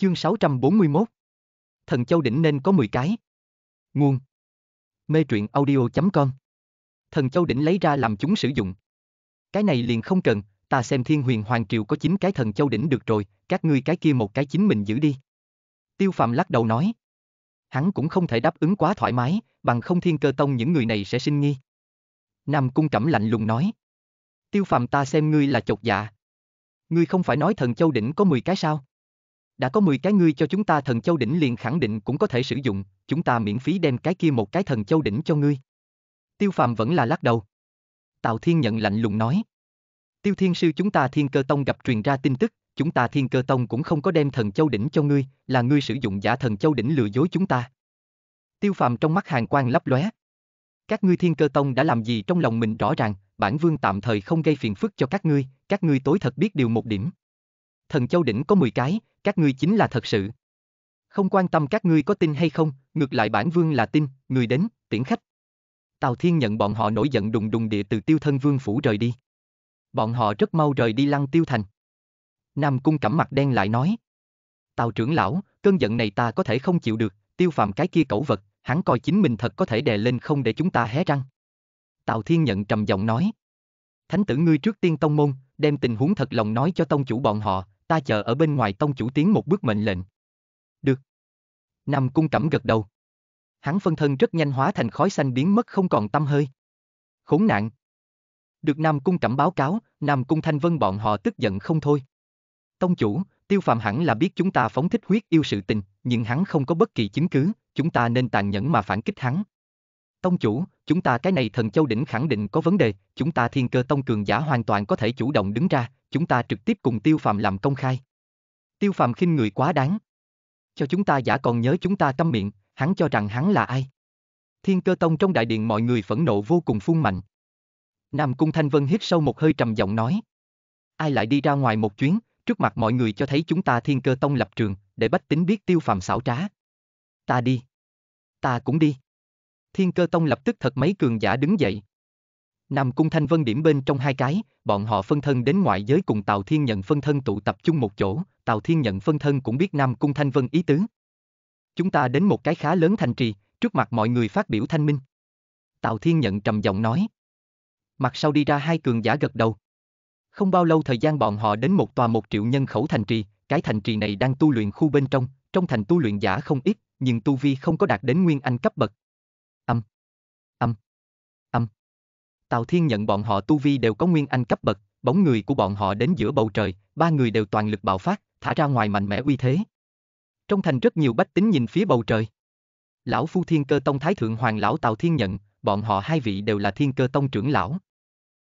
Chương 641 Thần Châu Đỉnh nên có 10 cái. Nguồn Mê truyện audio.com Thần Châu Đỉnh lấy ra làm chúng sử dụng. Cái này liền không cần, ta xem Thiên Huyền Hoàng Triều có 9 cái Thần Châu Đỉnh được rồi, các ngươi cái kia một cái chính mình giữ đi. Tiêu Phạm lắc đầu nói. Hắn cũng không thể đáp ứng quá thoải mái, bằng không Thiên Cơ Tông những người này sẽ sinh nghi. Nam Cung Cẩm lạnh lùng nói. Tiêu Phạm ta xem ngươi là chột dạ. Ngươi không phải nói Thần Châu Đỉnh có 10 cái sao? đã có 10 cái ngươi cho chúng ta thần châu đỉnh liền khẳng định cũng có thể sử dụng, chúng ta miễn phí đem cái kia một cái thần châu đỉnh cho ngươi. Tiêu phàm vẫn là lắc đầu. Tào Thiên nhận lạnh lùng nói. Tiêu Thiên Sư chúng ta Thiên Cơ Tông gặp truyền ra tin tức, chúng ta Thiên Cơ Tông cũng không có đem thần châu đỉnh cho ngươi, là ngươi sử dụng giả thần châu đỉnh lừa dối chúng ta. Tiêu phàm trong mắt hàng quang lấp lóe. Các ngươi Thiên Cơ Tông đã làm gì trong lòng mình rõ ràng, bản vương tạm thời không gây phiền phức cho các ngươi, các ngươi tối thật biết điều một điểm. Thần châu đỉnh có 10 cái, các ngươi chính là thật sự. Không quan tâm các ngươi có tin hay không, ngược lại bản vương là tin, người đến, tiễn khách. Tào Thiên nhận bọn họ nổi giận đùng đùng địa từ tiêu thân vương phủ rời đi. Bọn họ rất mau rời đi lăng tiêu thành. Nam cung cẩm mặt đen lại nói. Tào trưởng lão, cơn giận này ta có thể không chịu được, tiêu phàm cái kia cẩu vật, hắn coi chính mình thật có thể đè lên không để chúng ta hé răng. Tào Thiên nhận trầm giọng nói. Thánh tử ngươi trước tiên tông môn, đem tình huống thật lòng nói cho tông chủ bọn họ, ta chờ ở bên ngoài tông chủ tiến một bước mệnh lệnh. Được. Nam cung cẩm gật đầu. Hắn phân thân rất nhanh hóa thành khói xanh biến mất không còn tâm hơi. Khốn nạn. Được Nam cung cẩm báo cáo, Nam cung thanh vân bọn họ tức giận không thôi. Tông chủ, tiêu phàm hẳn là biết chúng ta phóng thích huyết yêu sự tình, nhưng hắn không có bất kỳ chứng cứ, chúng ta nên tàn nhẫn mà phản kích hắn, Tông chủ, chúng ta cái này thần châu đỉnh khẳng định có vấn đề, chúng ta thiên cơ tông cường giả hoàn toàn có thể chủ động đứng ra, chúng ta trực tiếp cùng tiêu phàm làm công khai. Tiêu phàm khinh người quá đáng. Cho chúng ta giả còn nhớ chúng ta câm miệng, hắn cho rằng hắn là ai. Thiên cơ tông trong đại điện mọi người phẫn nộ vô cùng phun mạnh. Nam Cung Thanh Vân hít sâu một hơi trầm giọng nói. Ai lại đi ra ngoài một chuyến, trước mặt mọi người cho thấy chúng ta thiên cơ tông lập trường, để bách tính biết tiêu phàm xảo trá. Ta đi. Ta cũng đi thiên cơ tông lập tức thật mấy cường giả đứng dậy. Nam Cung Thanh Vân điểm bên trong hai cái, bọn họ phân thân đến ngoại giới cùng Tào Thiên Nhận phân thân tụ tập chung một chỗ, Tào Thiên Nhận phân thân cũng biết Nam Cung Thanh Vân ý tứ. Chúng ta đến một cái khá lớn thành trì, trước mặt mọi người phát biểu thanh minh. Tào Thiên Nhận trầm giọng nói. Mặt sau đi ra hai cường giả gật đầu. Không bao lâu thời gian bọn họ đến một tòa một triệu nhân khẩu thành trì, cái thành trì này đang tu luyện khu bên trong, trong thành tu luyện giả không ít, nhưng tu vi không có đạt đến nguyên anh cấp bậc, Âm. Âm. Âm. Tào Thiên nhận bọn họ tu vi đều có nguyên anh cấp bậc, bóng người của bọn họ đến giữa bầu trời, ba người đều toàn lực bạo phát, thả ra ngoài mạnh mẽ uy thế. Trong thành rất nhiều bách tính nhìn phía bầu trời. Lão Phu Thiên Cơ Tông Thái Thượng Hoàng Lão Tào Thiên nhận, bọn họ hai vị đều là Thiên Cơ Tông trưởng lão.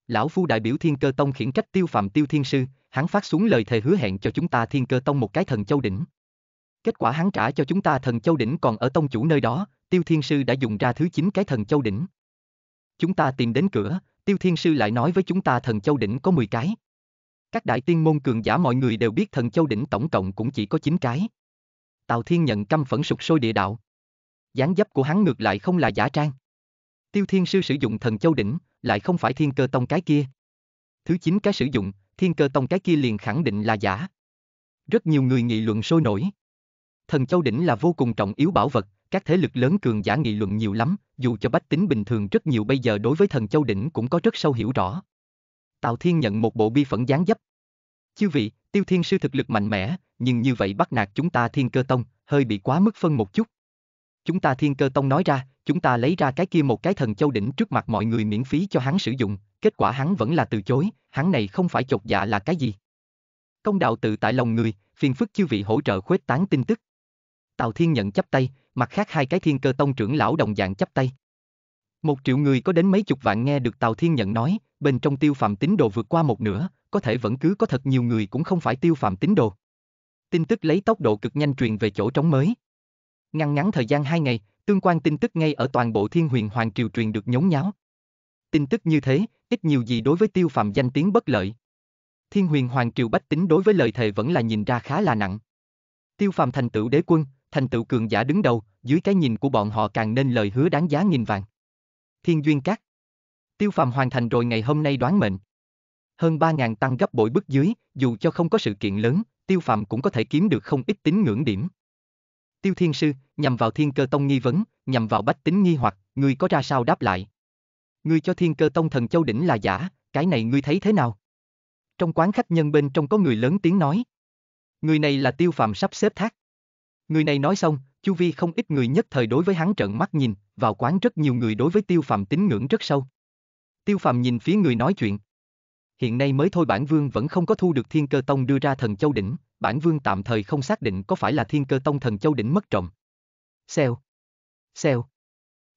Lão Phu đại biểu Thiên Cơ Tông khiển trách tiêu phạm tiêu thiên sư, hắn phát xuống lời thề hứa hẹn cho chúng ta Thiên Cơ Tông một cái thần châu đỉnh. Kết quả hắn trả cho chúng ta thần châu đỉnh còn ở tông chủ nơi đó, Tiêu Thiên Sư đã dùng ra thứ chín cái thần châu đỉnh. Chúng ta tìm đến cửa, Tiêu Thiên Sư lại nói với chúng ta thần châu đỉnh có 10 cái. Các đại tiên môn cường giả mọi người đều biết thần châu đỉnh tổng cộng cũng chỉ có 9 cái. Tào Thiên nhận căm phẫn sụp sôi địa đạo. Gián dấp của hắn ngược lại không là giả trang. Tiêu Thiên Sư sử dụng thần châu đỉnh, lại không phải thiên cơ tông cái kia. Thứ chín cái sử dụng, thiên cơ tông cái kia liền khẳng định là giả. Rất nhiều người nghị luận sôi nổi. Thần châu đỉnh là vô cùng trọng yếu bảo vật, các thế lực lớn cường giả nghị luận nhiều lắm, dù cho bách tính bình thường rất nhiều bây giờ đối với thần châu đỉnh cũng có rất sâu hiểu rõ. Tào Thiên nhận một bộ bi phẫn gián dấp. Chư vị, tiêu thiên sư thực lực mạnh mẽ, nhưng như vậy bắt nạt chúng ta thiên cơ tông, hơi bị quá mức phân một chút. Chúng ta thiên cơ tông nói ra, chúng ta lấy ra cái kia một cái thần châu đỉnh trước mặt mọi người miễn phí cho hắn sử dụng, kết quả hắn vẫn là từ chối, hắn này không phải chột dạ là cái gì. Công đạo tự tại lòng người, phiền phức chư vị hỗ trợ khuếch tán tin tức. Tào Thiên nhận chắp tay, mặt khác hai cái thiên cơ tông trưởng lão đồng dạng chấp tay. Một triệu người có đến mấy chục vạn nghe được Tào Thiên Nhận nói, bên trong tiêu phạm tín đồ vượt qua một nửa, có thể vẫn cứ có thật nhiều người cũng không phải tiêu phạm tín đồ. Tin tức lấy tốc độ cực nhanh truyền về chỗ trống mới. Ngăn ngắn thời gian hai ngày, tương quan tin tức ngay ở toàn bộ thiên huyền hoàng triều truyền được nhốn nháo. Tin tức như thế, ít nhiều gì đối với tiêu phạm danh tiếng bất lợi. Thiên huyền hoàng triều bách tính đối với lời thề vẫn là nhìn ra khá là nặng. Tiêu phạm thành tựu đế quân, thành tựu cường giả đứng đầu, dưới cái nhìn của bọn họ càng nên lời hứa đáng giá nghìn vàng. Thiên duyên các. Tiêu Phàm hoàn thành rồi ngày hôm nay đoán mệnh. Hơn 3000 tăng gấp bội bức dưới, dù cho không có sự kiện lớn, Tiêu Phàm cũng có thể kiếm được không ít tín ngưỡng điểm. Tiêu Thiên sư, nhằm vào Thiên Cơ Tông nghi vấn, nhằm vào Bách Tính nghi hoặc, ngươi có ra sao đáp lại? Ngươi cho Thiên Cơ Tông thần châu đỉnh là giả, cái này ngươi thấy thế nào? Trong quán khách nhân bên trong có người lớn tiếng nói. Người này là Tiêu Phàm sắp xếp thác. Người này nói xong, chu vi không ít người nhất thời đối với hắn trợn mắt nhìn, vào quán rất nhiều người đối với tiêu phàm tín ngưỡng rất sâu. Tiêu phàm nhìn phía người nói chuyện. Hiện nay mới thôi bản vương vẫn không có thu được thiên cơ tông đưa ra thần châu đỉnh, bản vương tạm thời không xác định có phải là thiên cơ tông thần châu đỉnh mất trộm. Xeo, xeo.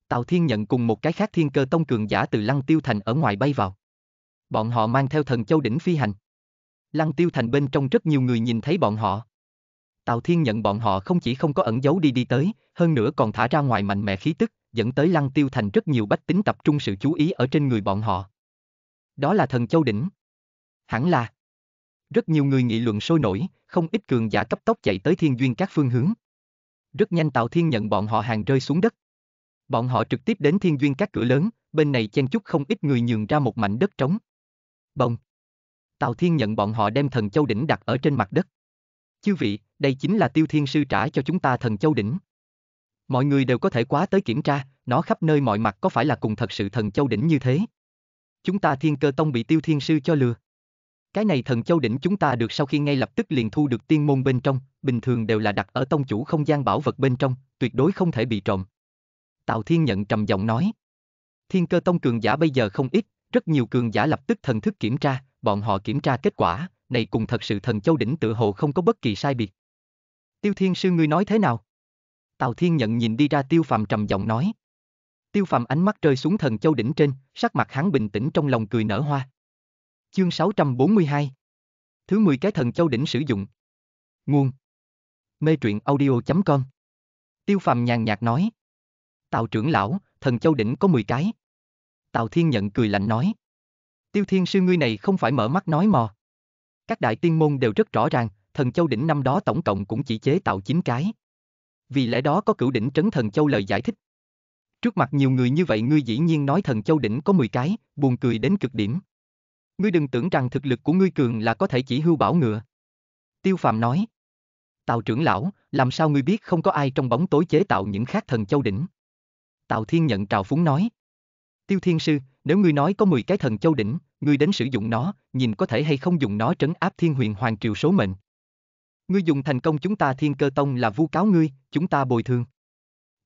Tào Thiên nhận cùng một cái khác thiên cơ tông cường giả từ Lăng Tiêu Thành ở ngoài bay vào. Bọn họ mang theo thần châu đỉnh phi hành. Lăng Tiêu Thành bên trong rất nhiều người nhìn thấy bọn họ. Tào Thiên nhận bọn họ không chỉ không có ẩn giấu đi đi tới, hơn nữa còn thả ra ngoài mạnh mẽ khí tức, dẫn tới Lăng Tiêu Thành rất nhiều bách tính tập trung sự chú ý ở trên người bọn họ. Đó là thần châu đỉnh. Hẳn là. Rất nhiều người nghị luận sôi nổi, không ít cường giả cấp tốc chạy tới thiên duyên các phương hướng. Rất nhanh Tào Thiên nhận bọn họ hàng rơi xuống đất. Bọn họ trực tiếp đến thiên duyên các cửa lớn, bên này chen chúc không ít người nhường ra một mảnh đất trống. Bông. Tào Thiên nhận bọn họ đem thần châu đỉnh đặt ở trên mặt đất. Chư vị, đây chính là tiêu thiên sư trả cho chúng ta thần châu đỉnh. Mọi người đều có thể quá tới kiểm tra, nó khắp nơi mọi mặt có phải là cùng thật sự thần châu đỉnh như thế. Chúng ta thiên cơ tông bị tiêu thiên sư cho lừa. Cái này thần châu đỉnh chúng ta được sau khi ngay lập tức liền thu được tiên môn bên trong, bình thường đều là đặt ở tông chủ không gian bảo vật bên trong, tuyệt đối không thể bị trộm. Tào Thiên nhận trầm giọng nói. Thiên cơ tông cường giả bây giờ không ít, rất nhiều cường giả lập tức thần thức kiểm tra, bọn họ kiểm tra kết quả, này cùng thật sự thần châu đỉnh tự hồ không có bất kỳ sai biệt. Tiêu Thiên Sư ngươi nói thế nào? Tào Thiên nhận nhìn đi ra Tiêu Phàm trầm giọng nói. Tiêu Phàm ánh mắt rơi xuống thần châu đỉnh trên, sắc mặt hắn bình tĩnh trong lòng cười nở hoa. Chương 642 Thứ 10 cái thần châu đỉnh sử dụng Nguồn Mê truyện audio.com Tiêu Phàm nhàn nhạt nói Tào trưởng lão, thần châu đỉnh có 10 cái. Tào Thiên nhận cười lạnh nói Tiêu Thiên sư ngươi này không phải mở mắt nói mò. Các đại tiên môn đều rất rõ ràng, thần châu đỉnh năm đó tổng cộng cũng chỉ chế tạo 9 cái. Vì lẽ đó có cửu đỉnh trấn thần châu lời giải thích. Trước mặt nhiều người như vậy ngươi dĩ nhiên nói thần châu đỉnh có 10 cái, buồn cười đến cực điểm. Ngươi đừng tưởng rằng thực lực của ngươi cường là có thể chỉ hưu bảo ngựa. Tiêu phàm nói. Tào trưởng lão, làm sao ngươi biết không có ai trong bóng tối chế tạo những khác thần châu đỉnh? Tào thiên nhận trào phúng nói. Tiêu thiên sư, nếu ngươi nói có 10 cái thần châu đỉnh, ngươi đến sử dụng nó, nhìn có thể hay không dùng nó trấn áp thiên huyền hoàng triều số mệnh. Ngươi dùng thành công chúng ta thiên cơ tông là vu cáo ngươi, chúng ta bồi thường.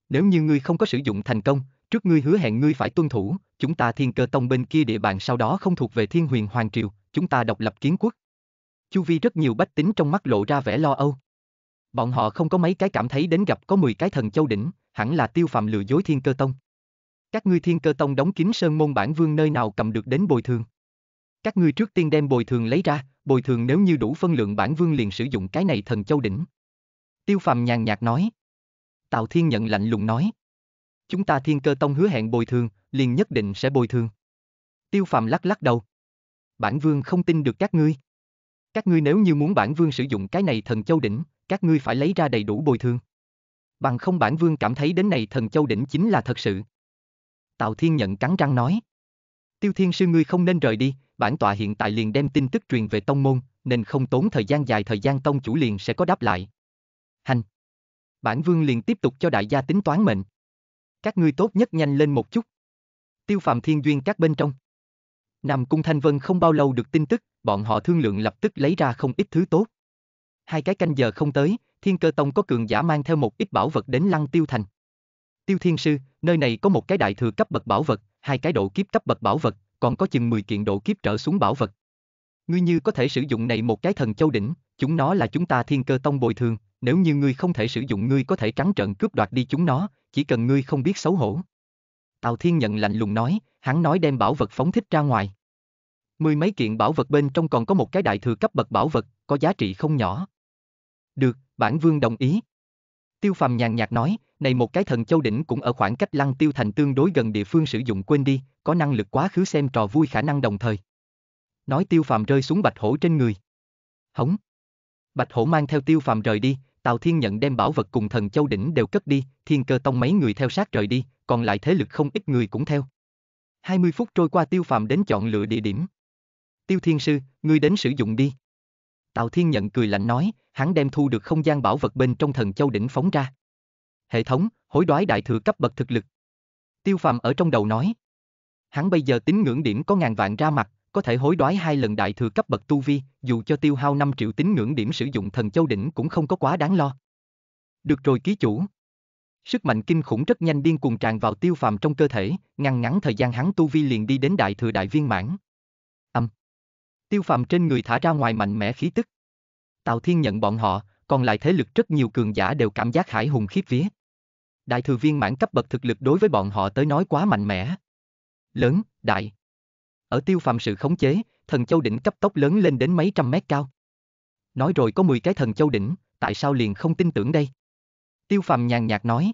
Nếu như ngươi không có sử dụng thành công, trước ngươi hứa hẹn ngươi phải tuân thủ, chúng ta thiên cơ tông bên kia địa bàn sau đó không thuộc về thiên huyền hoàng triều, chúng ta độc lập kiến quốc. Chu vi rất nhiều bách tính trong mắt lộ ra vẻ lo âu. Bọn họ không có mấy cái cảm thấy đến gặp có 10 cái thần châu đỉnh, hẳn là tiêu phạm lừa dối thiên cơ tông. Các ngươi thiên cơ tông đóng kín sơn môn bản vương nơi nào cầm được đến bồi thường. Các ngươi trước tiên đem bồi thường lấy ra, bồi thường nếu như đủ phân lượng bản vương liền sử dụng cái này thần châu đỉnh. Tiêu phàm nhàn nhạt nói. Tào Thiên nhận lạnh lùng nói. Chúng ta thiên cơ tông hứa hẹn bồi thường, liền nhất định sẽ bồi thường. Tiêu phàm lắc lắc đầu. Bản vương không tin được các ngươi. Các ngươi nếu như muốn bản vương sử dụng cái này thần châu đỉnh, các ngươi phải lấy ra đầy đủ bồi thường. Bằng không bản vương cảm thấy đến này thần châu đỉnh chính là thật sự. Tào Thiên nhận cắn răng nói. Tiêu Thiên sư ngươi không nên rời đi, bản tọa hiện tại liền đem tin tức truyền về tông môn, nên không tốn thời gian dài thời gian tông chủ liền sẽ có đáp lại. Hành. Bản vương liền tiếp tục cho đại gia tính toán mệnh. Các ngươi tốt nhất nhanh lên một chút. Tiêu phàm thiên duyên các bên trong. Nam Cung Thanh Vân không bao lâu được tin tức, bọn họ thương lượng lập tức lấy ra không ít thứ tốt. Hai cái canh giờ không tới, Thiên Cơ Tông có cường giả mang theo một ít bảo vật đến Lăng Tiêu Thành. Tiêu Thiên Sư, nơi này có một cái đại thừa cấp bậc bảo vật, hai cái độ kiếp cấp bậc bảo vật, còn có chừng 10 kiện độ kiếp trở xuống bảo vật. Ngươi như có thể sử dụng này một cái thần châu đỉnh, chúng nó là chúng ta thiên cơ tông bồi thường, nếu như ngươi không thể sử dụng ngươi có thể trắng trợn cướp đoạt đi chúng nó, chỉ cần ngươi không biết xấu hổ. Tào Thiên nhận lạnh lùng nói, hắn nói đem bảo vật phóng thích ra ngoài. Mười mấy kiện bảo vật bên trong còn có một cái đại thừa cấp bậc bảo vật, có giá trị không nhỏ. Được, bản vương đồng ý, Tiêu Phàm nhàn nhạt nói, này một cái thần châu đỉnh cũng ở khoảng cách lăng tiêu thành tương đối gần địa phương sử dụng quên đi, có năng lực quá khứ xem trò vui khả năng đồng thời. Nói Tiêu Phàm rơi xuống bạch hổ trên người. Hống. Bạch hổ mang theo Tiêu Phàm rời đi, Tào Thiên nhận đem bảo vật cùng thần châu đỉnh đều cất đi, Thiên Cơ Tông mấy người theo sát rời đi, còn lại thế lực không ít người cũng theo. 20 phút trôi qua Tiêu Phàm đến chọn lựa địa điểm. Tiêu Thiên Sư, ngươi đến sử dụng đi. Tào Thiên nhận cười lạnh nói, hắn đem thu được không gian bảo vật bên trong thần châu đỉnh phóng ra. Hệ thống, hối đoái đại thừa cấp bậc thực lực. Tiêu phàm ở trong đầu nói. Hắn bây giờ tín ngưỡng điểm có ngàn vạn ra mặt, có thể hối đoái hai lần đại thừa cấp bậc tu vi, dù cho tiêu hao 5 triệu tín ngưỡng điểm sử dụng thần châu đỉnh cũng không có quá đáng lo. Được rồi ký chủ. Sức mạnh kinh khủng rất nhanh điên cuồng tràn vào tiêu phàm trong cơ thể, ngăn ngắn thời gian hắn tu vi liền đi đến đại thừa đại viên mãn. Âm. Tiêu phàm trên người thả ra ngoài mạnh mẽ khí tức. Tào Thiên nhận bọn họ, còn lại thế lực rất nhiều cường giả đều cảm giác hải hùng khiếp vía. Đại thừa viên mãn cấp bậc thực lực đối với bọn họ tới nói quá mạnh mẽ. Lớn, đại. Ở tiêu phàm sự khống chế, thần châu đỉnh cấp tốc lớn lên đến mấy trăm mét cao. Nói rồi có 10 cái thần châu đỉnh, tại sao liền không tin tưởng đây? Tiêu phàm nhàn nhạt nói.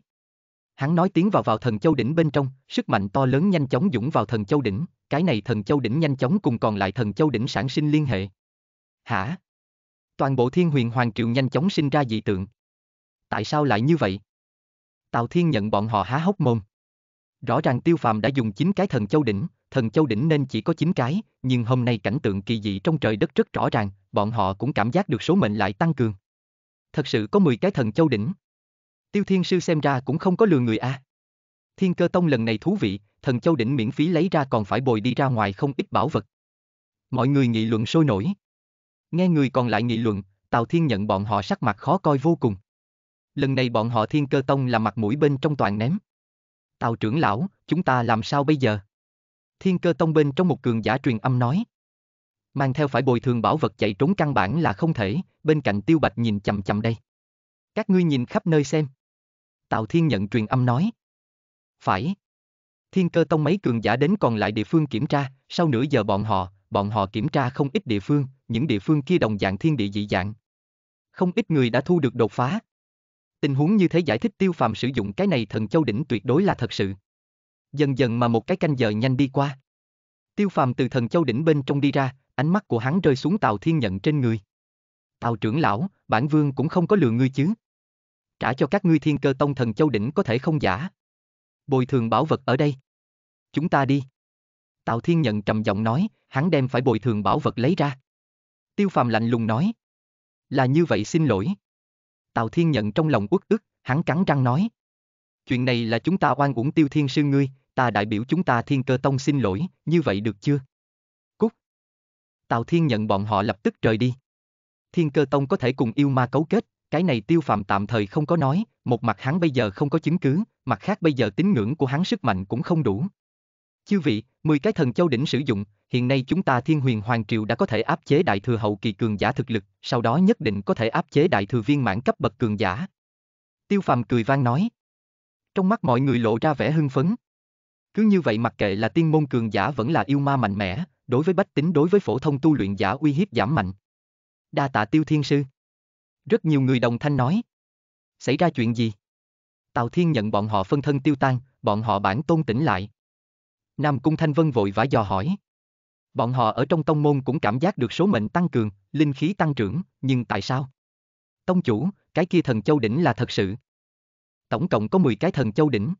Hắn nói tiếng vào vào thần châu đỉnh bên trong, sức mạnh to lớn nhanh chóng dũng vào thần châu đỉnh, cái này thần châu đỉnh nhanh chóng cùng còn lại thần châu đỉnh sản sinh liên hệ. Hả? toàn bộ thiên huyền hoàng triệu nhanh chóng sinh ra dị tượng. Tại sao lại như vậy? Tào Thiên nhận bọn họ há hốc mồm. Rõ ràng Tiêu Phàm đã dùng chín cái thần châu đỉnh, thần châu đỉnh nên chỉ có 9 cái, nhưng hôm nay cảnh tượng kỳ dị trong trời đất rất rõ ràng, bọn họ cũng cảm giác được số mệnh lại tăng cường. Thật sự có 10 cái thần châu đỉnh. Tiêu Thiên Sư xem ra cũng không có lừa người a. À. Thiên Cơ Tông lần này thú vị, thần châu đỉnh miễn phí lấy ra còn phải bồi đi ra ngoài không ít bảo vật. Mọi người nghị luận sôi nổi. Nghe người còn lại nghị luận, Tào Thiên nhận bọn họ sắc mặt khó coi vô cùng. Lần này bọn họ Thiên Cơ Tông là mặt mũi bên trong toàn ném. Tào trưởng lão, chúng ta làm sao bây giờ? Thiên Cơ Tông bên trong một cường giả truyền âm nói. Mang theo phải bồi thường bảo vật chạy trốn căn bản là không thể, bên cạnh Tiêu Bạch nhìn chầm chầm đây. Các ngươi nhìn khắp nơi xem. Tào Thiên nhận truyền âm nói. Phải. Thiên Cơ Tông mấy cường giả đến còn lại địa phương kiểm tra, sau nửa giờ bọn họ, bọn họ kiểm tra không ít địa phương, những địa phương kia đồng dạng thiên địa dị dạng. Không ít người đã thu được đột phá. Tình huống như thế giải thích tiêu phàm sử dụng cái này thần châu đỉnh tuyệt đối là thật sự. Dần dần mà một cái canh giờ nhanh đi qua. Tiêu phàm từ thần châu đỉnh bên trong đi ra, ánh mắt của hắn rơi xuống tàu thiên nhận trên người. Tàu trưởng lão, bản vương cũng không có lừa ngươi chứ. Trả cho các ngươi thiên cơ tông thần châu đỉnh có thể không giả. Bồi thường bảo vật ở đây. Chúng ta đi. Tào Thiên Nhận trầm giọng nói, hắn đem phải bồi thường bảo vật lấy ra. Tiêu Phàm lạnh lùng nói. Là như vậy xin lỗi. Tào Thiên Nhận trong lòng uất ức, hắn cắn răng nói. Chuyện này là chúng ta oan uổng Tiêu Thiên Sư ngươi, ta đại biểu chúng ta Thiên Cơ Tông xin lỗi, như vậy được chưa? Cút. Tào Thiên Nhận bọn họ lập tức rời đi. Thiên Cơ Tông có thể cùng yêu ma cấu kết, cái này Tiêu Phàm tạm thời không có nói, một mặt hắn bây giờ không có chứng cứ, mặt khác bây giờ tín ngưỡng của hắn sức mạnh cũng không đủ. Chư vị, 10 cái thần châu đỉnh sử dụng, hiện nay chúng ta thiên huyền hoàng triều đã có thể áp chế đại thừa hậu kỳ cường giả thực lực, sau đó nhất định có thể áp chế đại thừa viên mãn cấp bậc cường giả. Tiêu phàm cười vang nói. Trong mắt mọi người lộ ra vẻ hưng phấn. Cứ như vậy mặc kệ là tiên môn cường giả vẫn là yêu ma mạnh mẽ, đối với bách tính đối với phổ thông tu luyện giả uy hiếp giảm mạnh. Đa tạ tiêu thiên sư. Rất nhiều người đồng thanh nói. Xảy ra chuyện gì? Tào Thiên nhận bọn họ phân thân tiêu tan, bọn họ bản tôn tỉnh lại, Nam Cung Thanh Vân vội vã dò hỏi. Bọn họ ở trong tông môn cũng cảm giác được số mệnh tăng cường, linh khí tăng trưởng, nhưng tại sao? Tông chủ, cái kia thần châu đỉnh là thật sự. Tổng cộng có 10 cái thần châu đỉnh.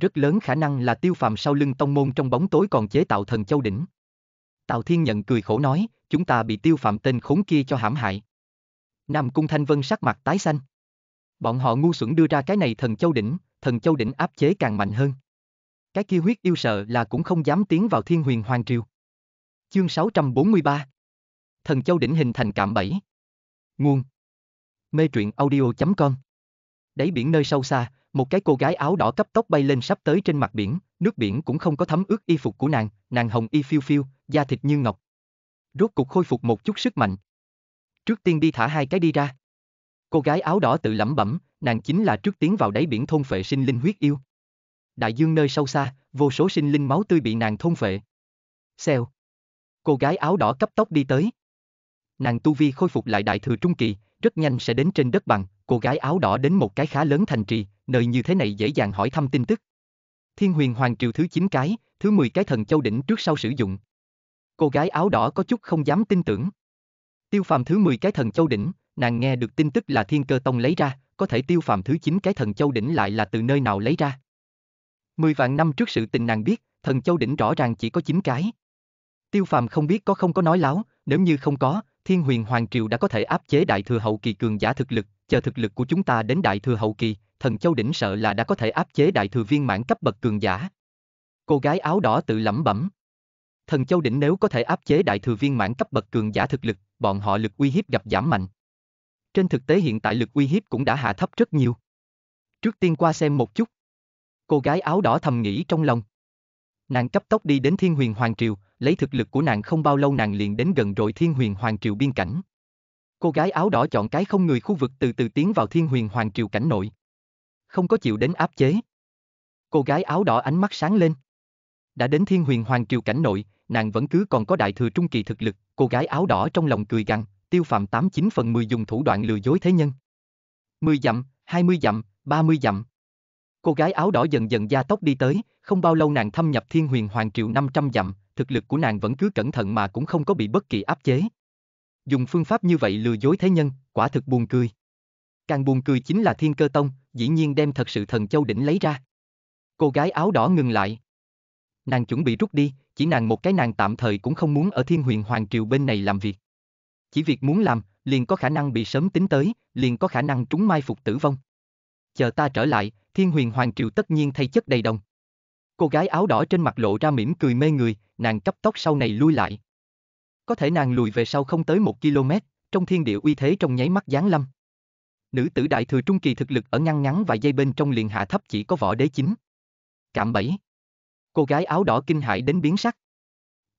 Rất lớn khả năng là tiêu phàm sau lưng tông môn trong bóng tối còn chế tạo thần châu đỉnh. Tào Thiên Nhận cười khổ nói, chúng ta bị tiêu phạm tên khốn kia cho hãm hại. Nam Cung Thanh Vân sắc mặt tái xanh. Bọn họ ngu xuẩn đưa ra cái này thần châu đỉnh, thần châu đỉnh áp chế càng mạnh hơn. Cái kia huyết yêu sợ là cũng không dám tiến vào thiên huyền hoàng triều. Chương 643 Thần Châu Đỉnh hình thành cạm bẫy Nguồn Mê truyện audio.com Đáy biển nơi sâu xa, một cái cô gái áo đỏ cấp tốc bay lên sắp tới trên mặt biển, nước biển cũng không có thấm ướt y phục của nàng, nàng hồng y phiêu phiêu, da thịt như ngọc. Rốt cục khôi phục một chút sức mạnh. Trước tiên đi thả hai cái đi ra. Cô gái áo đỏ tự lẩm bẩm, nàng chính là trước tiến vào đáy biển thôn phệ sinh linh huyết yêu đại dương nơi sâu xa, vô số sinh linh máu tươi bị nàng thôn phệ. Xèo. Cô gái áo đỏ cấp tốc đi tới. Nàng tu vi khôi phục lại đại thừa trung kỳ, rất nhanh sẽ đến trên đất bằng, cô gái áo đỏ đến một cái khá lớn thành trì, nơi như thế này dễ dàng hỏi thăm tin tức. Thiên huyền hoàng triều thứ 9 cái, thứ 10 cái thần châu đỉnh trước sau sử dụng. Cô gái áo đỏ có chút không dám tin tưởng. Tiêu phàm thứ 10 cái thần châu đỉnh, nàng nghe được tin tức là thiên cơ tông lấy ra, có thể tiêu phàm thứ 9 cái thần châu đỉnh lại là từ nơi nào lấy ra. Mười vạn năm trước sự tình nàng biết, thần châu đỉnh rõ ràng chỉ có chín cái. Tiêu phàm không biết có không có nói láo, nếu như không có, thiên huyền hoàng triều đã có thể áp chế đại thừa hậu kỳ cường giả thực lực, chờ thực lực của chúng ta đến đại thừa hậu kỳ, thần châu đỉnh sợ là đã có thể áp chế đại thừa viên mãn cấp bậc cường giả. Cô gái áo đỏ tự lẩm bẩm. Thần châu đỉnh nếu có thể áp chế đại thừa viên mãn cấp bậc cường giả thực lực, bọn họ lực uy hiếp gặp giảm mạnh. Trên thực tế hiện tại lực uy hiếp cũng đã hạ thấp rất nhiều. Trước tiên qua xem một chút. Cô gái áo đỏ thầm nghĩ trong lòng. Nàng cấp tốc đi đến Thiên Huyền Hoàng Triều, lấy thực lực của nàng không bao lâu nàng liền đến gần rồi Thiên Huyền Hoàng Triều biên cảnh. Cô gái áo đỏ chọn cái không người khu vực từ từ tiến vào Thiên Huyền Hoàng Triều cảnh nội. Không có chịu đến áp chế. Cô gái áo đỏ ánh mắt sáng lên. Đã đến Thiên Huyền Hoàng Triều cảnh nội, nàng vẫn cứ còn có đại thừa trung kỳ thực lực, cô gái áo đỏ trong lòng cười gằn, tiêu phạm 89 phần 10 dùng thủ đoạn lừa dối thế nhân. 10 dặm, 20 dặm, 30 dặm. Cô gái áo đỏ dần dần gia tốc đi tới, không bao lâu nàng thâm nhập thiên huyền hoàng triệu 500 dặm, thực lực của nàng vẫn cứ cẩn thận mà cũng không có bị bất kỳ áp chế. Dùng phương pháp như vậy lừa dối thế nhân, quả thực buồn cười. Càng buồn cười chính là thiên cơ tông, dĩ nhiên đem thật sự thần châu đỉnh lấy ra. Cô gái áo đỏ ngừng lại. Nàng chuẩn bị rút đi, chỉ nàng một cái nàng tạm thời cũng không muốn ở thiên huyền hoàng triều bên này làm việc. Chỉ việc muốn làm, liền có khả năng bị sớm tính tới, liền có khả năng trúng mai phục tử vong chờ ta trở lại, thiên huyền hoàng triều tất nhiên thay chất đầy đồng. Cô gái áo đỏ trên mặt lộ ra mỉm cười mê người, nàng cấp tóc sau này lui lại. Có thể nàng lùi về sau không tới một km, trong thiên địa uy thế trong nháy mắt giáng lâm. Nữ tử đại thừa trung kỳ thực lực ở ngăn ngắn và dây bên trong liền hạ thấp chỉ có võ đế chính. cảm bẫy. Cô gái áo đỏ kinh hãi đến biến sắc.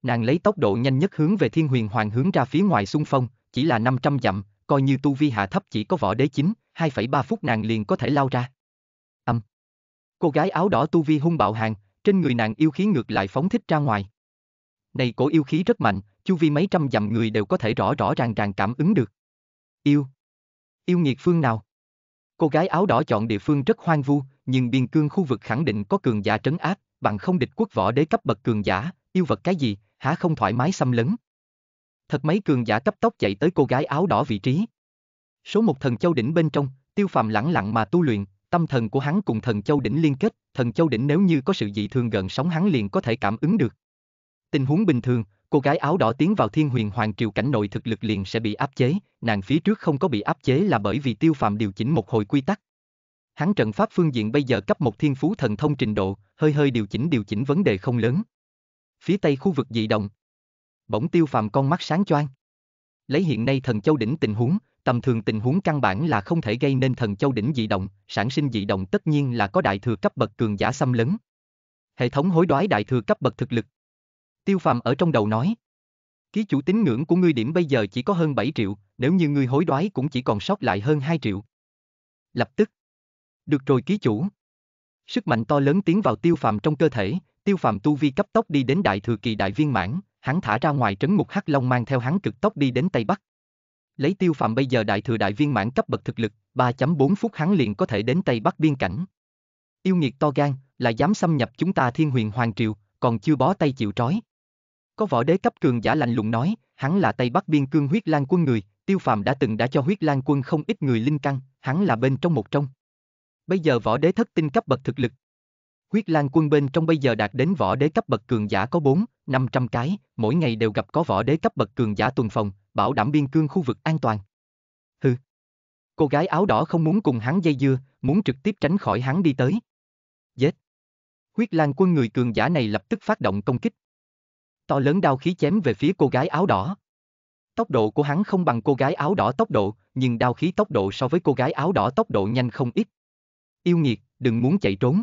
Nàng lấy tốc độ nhanh nhất hướng về thiên huyền hoàng hướng ra phía ngoài xung phong, chỉ là 500 dặm, coi như tu vi hạ thấp chỉ có võ đế chính, 2,3 phút nàng liền có thể lao ra. Âm. Cô gái áo đỏ tu vi hung bạo hàng, trên người nàng yêu khí ngược lại phóng thích ra ngoài. Này cổ yêu khí rất mạnh, chu vi mấy trăm dặm người đều có thể rõ rõ ràng ràng cảm ứng được. Yêu. Yêu nghiệt phương nào? Cô gái áo đỏ chọn địa phương rất hoang vu, nhưng biên cương khu vực khẳng định có cường giả trấn áp, bằng không địch quốc võ đế cấp bậc cường giả, yêu vật cái gì, há không thoải mái xâm lấn. Thật mấy cường giả cấp tốc chạy tới cô gái áo đỏ vị trí. Số một thần châu đỉnh bên trong, tiêu phàm lẳng lặng mà tu luyện, tâm thần của hắn cùng thần châu đỉnh liên kết, thần châu đỉnh nếu như có sự dị thường gần sóng hắn liền có thể cảm ứng được. Tình huống bình thường, cô gái áo đỏ tiến vào thiên huyền hoàng triều cảnh nội thực lực liền sẽ bị áp chế, nàng phía trước không có bị áp chế là bởi vì tiêu phàm điều chỉnh một hồi quy tắc. Hắn trận pháp phương diện bây giờ cấp một thiên phú thần thông trình độ, hơi hơi điều chỉnh điều chỉnh vấn đề không lớn. Phía tây khu vực dị động. Bỗng tiêu phàm con mắt sáng choang. Lấy hiện nay thần châu đỉnh tình huống, tầm thường tình huống căn bản là không thể gây nên thần châu đỉnh dị động, sản sinh dị động tất nhiên là có đại thừa cấp bậc cường giả xâm lấn. Hệ thống hối đoái đại thừa cấp bậc thực lực. Tiêu Phàm ở trong đầu nói. Ký chủ tín ngưỡng của ngươi điểm bây giờ chỉ có hơn 7 triệu, nếu như ngươi hối đoái cũng chỉ còn sót lại hơn 2 triệu. Lập tức. Được rồi ký chủ. Sức mạnh to lớn tiến vào tiêu phàm trong cơ thể, tiêu phàm tu vi cấp tốc đi đến đại thừa kỳ đại viên mãn, hắn thả ra ngoài trấn mục hắc long mang theo hắn cực tốc đi đến tây bắc lấy tiêu phàm bây giờ đại thừa đại viên mãn cấp bậc thực lực, 3.4 phút hắn liền có thể đến Tây Bắc biên cảnh. Yêu nghiệt to gan, là dám xâm nhập chúng ta thiên huyền hoàng triều, còn chưa bó tay chịu trói. Có võ đế cấp cường giả lạnh lùng nói, hắn là Tây Bắc biên cương huyết lan quân người, tiêu phàm đã từng đã cho huyết lan quân không ít người linh căn, hắn là bên trong một trong. Bây giờ võ đế thất tinh cấp bậc thực lực. Huyết lan quân bên trong bây giờ đạt đến võ đế cấp bậc cường giả có 4, 500 cái, mỗi ngày đều gặp có võ đế cấp bậc cường giả tuần phòng, bảo đảm biên cương khu vực an toàn. Hừ. Cô gái áo đỏ không muốn cùng hắn dây dưa, muốn trực tiếp tránh khỏi hắn đi tới. Giết. Huyết lang quân người cường giả này lập tức phát động công kích. To lớn đao khí chém về phía cô gái áo đỏ. Tốc độ của hắn không bằng cô gái áo đỏ tốc độ, nhưng đao khí tốc độ so với cô gái áo đỏ tốc độ nhanh không ít. Yêu nghiệt, đừng muốn chạy trốn.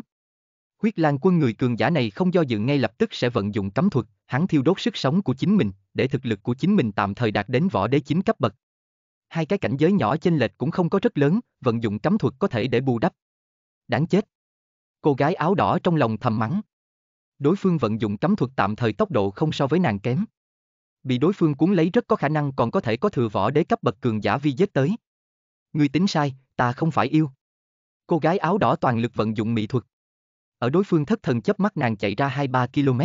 Quyết Lan quân người cường giả này không do dự ngay lập tức sẽ vận dụng cấm thuật, hắn thiêu đốt sức sống của chính mình, để thực lực của chính mình tạm thời đạt đến võ đế chính cấp bậc. Hai cái cảnh giới nhỏ chênh lệch cũng không có rất lớn, vận dụng cấm thuật có thể để bù đắp. Đáng chết. Cô gái áo đỏ trong lòng thầm mắng. Đối phương vận dụng cấm thuật tạm thời tốc độ không so với nàng kém. Bị đối phương cuốn lấy rất có khả năng còn có thể có thừa võ đế cấp bậc cường giả vi giết tới. Người tính sai, ta không phải yêu. Cô gái áo đỏ toàn lực vận dụng mỹ thuật ở đối phương thất thần chớp mắt nàng chạy ra 2-3 km.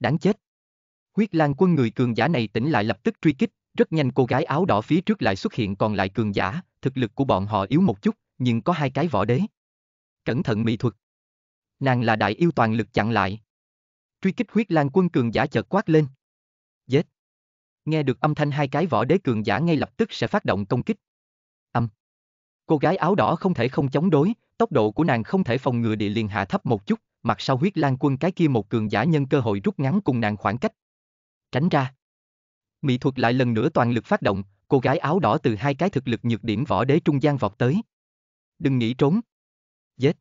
Đáng chết. Huyết Lan quân người cường giả này tỉnh lại lập tức truy kích, rất nhanh cô gái áo đỏ phía trước lại xuất hiện còn lại cường giả, thực lực của bọn họ yếu một chút, nhưng có hai cái võ đế. Cẩn thận mỹ thuật. Nàng là đại yêu toàn lực chặn lại. Truy kích huyết lan quân cường giả chợt quát lên. Giết. Nghe được âm thanh hai cái võ đế cường giả ngay lập tức sẽ phát động công kích. Âm. Cô gái áo đỏ không thể không chống đối, tốc độ của nàng không thể phòng ngừa địa liền hạ thấp một chút, mặt sau huyết lang quân cái kia một cường giả nhân cơ hội rút ngắn cùng nàng khoảng cách. Tránh ra. Mỹ thuật lại lần nữa toàn lực phát động, cô gái áo đỏ từ hai cái thực lực nhược điểm võ đế trung gian vọt tới. Đừng nghĩ trốn. Giết.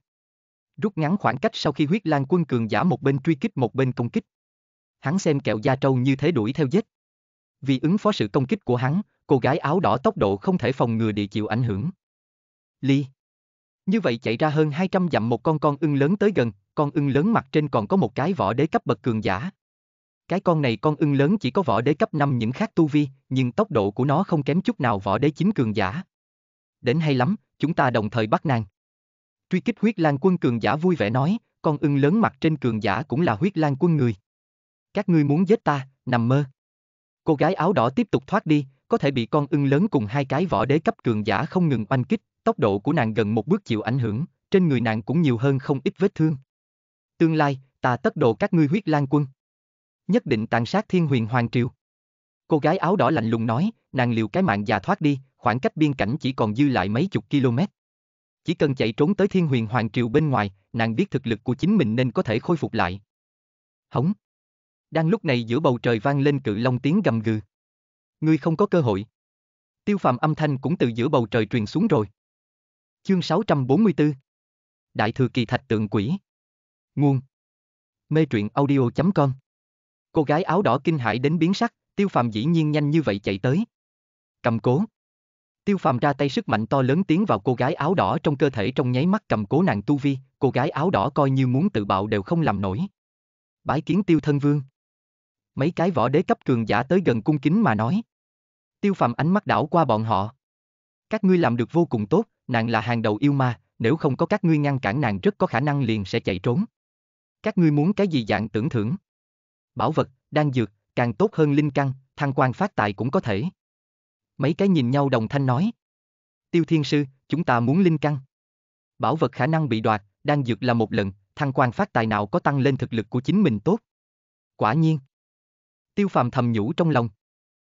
Rút ngắn khoảng cách sau khi huyết lang quân cường giả một bên truy kích một bên công kích. Hắn xem kẹo da trâu như thế đuổi theo giết. Vì ứng phó sự công kích của hắn, cô gái áo đỏ tốc độ không thể phòng ngừa địa chịu ảnh hưởng. Ly. Như vậy chạy ra hơn 200 dặm một con con ưng lớn tới gần, con ưng lớn mặt trên còn có một cái võ đế cấp bậc cường giả. Cái con này con ưng lớn chỉ có võ đế cấp 5 những khác tu vi, nhưng tốc độ của nó không kém chút nào võ đế chính cường giả. Đến hay lắm, chúng ta đồng thời bắt nàng. Truy kích huyết lan quân cường giả vui vẻ nói, con ưng lớn mặt trên cường giả cũng là huyết lang quân người. Các ngươi muốn giết ta, nằm mơ. Cô gái áo đỏ tiếp tục thoát đi, có thể bị con ưng lớn cùng hai cái võ đế cấp cường giả không ngừng oanh kích, tốc độ của nàng gần một bước chịu ảnh hưởng, trên người nàng cũng nhiều hơn không ít vết thương. Tương lai, ta tất độ các ngươi huyết lang quân. Nhất định tàn sát thiên huyền hoàng triều. Cô gái áo đỏ lạnh lùng nói, nàng liều cái mạng già thoát đi, khoảng cách biên cảnh chỉ còn dư lại mấy chục km. Chỉ cần chạy trốn tới thiên huyền hoàng triều bên ngoài, nàng biết thực lực của chính mình nên có thể khôi phục lại. Hống. Đang lúc này giữa bầu trời vang lên cự long tiếng gầm gừ. Ngươi không có cơ hội. Tiêu phàm âm thanh cũng từ giữa bầu trời truyền xuống rồi. Chương 644 Đại thừa kỳ thạch tượng quỷ Nguồn Mê truyện audio.com Cô gái áo đỏ kinh hãi đến biến sắc, tiêu phàm dĩ nhiên nhanh như vậy chạy tới. Cầm cố Tiêu phàm ra tay sức mạnh to lớn tiến vào cô gái áo đỏ trong cơ thể trong nháy mắt cầm cố nàng tu vi, cô gái áo đỏ coi như muốn tự bạo đều không làm nổi. Bái kiến tiêu thân vương Mấy cái võ đế cấp cường giả tới gần cung kính mà nói. Tiêu phàm ánh mắt đảo qua bọn họ. Các ngươi làm được vô cùng tốt, nàng là hàng đầu yêu ma, nếu không có các ngươi ngăn cản nàng rất có khả năng liền sẽ chạy trốn. Các ngươi muốn cái gì dạng tưởng thưởng? Bảo vật, đan dược, càng tốt hơn linh căn, thăng quan phát tài cũng có thể. Mấy cái nhìn nhau đồng thanh nói. Tiêu thiên sư, chúng ta muốn linh căn. Bảo vật khả năng bị đoạt, đan dược là một lần, thăng quan phát tài nào có tăng lên thực lực của chính mình tốt. Quả nhiên. Tiêu phàm thầm nhủ trong lòng.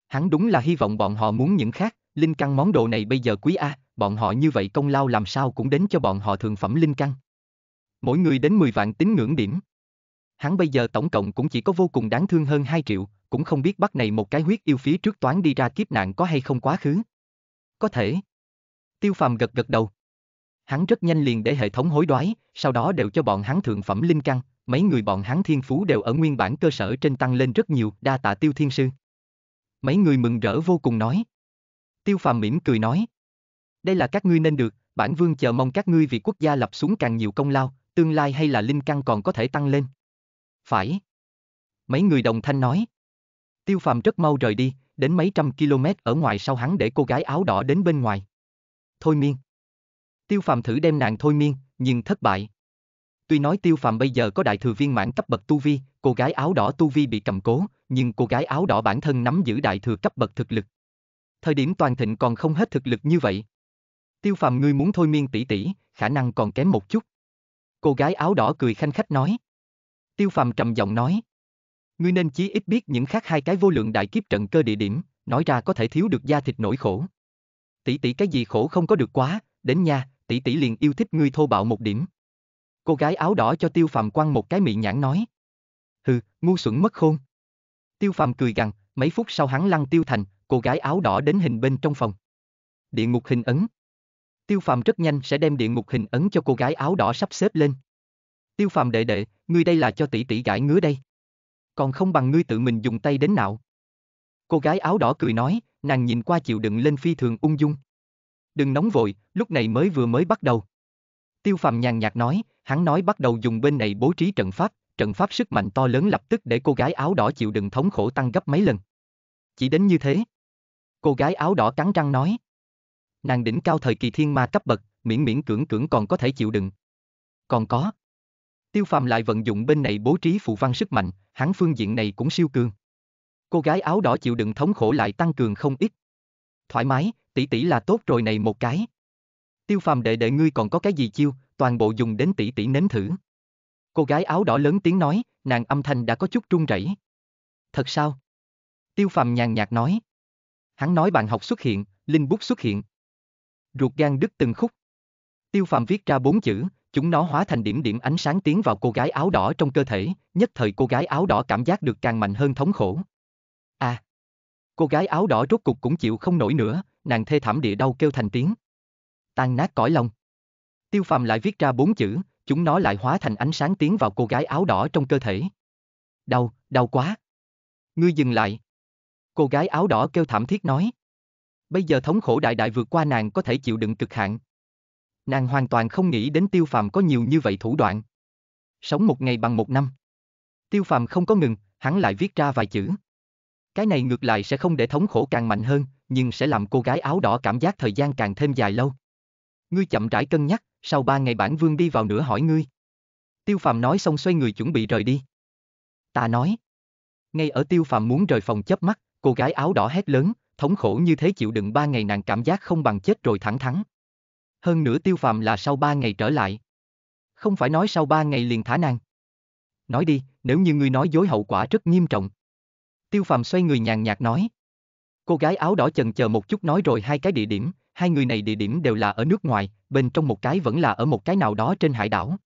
Hắn đúng là hy vọng bọn họ muốn những khác, linh căn món đồ này bây giờ quý a, bọn họ như vậy công lao làm sao cũng đến cho bọn họ thường phẩm linh căn. Mỗi người đến 10 vạn tín ngưỡng điểm. Hắn bây giờ tổng cộng cũng chỉ có vô cùng đáng thương hơn 2 triệu, cũng không biết bắt này một cái huyết yêu phí trước toán đi ra kiếp nạn có hay không quá khứ. Có thể. Tiêu phàm gật gật đầu. Hắn rất nhanh liền để hệ thống hối đoái, sau đó đều cho bọn hắn thượng phẩm linh căn, mấy người bọn hắn thiên phú đều ở nguyên bản cơ sở trên tăng lên rất nhiều, đa tạ tiêu thiên sư. Mấy người mừng rỡ vô cùng nói. Tiêu phàm mỉm cười nói. Đây là các ngươi nên được, bản vương chờ mong các ngươi vì quốc gia lập xuống càng nhiều công lao, tương lai hay là linh căn còn có thể tăng lên. Phải. Mấy người đồng thanh nói. Tiêu phàm rất mau rời đi, đến mấy trăm km ở ngoài sau hắn để cô gái áo đỏ đến bên ngoài. Thôi miên. Tiêu phàm thử đem nàng thôi miên, nhưng thất bại. Tuy nói tiêu phàm bây giờ có đại thừa viên mãn cấp bậc tu vi, cô gái áo đỏ tu vi bị cầm cố, nhưng cô gái áo đỏ bản thân nắm giữ đại thừa cấp bậc thực lực thời điểm toàn thịnh còn không hết thực lực như vậy. Tiêu phàm ngươi muốn thôi miên tỷ tỷ, khả năng còn kém một chút. Cô gái áo đỏ cười khanh khách nói. Tiêu phàm trầm giọng nói. Ngươi nên chí ít biết những khác hai cái vô lượng đại kiếp trận cơ địa điểm, nói ra có thể thiếu được da thịt nổi khổ. Tỷ tỷ cái gì khổ không có được quá, đến nha, tỷ tỷ liền yêu thích ngươi thô bạo một điểm. Cô gái áo đỏ cho tiêu phàm quăng một cái miệng nhãn nói. Hừ, ngu xuẩn mất khôn. Tiêu phàm cười gằn, mấy phút sau hắn lăng tiêu thành, cô gái áo đỏ đến hình bên trong phòng. Địa ngục hình ấn. Tiêu phàm rất nhanh sẽ đem địa ngục hình ấn cho cô gái áo đỏ sắp xếp lên. Tiêu phàm đệ đệ, ngươi đây là cho tỷ tỷ gãi ngứa đây. Còn không bằng ngươi tự mình dùng tay đến nào Cô gái áo đỏ cười nói, nàng nhìn qua chịu đựng lên phi thường ung dung. Đừng nóng vội, lúc này mới vừa mới bắt đầu. Tiêu phàm nhàn nhạt nói, hắn nói bắt đầu dùng bên này bố trí trận pháp, trận pháp sức mạnh to lớn lập tức để cô gái áo đỏ chịu đựng thống khổ tăng gấp mấy lần. Chỉ đến như thế. Cô gái áo đỏ cắn răng nói. Nàng đỉnh cao thời kỳ thiên ma cấp bậc, miễn miễn cưỡng cưỡng còn có thể chịu đựng. Còn có. Tiêu phàm lại vận dụng bên này bố trí phụ văn sức mạnh, hắn phương diện này cũng siêu cường. Cô gái áo đỏ chịu đựng thống khổ lại tăng cường không ít. Thoải mái, tỷ tỷ là tốt rồi này một cái. Tiêu phàm đệ đệ ngươi còn có cái gì chiêu, toàn bộ dùng đến tỷ tỷ nếm thử. Cô gái áo đỏ lớn tiếng nói, nàng âm thanh đã có chút run rẩy. Thật sao? Tiêu phàm nhàn nhạt nói. Hắn nói bạn học xuất hiện, linh bút xuất hiện. Ruột gan đứt từng khúc. Tiêu phàm viết ra bốn chữ, chúng nó hóa thành điểm điểm ánh sáng tiến vào cô gái áo đỏ trong cơ thể, nhất thời cô gái áo đỏ cảm giác được càng mạnh hơn thống khổ. À! Cô gái áo đỏ rốt cục cũng chịu không nổi nữa, nàng thê thảm địa đau kêu thành tiếng. Tan nát cõi lòng. Tiêu phàm lại viết ra bốn chữ, chúng nó lại hóa thành ánh sáng tiến vào cô gái áo đỏ trong cơ thể. Đau, đau quá. Ngươi dừng lại, Cô gái áo đỏ kêu thảm thiết nói. Bây giờ thống khổ đại đại vượt qua nàng có thể chịu đựng cực hạn. Nàng hoàn toàn không nghĩ đến tiêu phàm có nhiều như vậy thủ đoạn. Sống một ngày bằng một năm. Tiêu phàm không có ngừng, hắn lại viết ra vài chữ. Cái này ngược lại sẽ không để thống khổ càng mạnh hơn, nhưng sẽ làm cô gái áo đỏ cảm giác thời gian càng thêm dài lâu. Ngươi chậm rãi cân nhắc, sau ba ngày bản vương đi vào nữa hỏi ngươi. Tiêu phàm nói xong xoay người chuẩn bị rời đi. Ta nói. Ngay ở tiêu phàm muốn rời phòng chớp mắt, Cô gái áo đỏ hét lớn, thống khổ như thế chịu đựng ba ngày nàng cảm giác không bằng chết rồi thẳng thắn. Hơn nữa tiêu phàm là sau ba ngày trở lại. Không phải nói sau ba ngày liền thả nàng. Nói đi, nếu như ngươi nói dối hậu quả rất nghiêm trọng. Tiêu phàm xoay người nhàn nhạt nói. Cô gái áo đỏ chần chờ một chút nói rồi hai cái địa điểm, hai người này địa điểm đều là ở nước ngoài, bên trong một cái vẫn là ở một cái nào đó trên hải đảo.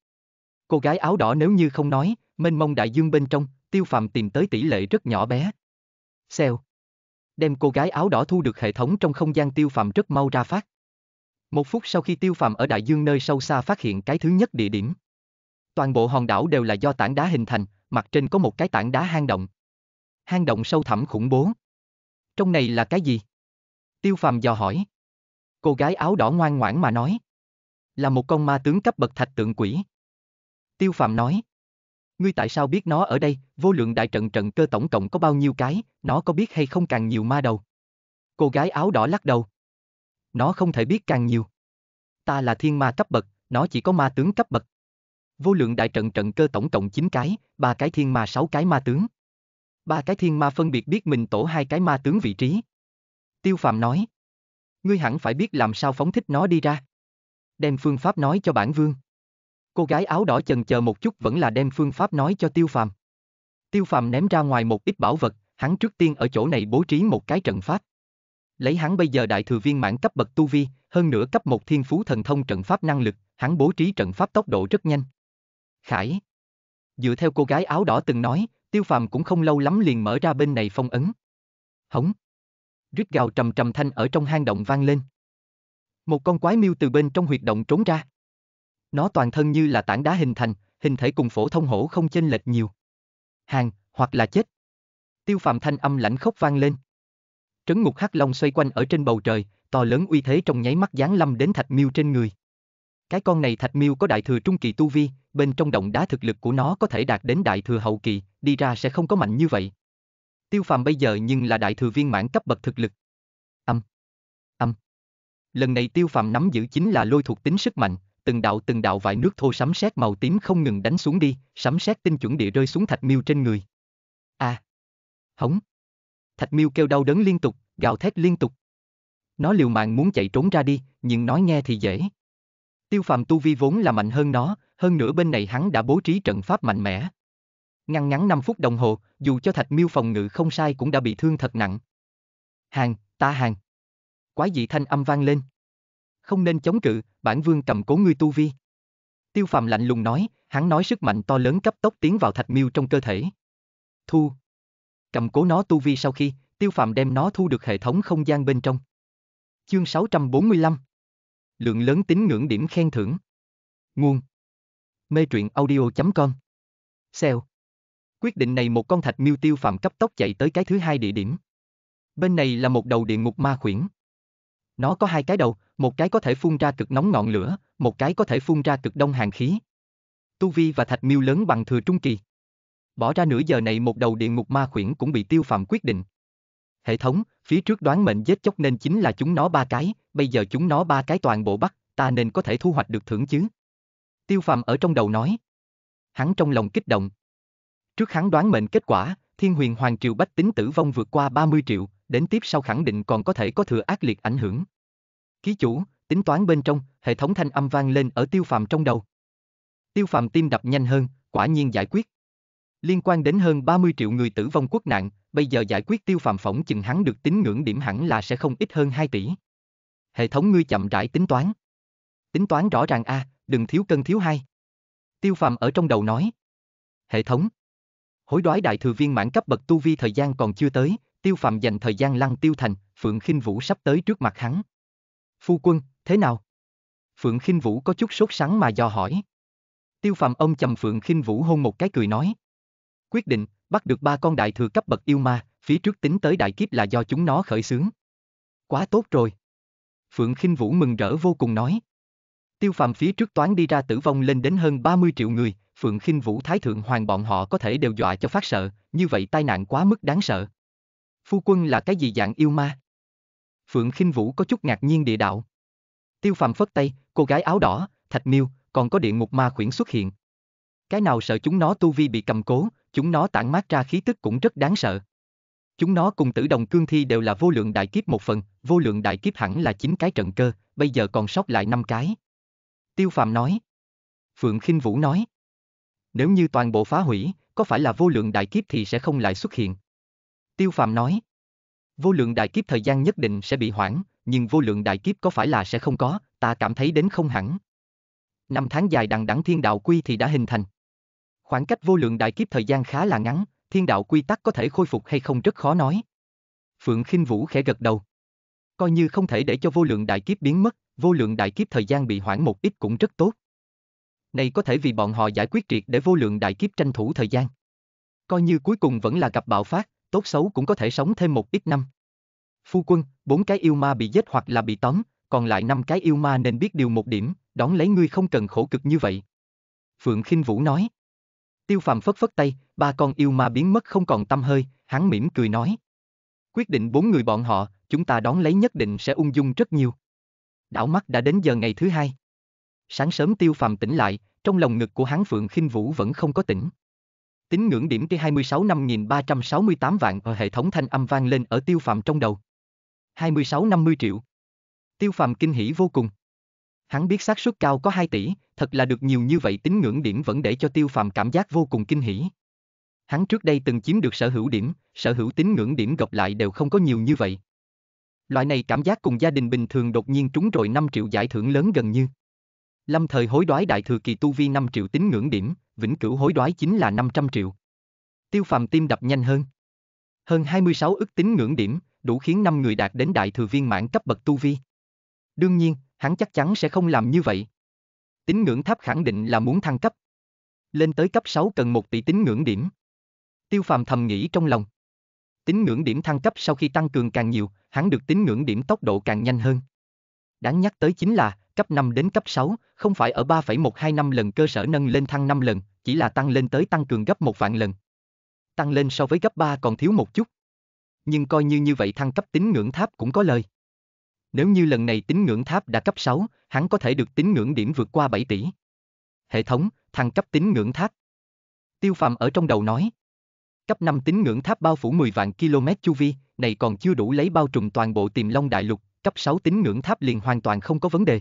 Cô gái áo đỏ nếu như không nói, mênh mông đại dương bên trong, tiêu phàm tìm tới tỷ lệ rất nhỏ bé. Xeo đem cô gái áo đỏ thu được hệ thống trong không gian tiêu phàm rất mau ra phát. Một phút sau khi tiêu phàm ở đại dương nơi sâu xa phát hiện cái thứ nhất địa điểm. Toàn bộ hòn đảo đều là do tảng đá hình thành, mặt trên có một cái tảng đá hang động. Hang động sâu thẳm khủng bố. Trong này là cái gì? Tiêu phàm dò hỏi. Cô gái áo đỏ ngoan ngoãn mà nói. Là một con ma tướng cấp bậc thạch tượng quỷ. Tiêu phàm nói. Ngươi tại sao biết nó ở đây, vô lượng đại trận trận cơ tổng cộng có bao nhiêu cái, nó có biết hay không càng nhiều ma đầu? Cô gái áo đỏ lắc đầu. Nó không thể biết càng nhiều. Ta là thiên ma cấp bậc, nó chỉ có ma tướng cấp bậc. Vô lượng đại trận trận cơ tổng cộng 9 cái, ba cái thiên ma 6 cái ma tướng. Ba cái thiên ma phân biệt biết mình tổ hai cái ma tướng vị trí. Tiêu Phạm nói. Ngươi hẳn phải biết làm sao phóng thích nó đi ra. Đem phương pháp nói cho bản vương. Cô gái áo đỏ chần chờ một chút vẫn là đem phương pháp nói cho Tiêu Phàm. Tiêu Phàm ném ra ngoài một ít bảo vật, hắn trước tiên ở chỗ này bố trí một cái trận pháp. Lấy hắn bây giờ đại thừa viên mãn cấp bậc tu vi, hơn nữa cấp một thiên phú thần thông trận pháp năng lực, hắn bố trí trận pháp tốc độ rất nhanh. Khải. Dựa theo cô gái áo đỏ từng nói, Tiêu Phàm cũng không lâu lắm liền mở ra bên này phong ấn. Hống. Rít gào trầm trầm thanh ở trong hang động vang lên. Một con quái miêu từ bên trong huyệt động trốn ra nó toàn thân như là tảng đá hình thành, hình thể cùng phổ thông hổ không chênh lệch nhiều. Hàng, hoặc là chết. Tiêu phàm thanh âm lãnh khốc vang lên. Trấn ngục hắc long xoay quanh ở trên bầu trời, to lớn uy thế trong nháy mắt giáng lâm đến thạch miêu trên người. Cái con này thạch miêu có đại thừa trung kỳ tu vi, bên trong động đá thực lực của nó có thể đạt đến đại thừa hậu kỳ, đi ra sẽ không có mạnh như vậy. Tiêu phàm bây giờ nhưng là đại thừa viên mãn cấp bậc thực lực. Âm. Âm. Lần này tiêu phàm nắm giữ chính là lôi thuộc tính sức mạnh, từng đạo từng đạo vài nước thô sấm sét màu tím không ngừng đánh xuống đi, sấm sét tinh chuẩn địa rơi xuống Thạch Miêu trên người. A. À. Hống. Thạch Miêu kêu đau đớn liên tục, gào thét liên tục. Nó liều mạng muốn chạy trốn ra đi, nhưng nói nghe thì dễ. Tiêu Phàm tu vi vốn là mạnh hơn nó, hơn nữa bên này hắn đã bố trí trận pháp mạnh mẽ. Ngăn ngắn 5 phút đồng hồ, dù cho Thạch Miêu phòng ngự không sai cũng đã bị thương thật nặng. Hàng, ta hàng. Quái dị thanh âm vang lên không nên chống cự, bản vương cầm cố ngươi tu vi. Tiêu phàm lạnh lùng nói, hắn nói sức mạnh to lớn cấp tốc tiến vào thạch miêu trong cơ thể. Thu. Cầm cố nó tu vi sau khi, tiêu phàm đem nó thu được hệ thống không gian bên trong. Chương 645 Lượng lớn tín ngưỡng điểm khen thưởng Nguồn Mê truyện audio.com Xeo Quyết định này một con thạch miêu tiêu phàm cấp tốc chạy tới cái thứ hai địa điểm. Bên này là một đầu địa ngục ma khuyển. Nó có hai cái đầu, một cái có thể phun ra cực nóng ngọn lửa, một cái có thể phun ra cực đông hàng khí. Tu Vi và Thạch Miêu lớn bằng thừa trung kỳ. Bỏ ra nửa giờ này một đầu địa ngục ma khuyển cũng bị tiêu phạm quyết định. Hệ thống, phía trước đoán mệnh giết chóc nên chính là chúng nó ba cái, bây giờ chúng nó ba cái toàn bộ bắt, ta nên có thể thu hoạch được thưởng chứ. Tiêu Phạm ở trong đầu nói. Hắn trong lòng kích động. Trước hắn đoán mệnh kết quả, thiên huyền hoàng triều bách tính tử vong vượt qua 30 triệu, đến tiếp sau khẳng định còn có thể có thừa ác liệt ảnh hưởng. Ký chủ, tính toán bên trong, hệ thống thanh âm vang lên ở tiêu phàm trong đầu. Tiêu phàm tim đập nhanh hơn, quả nhiên giải quyết. Liên quan đến hơn 30 triệu người tử vong quốc nạn, bây giờ giải quyết tiêu phàm phỏng chừng hắn được tính ngưỡng điểm hẳn là sẽ không ít hơn 2 tỷ. Hệ thống ngươi chậm rãi tính toán. Tính toán rõ ràng a, à, đừng thiếu cân thiếu hai. Tiêu phàm ở trong đầu nói. Hệ thống. Hối đoái đại thừa viên mãn cấp bậc tu vi thời gian còn chưa tới, tiêu phàm dành thời gian lăng tiêu thành, phượng khinh vũ sắp tới trước mặt hắn. Phu quân, thế nào? Phượng khinh Vũ có chút sốt sắng mà do hỏi. Tiêu phàm ông chầm Phượng khinh Vũ hôn một cái cười nói. Quyết định, bắt được ba con đại thừa cấp bậc yêu ma, phía trước tính tới đại kiếp là do chúng nó khởi xướng. Quá tốt rồi. Phượng khinh Vũ mừng rỡ vô cùng nói. Tiêu phàm phía trước toán đi ra tử vong lên đến hơn 30 triệu người, Phượng khinh Vũ Thái Thượng Hoàng bọn họ có thể đều dọa cho phát sợ, như vậy tai nạn quá mức đáng sợ. Phu quân là cái gì dạng yêu ma? Phượng Khinh Vũ có chút ngạc nhiên địa đạo. Tiêu Phàm phất tay, cô gái áo đỏ, Thạch Miêu, còn có địa ngục ma khuyển xuất hiện. Cái nào sợ chúng nó tu vi bị cầm cố, chúng nó tản mát ra khí tức cũng rất đáng sợ. Chúng nó cùng tử đồng cương thi đều là vô lượng đại kiếp một phần, vô lượng đại kiếp hẳn là chín cái trận cơ, bây giờ còn sót lại năm cái. Tiêu Phàm nói. Phượng Khinh Vũ nói. Nếu như toàn bộ phá hủy, có phải là vô lượng đại kiếp thì sẽ không lại xuất hiện. Tiêu Phàm nói. Vô lượng đại kiếp thời gian nhất định sẽ bị hoãn, nhưng vô lượng đại kiếp có phải là sẽ không có, ta cảm thấy đến không hẳn. Năm tháng dài đằng đẵng thiên đạo quy thì đã hình thành. Khoảng cách vô lượng đại kiếp thời gian khá là ngắn, thiên đạo quy tắc có thể khôi phục hay không rất khó nói. Phượng Khinh Vũ khẽ gật đầu. Coi như không thể để cho vô lượng đại kiếp biến mất, vô lượng đại kiếp thời gian bị hoãn một ít cũng rất tốt. Này có thể vì bọn họ giải quyết triệt để vô lượng đại kiếp tranh thủ thời gian. Coi như cuối cùng vẫn là gặp bạo phát, tốt xấu cũng có thể sống thêm một ít năm. Phu quân, bốn cái yêu ma bị giết hoặc là bị tóm, còn lại năm cái yêu ma nên biết điều một điểm, đón lấy ngươi không cần khổ cực như vậy. Phượng khinh Vũ nói. Tiêu phàm phất phất tay, ba con yêu ma biến mất không còn tâm hơi, hắn mỉm cười nói. Quyết định bốn người bọn họ, chúng ta đón lấy nhất định sẽ ung dung rất nhiều. Đảo mắt đã đến giờ ngày thứ hai. Sáng sớm tiêu phàm tỉnh lại, trong lòng ngực của hắn Phượng khinh Vũ vẫn không có tỉnh tính ngưỡng điểm T26 5368 vạn ở hệ thống thanh âm vang lên ở tiêu phạm trong đầu. 26-50 triệu. Tiêu phạm kinh hỉ vô cùng. Hắn biết xác suất cao có 2 tỷ, thật là được nhiều như vậy tính ngưỡng điểm vẫn để cho tiêu phạm cảm giác vô cùng kinh hỉ. Hắn trước đây từng chiếm được sở hữu điểm, sở hữu tính ngưỡng điểm gộp lại đều không có nhiều như vậy. Loại này cảm giác cùng gia đình bình thường đột nhiên trúng rồi 5 triệu giải thưởng lớn gần như. Lâm thời hối đoái đại thừa kỳ tu vi 5 triệu tín ngưỡng điểm, vĩnh cửu hối đoái chính là 500 triệu. Tiêu phàm tim đập nhanh hơn. Hơn 26 ức tính ngưỡng điểm, đủ khiến 5 người đạt đến đại thừa viên mãn cấp bậc tu vi. Đương nhiên, hắn chắc chắn sẽ không làm như vậy. Tín ngưỡng tháp khẳng định là muốn thăng cấp. Lên tới cấp 6 cần 1 tỷ tín ngưỡng điểm. Tiêu phàm thầm nghĩ trong lòng. Tín ngưỡng điểm thăng cấp sau khi tăng cường càng nhiều, hắn được tín ngưỡng điểm tốc độ càng nhanh hơn. Đáng nhắc tới chính là, cấp 5 đến cấp 6, không phải ở năm lần cơ sở nâng lên thăng 5 lần, chỉ là tăng lên tới tăng cường gấp một vạn lần. Tăng lên so với cấp 3 còn thiếu một chút. Nhưng coi như như vậy thăng cấp tính ngưỡng tháp cũng có lời. Nếu như lần này tính ngưỡng tháp đã cấp 6, hắn có thể được tính ngưỡng điểm vượt qua 7 tỷ. Hệ thống, thăng cấp tính ngưỡng tháp. Tiêu Phàm ở trong đầu nói. Cấp 5 tính ngưỡng tháp bao phủ 10 vạn km chu vi, này còn chưa đủ lấy bao trùm toàn bộ tiềm long đại lục, cấp 6 tính ngưỡng tháp liền hoàn toàn không có vấn đề.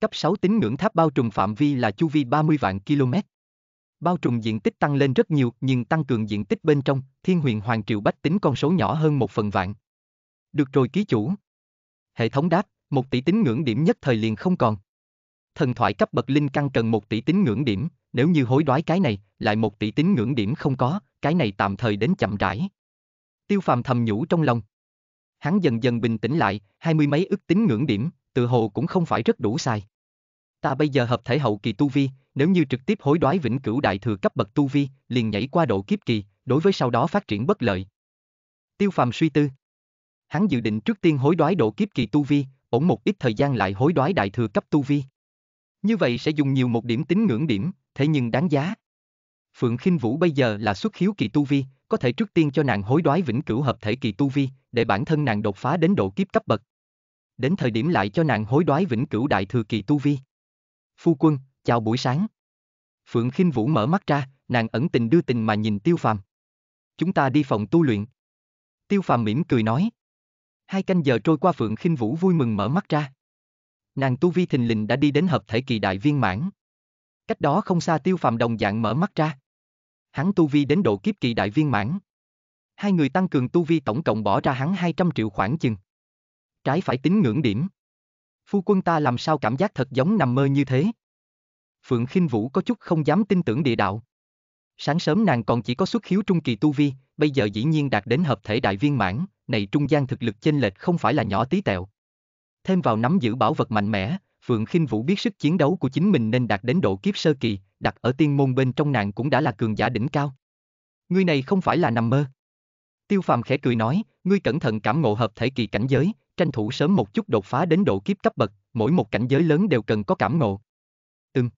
Cấp 6 tính ngưỡng tháp bao trùm phạm vi là chu vi 30 vạn km. Bao trùm diện tích tăng lên rất nhiều nhưng tăng cường diện tích bên trong, thiên huyền hoàng triệu bách tính con số nhỏ hơn một phần vạn. Được rồi ký chủ. Hệ thống đáp, một tỷ tính ngưỡng điểm nhất thời liền không còn. Thần thoại cấp bậc linh căn cần một tỷ tính ngưỡng điểm, nếu như hối đoái cái này, lại một tỷ tính ngưỡng điểm không có, cái này tạm thời đến chậm rãi. Tiêu phàm thầm nhủ trong lòng. Hắn dần dần bình tĩnh lại, hai mươi mấy ức tính ngưỡng điểm, tự hồ cũng không phải rất đủ sai. Ta bây giờ hợp thể hậu kỳ tu vi, nếu như trực tiếp hối đoái vĩnh cửu đại thừa cấp bậc tu vi, liền nhảy qua độ kiếp kỳ, đối với sau đó phát triển bất lợi. Tiêu phàm suy tư. Hắn dự định trước tiên hối đoái độ kiếp kỳ tu vi, ổn một ít thời gian lại hối đoái đại thừa cấp tu vi. Như vậy sẽ dùng nhiều một điểm tính ngưỡng điểm, thế nhưng đáng giá. Phượng Khinh Vũ bây giờ là xuất khiếu kỳ tu vi, có thể trước tiên cho nàng hối đoái vĩnh cửu hợp thể kỳ tu vi, để bản thân nàng đột phá đến độ kiếp cấp bậc. Đến thời điểm lại cho nàng hối đoái vĩnh cửu đại thừa kỳ tu vi phu quân, chào buổi sáng. Phượng khinh Vũ mở mắt ra, nàng ẩn tình đưa tình mà nhìn Tiêu Phàm. Chúng ta đi phòng tu luyện. Tiêu Phàm mỉm cười nói. Hai canh giờ trôi qua Phượng khinh Vũ vui mừng mở mắt ra. Nàng tu vi thình lình đã đi đến hợp thể kỳ đại viên mãn. Cách đó không xa Tiêu Phàm đồng dạng mở mắt ra. Hắn tu vi đến độ kiếp kỳ đại viên mãn. Hai người tăng cường tu vi tổng cộng bỏ ra hắn 200 triệu khoảng chừng. Trái phải tính ngưỡng điểm. Phu quân ta làm sao cảm giác thật giống nằm mơ như thế? Phượng khinh Vũ có chút không dám tin tưởng địa đạo. Sáng sớm nàng còn chỉ có xuất khiếu trung kỳ tu vi, bây giờ dĩ nhiên đạt đến hợp thể đại viên mãn, này trung gian thực lực chênh lệch không phải là nhỏ tí tẹo. Thêm vào nắm giữ bảo vật mạnh mẽ, Phượng khinh Vũ biết sức chiến đấu của chính mình nên đạt đến độ kiếp sơ kỳ, đặt ở tiên môn bên trong nàng cũng đã là cường giả đỉnh cao. Ngươi này không phải là nằm mơ. Tiêu Phàm khẽ cười nói, ngươi cẩn thận cảm ngộ hợp thể kỳ cảnh giới, tranh thủ sớm một chút đột phá đến độ kiếp cấp bậc, mỗi một cảnh giới lớn đều cần có cảm ngộ. Ừm.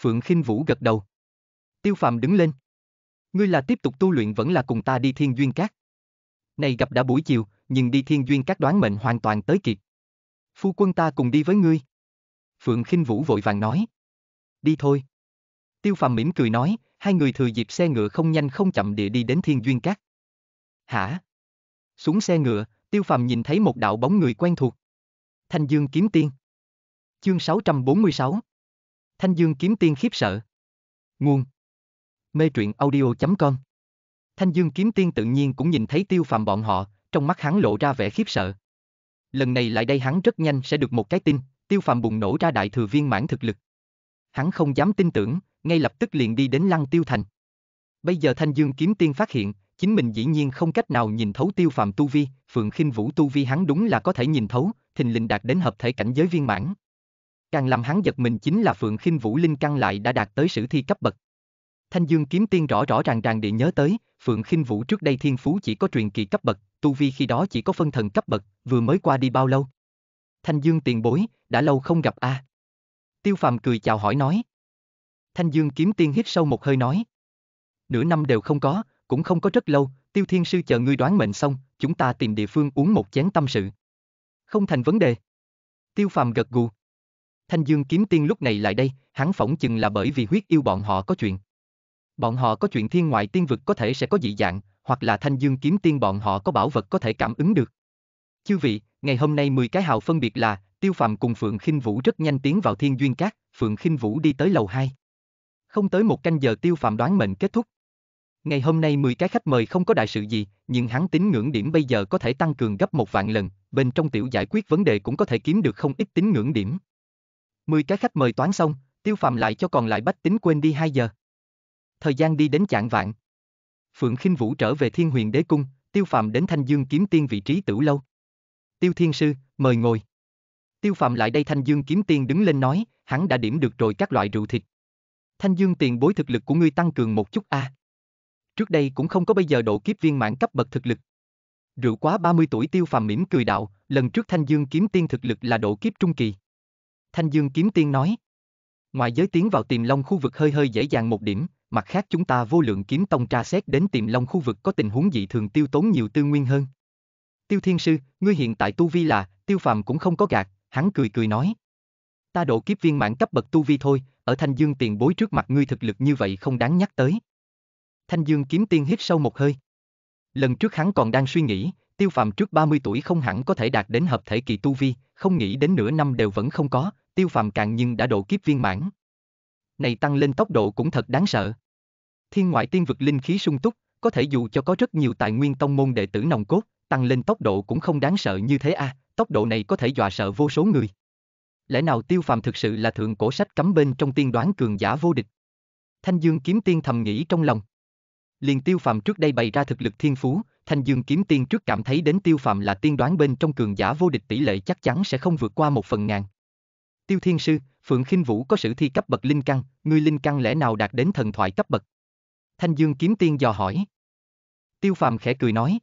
Phượng Khinh Vũ gật đầu. Tiêu Phàm đứng lên. Ngươi là tiếp tục tu luyện vẫn là cùng ta đi Thiên Duyên Các? Này gặp đã buổi chiều, nhưng đi Thiên Duyên Các đoán mệnh hoàn toàn tới kịp. Phu quân ta cùng đi với ngươi. Phượng Khinh Vũ vội vàng nói. Đi thôi. Tiêu Phàm mỉm cười nói, hai người thừa dịp xe ngựa không nhanh không chậm địa đi đến Thiên Duyên Các. Hả? Xuống xe ngựa, Tiêu Phàm nhìn thấy một đạo bóng người quen thuộc. Thanh Dương Kiếm Tiên. Chương 646. Thanh Dương Kiếm Tiên khiếp sợ. Nguồn. Mê truyện audio.com. Thanh Dương Kiếm Tiên tự nhiên cũng nhìn thấy Tiêu Phàm bọn họ, trong mắt hắn lộ ra vẻ khiếp sợ. Lần này lại đây hắn rất nhanh sẽ được một cái tin, Tiêu Phàm bùng nổ ra đại thừa viên mãn thực lực. Hắn không dám tin tưởng, ngay lập tức liền đi đến Lăng Tiêu Thành. Bây giờ Thanh Dương Kiếm Tiên phát hiện, chính mình dĩ nhiên không cách nào nhìn thấu tiêu phàm tu vi, Phượng khinh Vũ tu vi hắn đúng là có thể nhìn thấu, thình lình đạt đến hợp thể cảnh giới viên mãn. Càng làm hắn giật mình chính là Phượng khinh Vũ linh căn lại đã đạt tới sử thi cấp bậc. Thanh Dương kiếm tiên rõ rõ ràng ràng địa nhớ tới, Phượng khinh Vũ trước đây thiên phú chỉ có truyền kỳ cấp bậc, tu vi khi đó chỉ có phân thần cấp bậc, vừa mới qua đi bao lâu? Thanh Dương tiền bối, đã lâu không gặp a. À? Tiêu Phàm cười chào hỏi nói. Thanh Dương kiếm tiên hít sâu một hơi nói. Nửa năm đều không có, cũng không có rất lâu, Tiêu Thiên Sư chờ ngươi đoán mệnh xong, chúng ta tìm địa phương uống một chén tâm sự. Không thành vấn đề. Tiêu Phàm gật gù. Thanh Dương kiếm tiên lúc này lại đây, hắn phỏng chừng là bởi vì huyết yêu bọn họ có chuyện. Bọn họ có chuyện thiên ngoại tiên vực có thể sẽ có dị dạng, hoặc là Thanh Dương kiếm tiên bọn họ có bảo vật có thể cảm ứng được. Chư vị, ngày hôm nay 10 cái hào phân biệt là Tiêu Phàm cùng Phượng Khinh Vũ rất nhanh tiến vào Thiên Duyên Các, Phượng Khinh Vũ đi tới lầu 2. Không tới một canh giờ Tiêu Phàm đoán mệnh kết thúc, Ngày hôm nay 10 cái khách mời không có đại sự gì, nhưng hắn tín ngưỡng điểm bây giờ có thể tăng cường gấp một vạn lần, bên trong tiểu giải quyết vấn đề cũng có thể kiếm được không ít tín ngưỡng điểm. 10 cái khách mời toán xong, tiêu phàm lại cho còn lại bách tính quên đi 2 giờ. Thời gian đi đến chạng vạn. Phượng khinh Vũ trở về Thiên Huyền Đế Cung, tiêu phàm đến Thanh Dương kiếm tiên vị trí tử lâu. Tiêu Thiên Sư, mời ngồi. Tiêu phàm lại đây Thanh Dương kiếm tiên đứng lên nói, hắn đã điểm được rồi các loại rượu thịt. Thanh Dương tiền bối thực lực của ngươi tăng cường một chút a. À trước đây cũng không có bây giờ độ kiếp viên mãn cấp bậc thực lực. Rượu quá 30 tuổi tiêu phàm mỉm cười đạo, lần trước Thanh Dương kiếm tiên thực lực là độ kiếp trung kỳ. Thanh Dương kiếm tiên nói, ngoài giới tiến vào tiềm long khu vực hơi hơi dễ dàng một điểm, mặt khác chúng ta vô lượng kiếm tông tra xét đến tiềm long khu vực có tình huống dị thường tiêu tốn nhiều tư nguyên hơn. Tiêu Thiên Sư, ngươi hiện tại tu vi là, tiêu phàm cũng không có gạt, hắn cười cười nói. Ta độ kiếp viên mãn cấp bậc tu vi thôi, ở thanh dương tiền bối trước mặt ngươi thực lực như vậy không đáng nhắc tới. Thanh Dương kiếm tiên hít sâu một hơi. Lần trước hắn còn đang suy nghĩ, tiêu phàm trước 30 tuổi không hẳn có thể đạt đến hợp thể kỳ tu vi, không nghĩ đến nửa năm đều vẫn không có, tiêu phàm càng nhưng đã độ kiếp viên mãn. Này tăng lên tốc độ cũng thật đáng sợ. Thiên ngoại tiên vực linh khí sung túc, có thể dù cho có rất nhiều tài nguyên tông môn đệ tử nồng cốt, tăng lên tốc độ cũng không đáng sợ như thế a, à, tốc độ này có thể dọa sợ vô số người. Lẽ nào tiêu phàm thực sự là thượng cổ sách cấm bên trong tiên đoán cường giả vô địch? Thanh Dương kiếm tiên thầm nghĩ trong lòng liền tiêu phàm trước đây bày ra thực lực thiên phú, thanh dương kiếm tiên trước cảm thấy đến tiêu phàm là tiên đoán bên trong cường giả vô địch tỷ lệ chắc chắn sẽ không vượt qua một phần ngàn. Tiêu thiên sư, Phượng khinh Vũ có sử thi cấp bậc linh căn, ngươi linh căn lẽ nào đạt đến thần thoại cấp bậc? Thanh dương kiếm tiên dò hỏi. Tiêu phàm khẽ cười nói.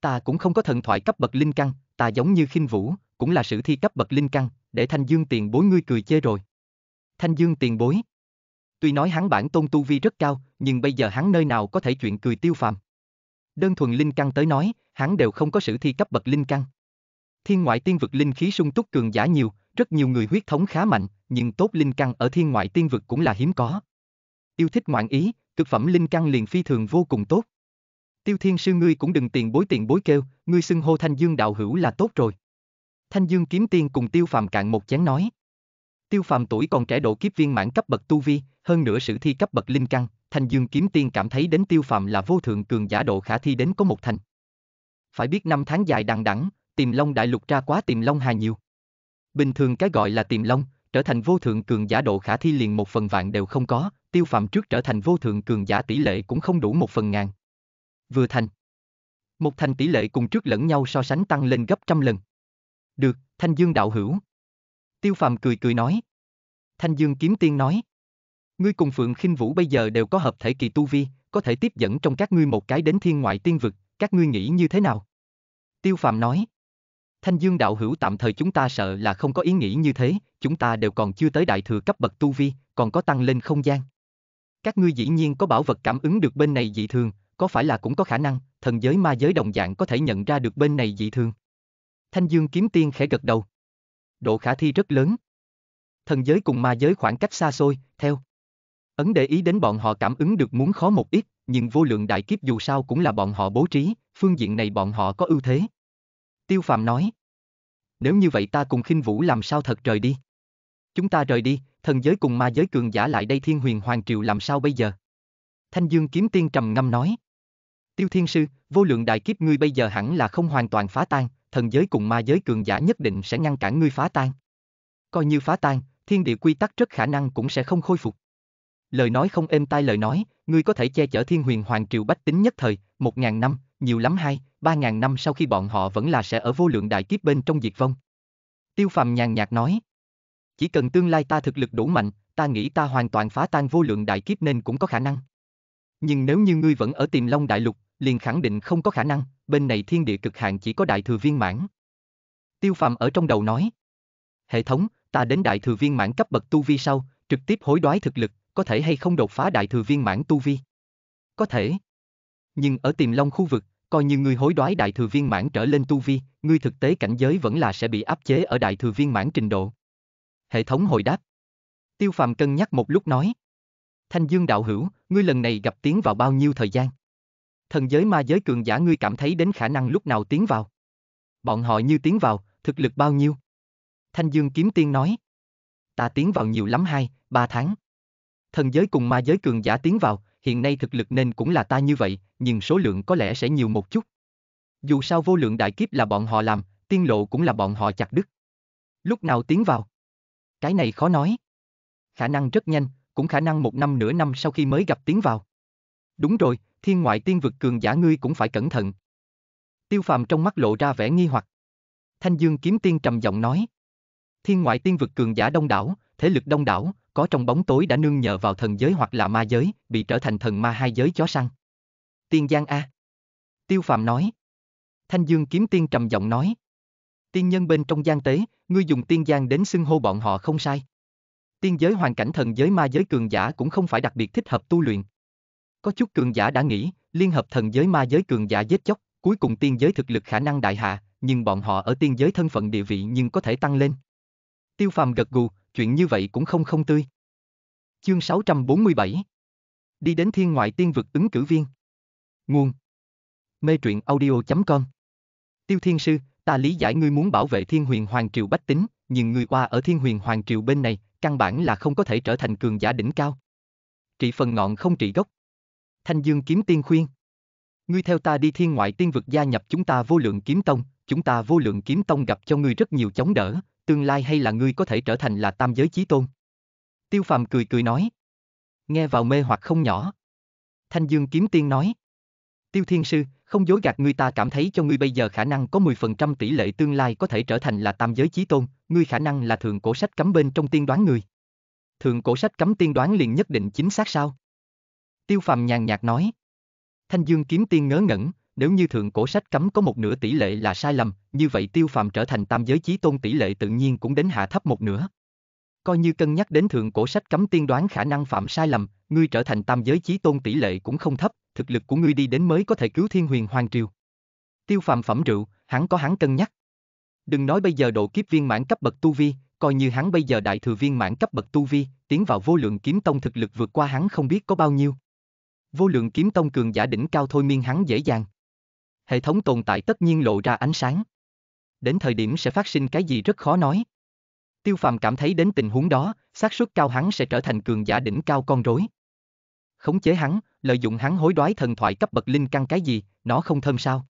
Ta cũng không có thần thoại cấp bậc linh căn, ta giống như khinh Vũ, cũng là sử thi cấp bậc linh căn, để thanh dương tiền bối ngươi cười chê rồi. Thanh dương tiền bối. Tuy nói hắn bản tôn tu vi rất cao, nhưng bây giờ hắn nơi nào có thể chuyện cười tiêu phàm. Đơn thuần linh căn tới nói, hắn đều không có sử thi cấp bậc linh căn. Thiên ngoại tiên vực linh khí sung túc cường giả nhiều, rất nhiều người huyết thống khá mạnh, nhưng tốt linh căn ở thiên ngoại tiên vực cũng là hiếm có. Yêu thích ngoạn ý, cực phẩm linh căn liền phi thường vô cùng tốt. Tiêu thiên sư ngươi cũng đừng tiền bối tiền bối kêu, ngươi xưng hô thanh dương đạo hữu là tốt rồi. Thanh dương kiếm tiên cùng tiêu phàm cạn một chén nói. Tiêu phàm tuổi còn trẻ độ kiếp viên mãn cấp bậc tu vi, hơn nữa sử thi cấp bậc linh căn, Thanh Dương kiếm tiên cảm thấy đến Tiêu Phàm là vô thượng cường giả độ khả thi đến có một thành. Phải biết năm tháng dài đằng đẵng, Tiềm Long đại lục ra quá Tiềm Long hà nhiều. Bình thường cái gọi là Tiềm Long, trở thành vô thượng cường giả độ khả thi liền một phần vạn đều không có, Tiêu Phàm trước trở thành vô thượng cường giả tỷ lệ cũng không đủ một phần ngàn. Vừa thành. Một thành tỷ lệ cùng trước lẫn nhau so sánh tăng lên gấp trăm lần. Được, Thanh Dương đạo hữu. Tiêu Phàm cười cười nói. Thanh Dương kiếm tiên nói. Ngươi cùng Phượng khinh Vũ bây giờ đều có hợp thể kỳ tu vi, có thể tiếp dẫn trong các ngươi một cái đến thiên ngoại tiên vực, các ngươi nghĩ như thế nào? Tiêu Phàm nói. Thanh Dương đạo hữu tạm thời chúng ta sợ là không có ý nghĩ như thế, chúng ta đều còn chưa tới đại thừa cấp bậc tu vi, còn có tăng lên không gian. Các ngươi dĩ nhiên có bảo vật cảm ứng được bên này dị thường, có phải là cũng có khả năng, thần giới ma giới đồng dạng có thể nhận ra được bên này dị thường. Thanh Dương kiếm tiên khẽ gật đầu. Độ khả thi rất lớn. Thần giới cùng ma giới khoảng cách xa xôi, theo, Ấn để ý đến bọn họ cảm ứng được muốn khó một ít, nhưng vô lượng đại kiếp dù sao cũng là bọn họ bố trí, phương diện này bọn họ có ưu thế. Tiêu Phàm nói. Nếu như vậy ta cùng khinh vũ làm sao thật trời đi. Chúng ta rời đi, thần giới cùng ma giới cường giả lại đây thiên huyền hoàng triều làm sao bây giờ? Thanh Dương kiếm tiên trầm ngâm nói. Tiêu Thiên Sư, vô lượng đại kiếp ngươi bây giờ hẳn là không hoàn toàn phá tan, thần giới cùng ma giới cường giả nhất định sẽ ngăn cản ngươi phá tan. Coi như phá tan, thiên địa quy tắc rất khả năng cũng sẽ không khôi phục lời nói không êm tai lời nói, ngươi có thể che chở thiên huyền hoàng triều bách tính nhất thời, một ngàn năm, nhiều lắm hai, ba ngàn năm sau khi bọn họ vẫn là sẽ ở vô lượng đại kiếp bên trong diệt vong. Tiêu phàm nhàn nhạt nói, chỉ cần tương lai ta thực lực đủ mạnh, ta nghĩ ta hoàn toàn phá tan vô lượng đại kiếp nên cũng có khả năng. Nhưng nếu như ngươi vẫn ở tiềm long đại lục, liền khẳng định không có khả năng, bên này thiên địa cực hạn chỉ có đại thừa viên mãn. Tiêu phàm ở trong đầu nói, hệ thống, ta đến đại thừa viên mãn cấp bậc tu vi sau, trực tiếp hối đoái thực lực, có thể hay không đột phá đại thừa viên mãn tu vi? Có thể. Nhưng ở tiềm long khu vực, coi như ngươi hối đoái đại thừa viên mãn trở lên tu vi, ngươi thực tế cảnh giới vẫn là sẽ bị áp chế ở đại thừa viên mãn trình độ. Hệ thống hồi đáp. Tiêu phàm cân nhắc một lúc nói. Thanh dương đạo hữu, ngươi lần này gặp tiến vào bao nhiêu thời gian? Thần giới ma giới cường giả ngươi cảm thấy đến khả năng lúc nào tiến vào? Bọn họ như tiến vào, thực lực bao nhiêu? Thanh dương kiếm tiên nói. Ta tiến vào nhiều lắm hai, ba tháng thần giới cùng ma giới cường giả tiến vào, hiện nay thực lực nên cũng là ta như vậy, nhưng số lượng có lẽ sẽ nhiều một chút. Dù sao vô lượng đại kiếp là bọn họ làm, tiên lộ cũng là bọn họ chặt đứt. Lúc nào tiến vào? Cái này khó nói. Khả năng rất nhanh, cũng khả năng một năm nửa năm sau khi mới gặp tiến vào. Đúng rồi, thiên ngoại tiên vực cường giả ngươi cũng phải cẩn thận. Tiêu phàm trong mắt lộ ra vẻ nghi hoặc. Thanh Dương kiếm tiên trầm giọng nói. Thiên ngoại tiên vực cường giả đông đảo, thế lực đông đảo, có trong bóng tối đã nương nhờ vào thần giới hoặc là ma giới, bị trở thành thần ma hai giới chó săn. Tiên Giang A. Tiêu Phàm nói. Thanh Dương kiếm tiên trầm giọng nói. Tiên nhân bên trong giang tế, ngươi dùng tiên giang đến xưng hô bọn họ không sai. Tiên giới hoàn cảnh thần giới ma giới cường giả cũng không phải đặc biệt thích hợp tu luyện. Có chút cường giả đã nghĩ, liên hợp thần giới ma giới cường giả giết chóc, cuối cùng tiên giới thực lực khả năng đại hạ, nhưng bọn họ ở tiên giới thân phận địa vị nhưng có thể tăng lên. Tiêu Phàm gật gù, chuyện như vậy cũng không không tươi. Chương 647 Đi đến thiên ngoại tiên vực ứng cử viên. Nguồn Mê truyện audio.com Tiêu Thiên Sư, ta lý giải ngươi muốn bảo vệ thiên huyền hoàng triều bách tính, nhưng ngươi qua ở thiên huyền hoàng triều bên này, căn bản là không có thể trở thành cường giả đỉnh cao. Trị phần ngọn không trị gốc. Thanh Dương kiếm tiên khuyên. Ngươi theo ta đi thiên ngoại tiên vực gia nhập chúng ta vô lượng kiếm tông, chúng ta vô lượng kiếm tông gặp cho ngươi rất nhiều chống đỡ, tương lai hay là ngươi có thể trở thành là tam giới chí tôn. Tiêu phàm cười cười nói. Nghe vào mê hoặc không nhỏ. Thanh Dương kiếm tiên nói. Tiêu thiên sư, không dối gạt ngươi ta cảm thấy cho ngươi bây giờ khả năng có 10% tỷ lệ tương lai có thể trở thành là tam giới chí tôn, ngươi khả năng là thường cổ sách cấm bên trong tiên đoán người. Thường cổ sách cấm tiên đoán liền nhất định chính xác sao? Tiêu phàm nhàn nhạt nói. Thanh Dương kiếm tiên ngớ ngẩn, nếu như thượng cổ sách cấm có một nửa tỷ lệ là sai lầm, như vậy tiêu phàm trở thành tam giới chí tôn tỷ lệ tự nhiên cũng đến hạ thấp một nửa. Coi như cân nhắc đến thượng cổ sách cấm tiên đoán khả năng phạm sai lầm, ngươi trở thành tam giới chí tôn tỷ lệ cũng không thấp, thực lực của ngươi đi đến mới có thể cứu thiên huyền hoàng triều. Tiêu phàm phẩm rượu, hắn có hắn cân nhắc. Đừng nói bây giờ độ kiếp viên mãn cấp bậc tu vi, coi như hắn bây giờ đại thừa viên mãn cấp bậc tu vi, tiến vào vô lượng kiếm tông thực lực vượt qua hắn không biết có bao nhiêu. Vô lượng kiếm tông cường giả đỉnh cao thôi miên hắn dễ dàng hệ thống tồn tại tất nhiên lộ ra ánh sáng. Đến thời điểm sẽ phát sinh cái gì rất khó nói. Tiêu Phàm cảm thấy đến tình huống đó, xác suất cao hắn sẽ trở thành cường giả đỉnh cao con rối. Khống chế hắn, lợi dụng hắn hối đoái thần thoại cấp bậc linh căn cái gì, nó không thơm sao?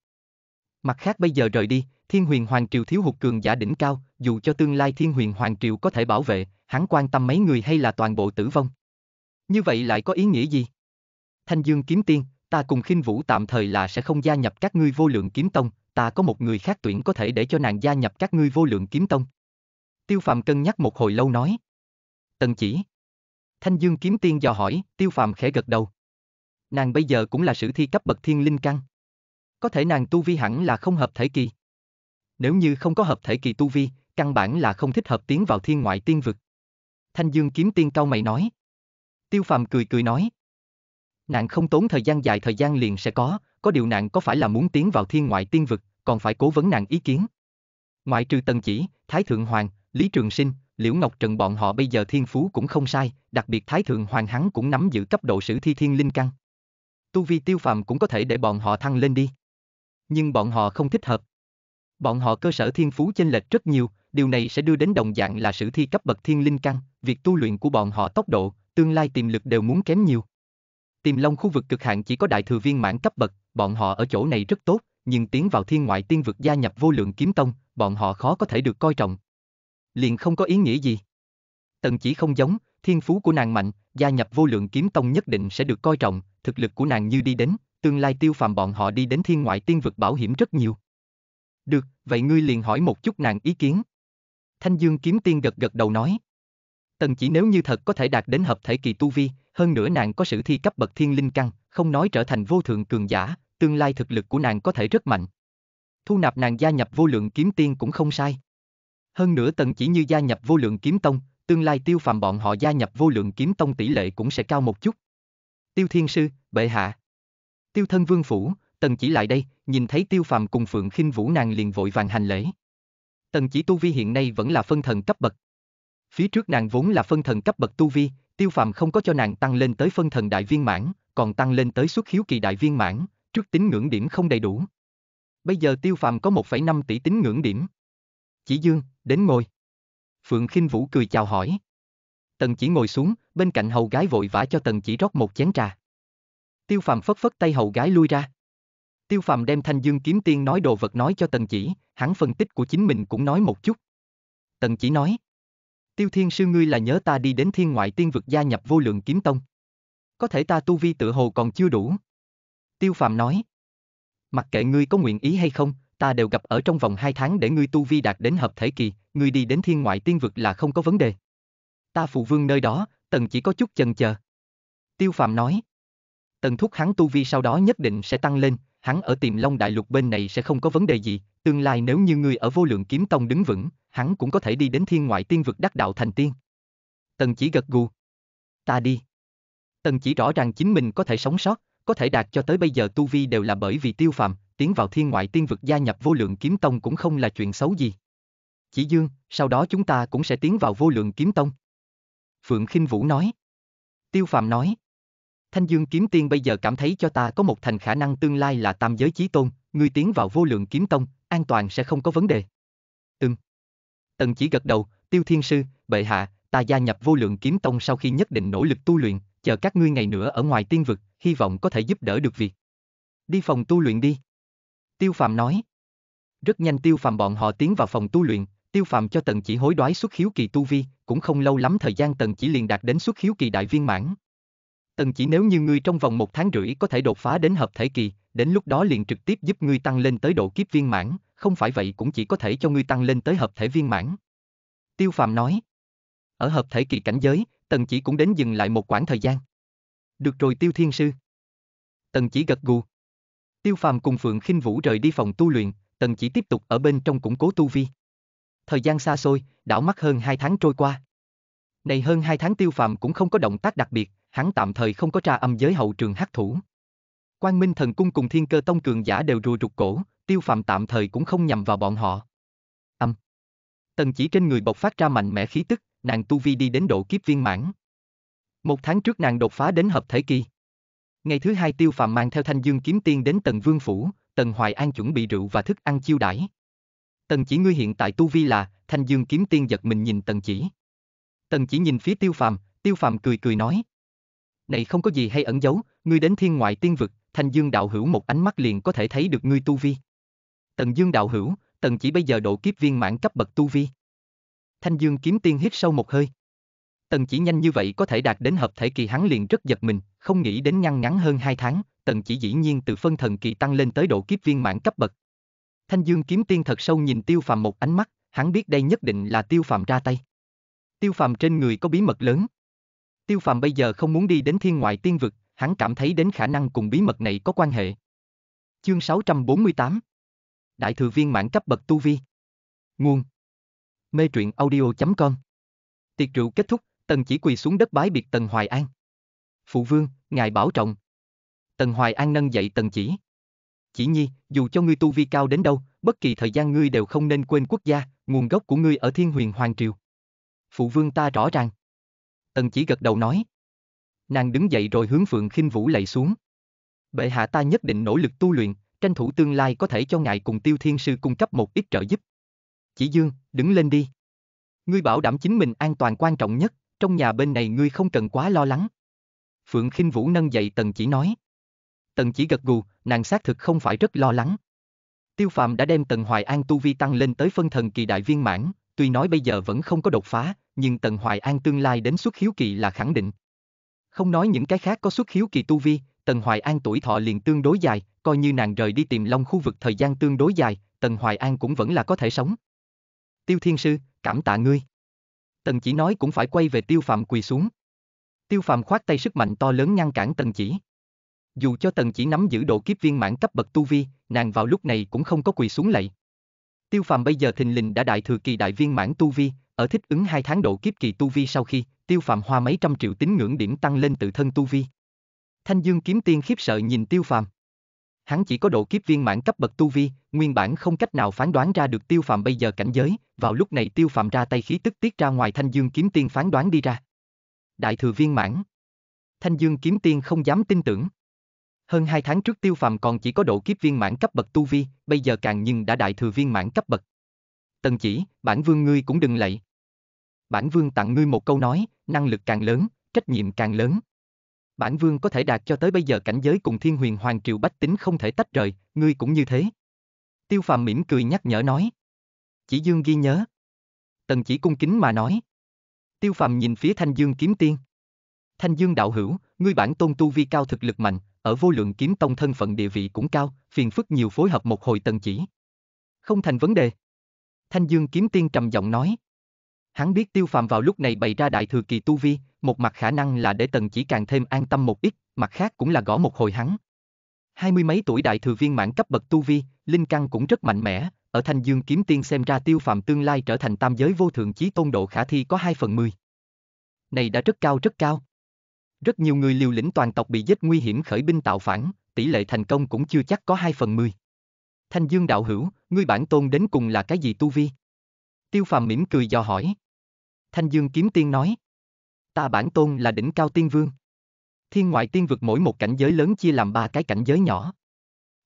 Mặt khác bây giờ rời đi, Thiên Huyền Hoàng Triều thiếu hụt cường giả đỉnh cao, dù cho tương lai Thiên Huyền Hoàng Triều có thể bảo vệ, hắn quan tâm mấy người hay là toàn bộ tử vong. Như vậy lại có ý nghĩa gì? Thanh Dương kiếm tiên, ta cùng khinh vũ tạm thời là sẽ không gia nhập các ngươi vô lượng kiếm tông, ta có một người khác tuyển có thể để cho nàng gia nhập các ngươi vô lượng kiếm tông. Tiêu phàm cân nhắc một hồi lâu nói. Tần chỉ. Thanh dương kiếm tiên dò hỏi, tiêu phàm khẽ gật đầu. Nàng bây giờ cũng là sử thi cấp bậc thiên linh căn. Có thể nàng tu vi hẳn là không hợp thể kỳ. Nếu như không có hợp thể kỳ tu vi, căn bản là không thích hợp tiến vào thiên ngoại tiên vực. Thanh dương kiếm tiên cao mày nói. Tiêu phàm cười cười nói, Nạn không tốn thời gian dài thời gian liền sẽ có, có điều nạn có phải là muốn tiến vào thiên ngoại tiên vực, còn phải cố vấn nạn ý kiến. Ngoại trừ Tần Chỉ, Thái Thượng Hoàng, Lý Trường Sinh, Liễu Ngọc Trần bọn họ bây giờ thiên phú cũng không sai, đặc biệt Thái Thượng Hoàng hắn cũng nắm giữ cấp độ sử thi thiên linh căn. Tu vi tiêu phàm cũng có thể để bọn họ thăng lên đi. Nhưng bọn họ không thích hợp. Bọn họ cơ sở thiên phú chênh lệch rất nhiều, điều này sẽ đưa đến đồng dạng là sử thi cấp bậc thiên linh căn, việc tu luyện của bọn họ tốc độ, tương lai tiềm lực đều muốn kém nhiều. Tiềm Long khu vực cực hạn chỉ có đại thừa viên mãn cấp bậc, bọn họ ở chỗ này rất tốt, nhưng tiến vào thiên ngoại tiên vực gia nhập vô lượng kiếm tông, bọn họ khó có thể được coi trọng. Liền không có ý nghĩa gì. Tần chỉ không giống, thiên phú của nàng mạnh, gia nhập vô lượng kiếm tông nhất định sẽ được coi trọng, thực lực của nàng như đi đến, tương lai tiêu phàm bọn họ đi đến thiên ngoại tiên vực bảo hiểm rất nhiều. Được, vậy ngươi liền hỏi một chút nàng ý kiến. Thanh Dương kiếm tiên gật gật đầu nói. Tần chỉ nếu như thật có thể đạt đến hợp thể kỳ tu vi, hơn nữa nàng có sự thi cấp bậc thiên linh căn, không nói trở thành vô thượng cường giả, tương lai thực lực của nàng có thể rất mạnh. Thu nạp nàng gia nhập vô lượng kiếm tiên cũng không sai. Hơn nữa tần chỉ như gia nhập vô lượng kiếm tông, tương lai tiêu phàm bọn họ gia nhập vô lượng kiếm tông tỷ lệ cũng sẽ cao một chút. Tiêu thiên sư, bệ hạ. Tiêu thân vương phủ, tần chỉ lại đây, nhìn thấy tiêu phàm cùng phượng khinh vũ nàng liền vội vàng hành lễ. Tần chỉ tu vi hiện nay vẫn là phân thần cấp bậc, Phía trước nàng vốn là phân thần cấp bậc tu vi, tiêu phàm không có cho nàng tăng lên tới phân thần đại viên mãn, còn tăng lên tới xuất hiếu kỳ đại viên mãn, trước tín ngưỡng điểm không đầy đủ. Bây giờ tiêu phàm có 1,5 tỷ tín ngưỡng điểm. Chỉ dương, đến ngồi. Phượng khinh Vũ cười chào hỏi. Tần chỉ ngồi xuống, bên cạnh hầu gái vội vã cho tần chỉ rót một chén trà. Tiêu phàm phất phất tay hầu gái lui ra. Tiêu phàm đem thanh dương kiếm tiên nói đồ vật nói cho tần chỉ, hắn phân tích của chính mình cũng nói một chút. Tần chỉ nói. Tiêu Thiên Sư ngươi là nhớ ta đi đến thiên ngoại tiên vực gia nhập vô lượng kiếm tông. Có thể ta tu vi tự hồ còn chưa đủ. Tiêu Phạm nói. Mặc kệ ngươi có nguyện ý hay không, ta đều gặp ở trong vòng hai tháng để ngươi tu vi đạt đến hợp thể kỳ, ngươi đi đến thiên ngoại tiên vực là không có vấn đề. Ta phụ vương nơi đó, tần chỉ có chút chần chờ. Tiêu Phạm nói. Tần thúc hắn tu vi sau đó nhất định sẽ tăng lên, hắn ở tiềm long đại lục bên này sẽ không có vấn đề gì, tương lai nếu như ngươi ở vô lượng kiếm tông đứng vững, hắn cũng có thể đi đến thiên ngoại tiên vực đắc đạo thành tiên. Tần chỉ gật gù. Ta đi. Tần chỉ rõ ràng chính mình có thể sống sót, có thể đạt cho tới bây giờ tu vi đều là bởi vì tiêu phạm tiến vào thiên ngoại tiên vực gia nhập vô lượng kiếm tông cũng không là chuyện xấu gì. Chỉ dương, sau đó chúng ta cũng sẽ tiến vào vô lượng kiếm tông. Phượng khinh Vũ nói. Tiêu phạm nói. Thanh dương kiếm tiên bây giờ cảm thấy cho ta có một thành khả năng tương lai là tam giới chí tôn, ngươi tiến vào vô lượng kiếm tông, an toàn sẽ không có vấn đề. Ừm. Tần chỉ gật đầu, tiêu thiên sư, bệ hạ, ta gia nhập vô lượng kiếm tông sau khi nhất định nỗ lực tu luyện, chờ các ngươi ngày nữa ở ngoài tiên vực, hy vọng có thể giúp đỡ được việc. Đi phòng tu luyện đi. Tiêu phàm nói. Rất nhanh tiêu phàm bọn họ tiến vào phòng tu luyện, tiêu phàm cho tần chỉ hối đoái xuất khiếu kỳ tu vi, cũng không lâu lắm thời gian tần chỉ liền đạt đến xuất khiếu kỳ đại viên mãn. Tần chỉ nếu như ngươi trong vòng một tháng rưỡi có thể đột phá đến hợp thể kỳ, đến lúc đó liền trực tiếp giúp ngươi tăng lên tới độ kiếp viên mãn, không phải vậy cũng chỉ có thể cho ngươi tăng lên tới hợp thể viên mãn. Tiêu Phàm nói. Ở hợp thể kỳ cảnh giới, Tần Chỉ cũng đến dừng lại một quãng thời gian. Được rồi Tiêu Thiên Sư. Tần Chỉ gật gù. Tiêu Phàm cùng Phượng khinh Vũ rời đi phòng tu luyện, Tần Chỉ tiếp tục ở bên trong củng cố tu vi. Thời gian xa xôi, đảo mắt hơn hai tháng trôi qua. Này hơn hai tháng Tiêu Phàm cũng không có động tác đặc biệt, hắn tạm thời không có tra âm giới hậu trường hắc thủ. Quang Minh Thần Cung cùng Thiên Cơ Tông cường giả đều rùa rụt cổ, tiêu Phạm tạm thời cũng không nhằm vào bọn họ. Âm. Tần chỉ trên người bộc phát ra mạnh mẽ khí tức, nàng tu vi đi đến độ kiếp viên mãn. Một tháng trước nàng đột phá đến hợp thể kỳ. Ngày thứ hai tiêu Phạm mang theo thanh dương kiếm tiên đến tần vương phủ, tần hoài an chuẩn bị rượu và thức ăn chiêu đãi. Tần chỉ ngươi hiện tại tu vi là, thanh dương kiếm tiên giật mình nhìn tần chỉ. Tần chỉ nhìn phía tiêu Phạm, tiêu Phạm cười cười nói. Này không có gì hay ẩn giấu, ngươi đến thiên ngoại tiên vực, thanh dương đạo hữu một ánh mắt liền có thể thấy được ngươi tu vi. Tần Dương đạo hữu, Tần chỉ bây giờ độ kiếp viên mãn cấp bậc tu vi. Thanh Dương kiếm tiên hít sâu một hơi. Tần chỉ nhanh như vậy có thể đạt đến hợp thể kỳ hắn liền rất giật mình, không nghĩ đến ngăn ngắn hơn 2 tháng, Tần chỉ dĩ nhiên từ phân thần kỳ tăng lên tới độ kiếp viên mãn cấp bậc. Thanh Dương kiếm tiên thật sâu nhìn Tiêu Phàm một ánh mắt, hắn biết đây nhất định là Tiêu Phàm ra tay. Tiêu Phàm trên người có bí mật lớn. Tiêu Phàm bây giờ không muốn đi đến thiên ngoại tiên vực, hắn cảm thấy đến khả năng cùng bí mật này có quan hệ. Chương 648 đại thừa viên mãn cấp bậc tu vi. Nguồn Mê truyện audio.com Tiệc rượu kết thúc, Tần chỉ quỳ xuống đất bái biệt Tần Hoài An. Phụ vương, ngài bảo trọng. Tần Hoài An nâng dậy Tần chỉ. Chỉ nhi, dù cho ngươi tu vi cao đến đâu, bất kỳ thời gian ngươi đều không nên quên quốc gia, nguồn gốc của ngươi ở thiên huyền hoàng triều. Phụ vương ta rõ ràng. Tần chỉ gật đầu nói. Nàng đứng dậy rồi hướng Phượng khinh Vũ lạy xuống. Bệ hạ ta nhất định nỗ lực tu luyện, tranh thủ tương lai có thể cho ngài cùng tiêu thiên sư cung cấp một ít trợ giúp. Chỉ Dương, đứng lên đi. Ngươi bảo đảm chính mình an toàn quan trọng nhất, trong nhà bên này ngươi không cần quá lo lắng. Phượng khinh Vũ nâng dậy Tần Chỉ nói. Tần Chỉ gật gù, nàng xác thực không phải rất lo lắng. Tiêu Phạm đã đem Tần Hoài An tu vi tăng lên tới phân thần kỳ đại viên mãn, tuy nói bây giờ vẫn không có đột phá, nhưng Tần Hoài An tương lai đến xuất hiếu kỳ là khẳng định. Không nói những cái khác có xuất hiếu kỳ tu vi, Tần Hoài An tuổi thọ liền tương đối dài, coi như nàng rời đi tìm long khu vực thời gian tương đối dài, Tần Hoài An cũng vẫn là có thể sống. Tiêu Thiên Sư, cảm tạ ngươi. Tần chỉ nói cũng phải quay về Tiêu Phạm quỳ xuống. Tiêu Phạm khoát tay sức mạnh to lớn ngăn cản Tần chỉ. Dù cho Tần chỉ nắm giữ độ kiếp viên mãn cấp bậc tu vi, nàng vào lúc này cũng không có quỳ xuống lạy. Tiêu Phạm bây giờ thình lình đã đại thừa kỳ đại viên mãn tu vi, ở thích ứng hai tháng độ kiếp kỳ tu vi sau khi, Tiêu Phạm hoa mấy trăm triệu tín ngưỡng điểm tăng lên tự thân tu vi. Thanh Dương kiếm tiên khiếp sợ nhìn Tiêu phạm hắn chỉ có độ kiếp viên mãn cấp bậc tu vi, nguyên bản không cách nào phán đoán ra được tiêu phàm bây giờ cảnh giới, vào lúc này tiêu phàm ra tay khí tức tiết ra ngoài thanh dương kiếm tiên phán đoán đi ra. Đại thừa viên mãn. Thanh dương kiếm tiên không dám tin tưởng. Hơn hai tháng trước tiêu phàm còn chỉ có độ kiếp viên mãn cấp bậc tu vi, bây giờ càng nhưng đã đại thừa viên mãn cấp bậc. Tần chỉ, bản vương ngươi cũng đừng lạy. Bản vương tặng ngươi một câu nói, năng lực càng lớn, trách nhiệm càng lớn bản vương có thể đạt cho tới bây giờ cảnh giới cùng thiên huyền hoàng triều bách tính không thể tách rời, ngươi cũng như thế. Tiêu phàm mỉm cười nhắc nhở nói. Chỉ dương ghi nhớ. Tần chỉ cung kính mà nói. Tiêu phàm nhìn phía thanh dương kiếm tiên. Thanh dương đạo hữu, ngươi bản tôn tu vi cao thực lực mạnh, ở vô lượng kiếm tông thân phận địa vị cũng cao, phiền phức nhiều phối hợp một hồi tần chỉ. Không thành vấn đề. Thanh dương kiếm tiên trầm giọng nói hắn biết tiêu phàm vào lúc này bày ra đại thừa kỳ tu vi, một mặt khả năng là để tần chỉ càng thêm an tâm một ít, mặt khác cũng là gõ một hồi hắn. Hai mươi mấy tuổi đại thừa viên mãn cấp bậc tu vi, linh căn cũng rất mạnh mẽ, ở Thanh Dương kiếm tiên xem ra tiêu phàm tương lai trở thành tam giới vô thượng chí tôn độ khả thi có hai phần mười, Này đã rất cao rất cao. Rất nhiều người liều lĩnh toàn tộc bị giết nguy hiểm khởi binh tạo phản, tỷ lệ thành công cũng chưa chắc có hai phần mười. Thanh Dương đạo hữu, ngươi bản tôn đến cùng là cái gì tu vi? Tiêu phàm mỉm cười dò hỏi. Thanh Dương Kiếm Tiên nói. Ta bản tôn là đỉnh cao tiên vương. Thiên ngoại tiên vực mỗi một cảnh giới lớn chia làm ba cái cảnh giới nhỏ.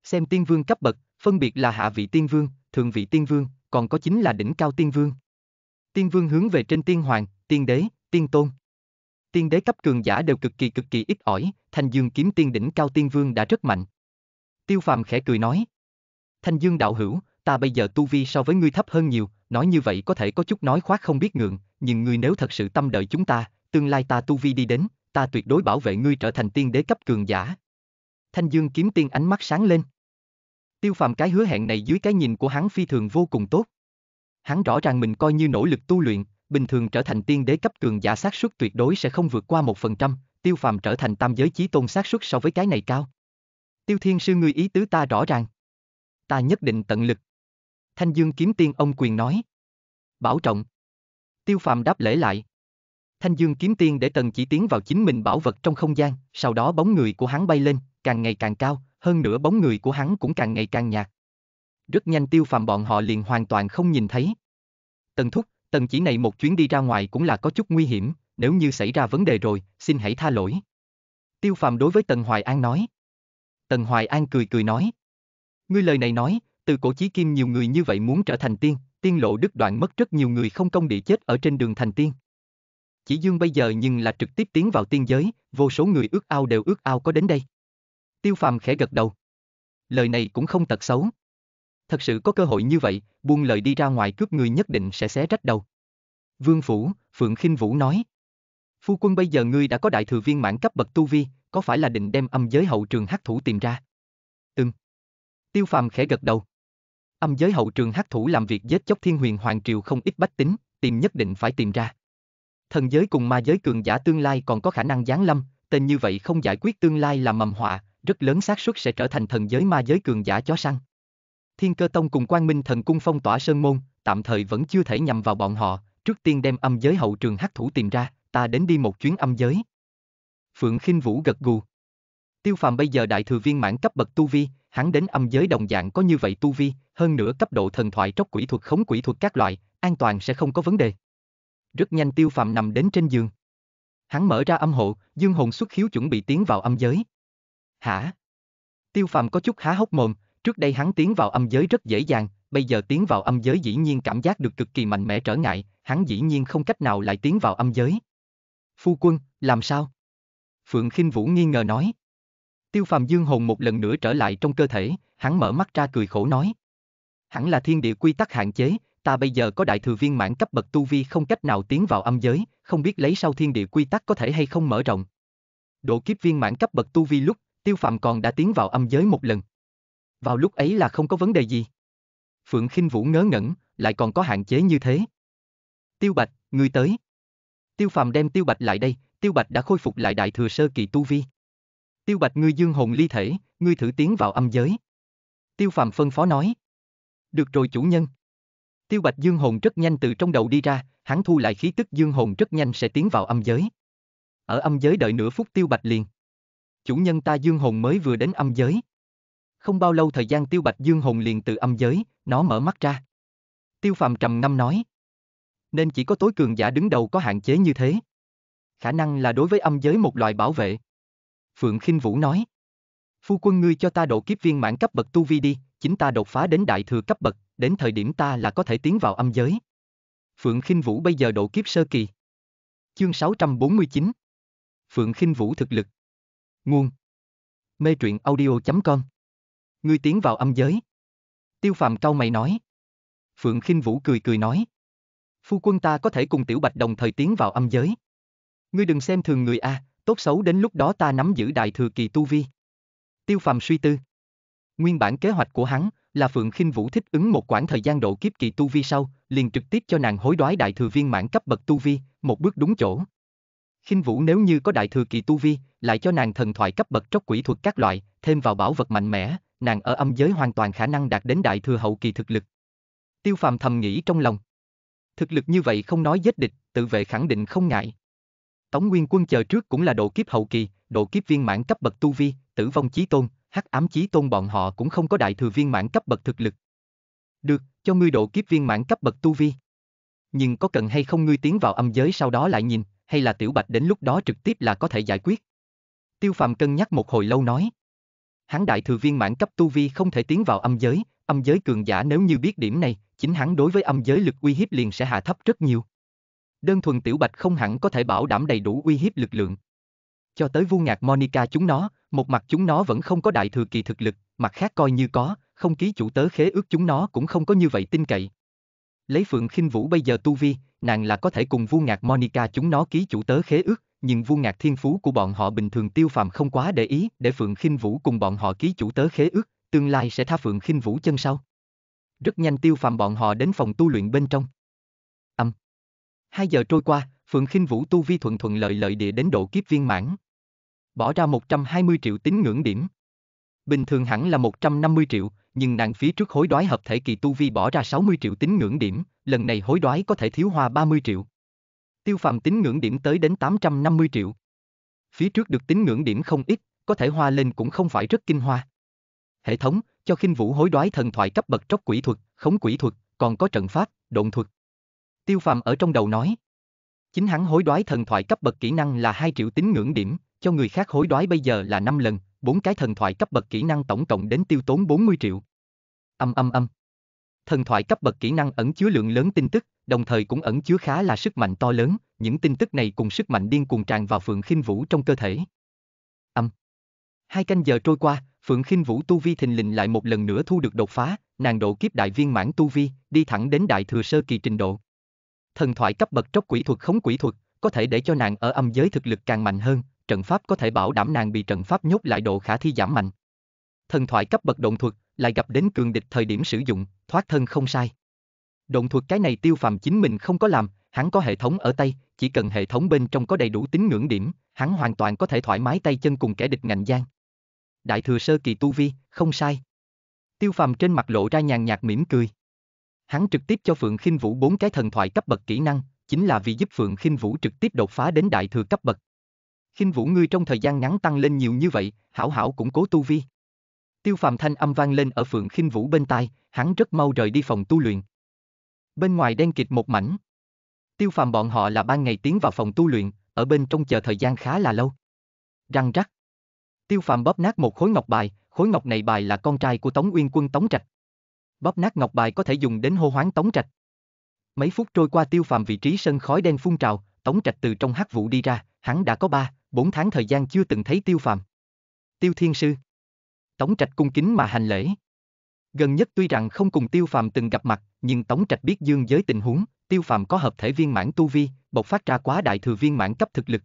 Xem tiên vương cấp bậc, phân biệt là hạ vị tiên vương, thượng vị tiên vương, còn có chính là đỉnh cao tiên vương. Tiên vương hướng về trên tiên hoàng, tiên đế, tiên tôn. Tiên đế cấp cường giả đều cực kỳ cực kỳ ít ỏi, Thanh Dương kiếm tiên đỉnh cao tiên vương đã rất mạnh. Tiêu Phàm khẽ cười nói: "Thanh Dương đạo hữu, ta bây giờ tu vi so với ngươi thấp hơn nhiều, nói như vậy có thể có chút nói khoác không biết ngượng, nhưng ngươi nếu thật sự tâm đợi chúng ta, tương lai ta tu vi đi đến, ta tuyệt đối bảo vệ ngươi trở thành tiên đế cấp cường giả. Thanh Dương kiếm tiên ánh mắt sáng lên. Tiêu phàm cái hứa hẹn này dưới cái nhìn của hắn phi thường vô cùng tốt. Hắn rõ ràng mình coi như nỗ lực tu luyện, bình thường trở thành tiên đế cấp cường giả xác suất tuyệt đối sẽ không vượt qua một phần trăm, tiêu phàm trở thành tam giới chí tôn xác suất so với cái này cao. Tiêu thiên sư ngươi ý tứ ta rõ ràng. Ta nhất định tận lực. Thanh Dương kiếm tiên ông quyền nói. Bảo trọng, Tiêu Phàm đáp lễ lại. Thanh Dương kiếm tiên để Tần Chỉ tiến vào chính mình bảo vật trong không gian, sau đó bóng người của hắn bay lên, càng ngày càng cao, hơn nữa bóng người của hắn cũng càng ngày càng nhạt. Rất nhanh Tiêu Phàm bọn họ liền hoàn toàn không nhìn thấy. Tần Thúc, Tần Chỉ này một chuyến đi ra ngoài cũng là có chút nguy hiểm, nếu như xảy ra vấn đề rồi, xin hãy tha lỗi. Tiêu Phàm đối với Tần Hoài An nói. Tần Hoài An cười cười nói. Ngươi lời này nói, từ cổ chí kim nhiều người như vậy muốn trở thành tiên, tiên lộ đứt đoạn mất rất nhiều người không công bị chết ở trên đường thành tiên. Chỉ dương bây giờ nhưng là trực tiếp tiến vào tiên giới, vô số người ước ao đều ước ao có đến đây. Tiêu phàm khẽ gật đầu. Lời này cũng không tật xấu. Thật sự có cơ hội như vậy, buông lời đi ra ngoài cướp người nhất định sẽ xé rách đầu. Vương Phủ, Phượng khinh Vũ nói. Phu quân bây giờ ngươi đã có đại thừa viên mãn cấp bậc tu vi, có phải là định đem âm giới hậu trường hắc thủ tìm ra? Ừm. Tiêu phàm khẽ gật đầu. Âm giới hậu trường hắc thủ làm việc giết chóc thiên huyền hoàng triều không ít bách tính, tìm nhất định phải tìm ra. Thần giới cùng ma giới cường giả tương lai còn có khả năng giáng lâm, tên như vậy không giải quyết tương lai là mầm họa, rất lớn xác suất sẽ trở thành thần giới ma giới cường giả chó săn. Thiên Cơ Tông cùng Quang Minh Thần Cung phong tỏa Sơn Môn, tạm thời vẫn chưa thể nhằm vào bọn họ, trước tiên đem âm giới hậu trường hắc thủ tìm ra, ta đến đi một chuyến âm giới. Phượng Khinh Vũ gật gù. Tiêu Phàm bây giờ đại thừa viên mãn cấp bậc tu vi, hắn đến âm giới đồng dạng có như vậy tu vi, hơn nữa cấp độ thần thoại tróc quỷ thuật khống quỷ thuật các loại, an toàn sẽ không có vấn đề. Rất nhanh Tiêu Phàm nằm đến trên giường. Hắn mở ra âm hộ, dương hồn xuất khiếu chuẩn bị tiến vào âm giới. Hả? Tiêu Phàm có chút há hốc mồm, trước đây hắn tiến vào âm giới rất dễ dàng, bây giờ tiến vào âm giới dĩ nhiên cảm giác được cực kỳ mạnh mẽ trở ngại, hắn dĩ nhiên không cách nào lại tiến vào âm giới. Phu quân, làm sao? Phượng Khinh Vũ nghi ngờ nói. Tiêu Phàm Dương hồn một lần nữa trở lại trong cơ thể, hắn mở mắt ra cười khổ nói hẳn là thiên địa quy tắc hạn chế, ta bây giờ có đại thừa viên mãn cấp bậc tu vi không cách nào tiến vào âm giới, không biết lấy sau thiên địa quy tắc có thể hay không mở rộng. Độ kiếp viên mãn cấp bậc tu vi lúc, tiêu phạm còn đã tiến vào âm giới một lần. Vào lúc ấy là không có vấn đề gì. Phượng khinh Vũ ngớ ngẩn, lại còn có hạn chế như thế. Tiêu Bạch, người tới. Tiêu Phàm đem Tiêu Bạch lại đây, Tiêu Bạch đã khôi phục lại đại thừa sơ kỳ tu vi. Tiêu Bạch ngươi dương hồn ly thể, ngươi thử tiến vào âm giới. Tiêu Phàm phân phó nói. Được rồi chủ nhân. Tiêu Bạch Dương hồn rất nhanh từ trong đầu đi ra, hắn thu lại khí tức Dương hồn rất nhanh sẽ tiến vào âm giới. Ở âm giới đợi nửa phút Tiêu Bạch liền. Chủ nhân ta Dương hồn mới vừa đến âm giới. Không bao lâu thời gian Tiêu Bạch Dương hồn liền từ âm giới, nó mở mắt ra. Tiêu Phạm trầm ngâm nói. Nên chỉ có tối cường giả đứng đầu có hạn chế như thế. Khả năng là đối với âm giới một loại bảo vệ. Phượng Khinh Vũ nói. Phu quân ngươi cho ta độ kiếp viên mãn cấp bậc tu vi đi, chính ta đột phá đến đại thừa cấp bậc, đến thời điểm ta là có thể tiến vào âm giới. Phượng Khinh Vũ bây giờ độ kiếp sơ kỳ. Chương 649. Phượng Khinh Vũ thực lực. Nguồn. Mê truyện audio.com. Ngươi tiến vào âm giới. Tiêu Phàm cau mày nói. Phượng Khinh Vũ cười cười nói, phu quân ta có thể cùng Tiểu Bạch đồng thời tiến vào âm giới. Ngươi đừng xem thường người a, tốt xấu đến lúc đó ta nắm giữ đại thừa kỳ tu vi. Tiêu Phàm suy tư. Nguyên bản kế hoạch của hắn là Phượng Khinh Vũ thích ứng một quãng thời gian độ kiếp kỳ tu vi sau, liền trực tiếp cho nàng hối đoái đại thừa viên mãn cấp bậc tu vi, một bước đúng chỗ. Khinh Vũ nếu như có đại thừa kỳ tu vi, lại cho nàng thần thoại cấp bậc tróc quỷ thuật các loại, thêm vào bảo vật mạnh mẽ, nàng ở âm giới hoàn toàn khả năng đạt đến đại thừa hậu kỳ thực lực. Tiêu Phàm thầm nghĩ trong lòng. Thực lực như vậy không nói giết địch, tự vệ khẳng định không ngại. Tống Nguyên Quân chờ trước cũng là độ kiếp hậu kỳ, độ kiếp viên mãn cấp bậc tu vi, tử vong chí tôn, hắc ám chí tôn bọn họ cũng không có đại thừa viên mãn cấp bậc thực lực. Được, cho ngươi độ kiếp viên mãn cấp bậc tu vi. Nhưng có cần hay không ngươi tiến vào âm giới sau đó lại nhìn, hay là tiểu bạch đến lúc đó trực tiếp là có thể giải quyết. Tiêu phàm cân nhắc một hồi lâu nói. Hắn đại thừa viên mãn cấp tu vi không thể tiến vào âm giới, âm giới cường giả nếu như biết điểm này, chính hắn đối với âm giới lực uy hiếp liền sẽ hạ thấp rất nhiều. Đơn thuần tiểu bạch không hẳn có thể bảo đảm đầy đủ uy hiếp lực lượng. Cho tới vu ngạc Monica chúng nó, một mặt chúng nó vẫn không có đại thừa kỳ thực lực, mặt khác coi như có, không ký chủ tớ khế ước chúng nó cũng không có như vậy tin cậy. Lấy Phượng khinh Vũ bây giờ tu vi, nàng là có thể cùng vu ngạc Monica chúng nó ký chủ tớ khế ước, nhưng vu ngạc thiên phú của bọn họ bình thường tiêu phàm không quá để ý để Phượng khinh Vũ cùng bọn họ ký chủ tớ khế ước, tương lai sẽ tha Phượng khinh Vũ chân sau. Rất nhanh tiêu phàm bọn họ đến phòng tu luyện bên trong. Âm. Hai giờ trôi qua, Phượng khinh Vũ tu vi thuận thuận lợi lợi địa đến độ kiếp viên mãn bỏ ra 120 triệu tín ngưỡng điểm. Bình thường hẳn là 150 triệu, nhưng nàng phía trước hối đoái hợp thể kỳ tu vi bỏ ra 60 triệu tín ngưỡng điểm, lần này hối đoái có thể thiếu hoa 30 triệu. Tiêu phàm tín ngưỡng điểm tới đến 850 triệu. Phía trước được tín ngưỡng điểm không ít, có thể hoa lên cũng không phải rất kinh hoa. Hệ thống, cho khinh vũ hối đoái thần thoại cấp bậc tróc quỷ thuật, khống quỷ thuật, còn có trận pháp, độn thuật. Tiêu phàm ở trong đầu nói. Chính hắn hối đoái thần thoại cấp bậc kỹ năng là 2 triệu tín ngưỡng điểm, cho người khác hối đoái bây giờ là 5 lần, bốn cái thần thoại cấp bậc kỹ năng tổng cộng đến tiêu tốn 40 triệu. Âm âm âm. Thần thoại cấp bậc kỹ năng ẩn chứa lượng lớn tin tức, đồng thời cũng ẩn chứa khá là sức mạnh to lớn, những tin tức này cùng sức mạnh điên cuồng tràn vào Phượng Khinh Vũ trong cơ thể. Âm. Hai canh giờ trôi qua, Phượng Khinh Vũ tu vi thình lình lại một lần nữa thu được đột phá, nàng độ kiếp đại viên mãn tu vi, đi thẳng đến đại thừa sơ kỳ trình độ. Thần thoại cấp bậc tróc quỷ thuật khống quỷ thuật, có thể để cho nàng ở âm giới thực lực càng mạnh hơn, trận pháp có thể bảo đảm nàng bị trận pháp nhốt lại độ khả thi giảm mạnh. Thần thoại cấp bậc động thuật, lại gặp đến cường địch thời điểm sử dụng, thoát thân không sai. Động thuật cái này tiêu phàm chính mình không có làm, hắn có hệ thống ở tay, chỉ cần hệ thống bên trong có đầy đủ tín ngưỡng điểm, hắn hoàn toàn có thể thoải mái tay chân cùng kẻ địch ngạnh giang. Đại thừa sơ kỳ tu vi, không sai. Tiêu phàm trên mặt lộ ra nhàn nhạt mỉm cười. Hắn trực tiếp cho Phượng Khinh Vũ bốn cái thần thoại cấp bậc kỹ năng, chính là vì giúp Phượng Khinh Vũ trực tiếp đột phá đến đại thừa cấp bậc khinh vũ ngươi trong thời gian ngắn tăng lên nhiều như vậy, hảo hảo cũng cố tu vi. Tiêu phàm thanh âm vang lên ở phượng khinh vũ bên tai, hắn rất mau rời đi phòng tu luyện. Bên ngoài đen kịt một mảnh. Tiêu phàm bọn họ là ban ngày tiến vào phòng tu luyện, ở bên trong chờ thời gian khá là lâu. Răng rắc. Tiêu phàm bóp nát một khối ngọc bài, khối ngọc này bài là con trai của Tống Uyên quân Tống Trạch. Bóp nát ngọc bài có thể dùng đến hô hoáng Tống Trạch. Mấy phút trôi qua tiêu phàm vị trí sân khói đen phun trào, Tống Trạch từ trong hắc vụ đi ra, hắn đã có ba, bốn tháng thời gian chưa từng thấy tiêu phàm. Tiêu thiên sư. Tống trạch cung kính mà hành lễ. Gần nhất tuy rằng không cùng tiêu phàm từng gặp mặt, nhưng Tống trạch biết dương giới tình huống, tiêu phàm có hợp thể viên mãn tu vi, bộc phát ra quá đại thừa viên mãn cấp thực lực.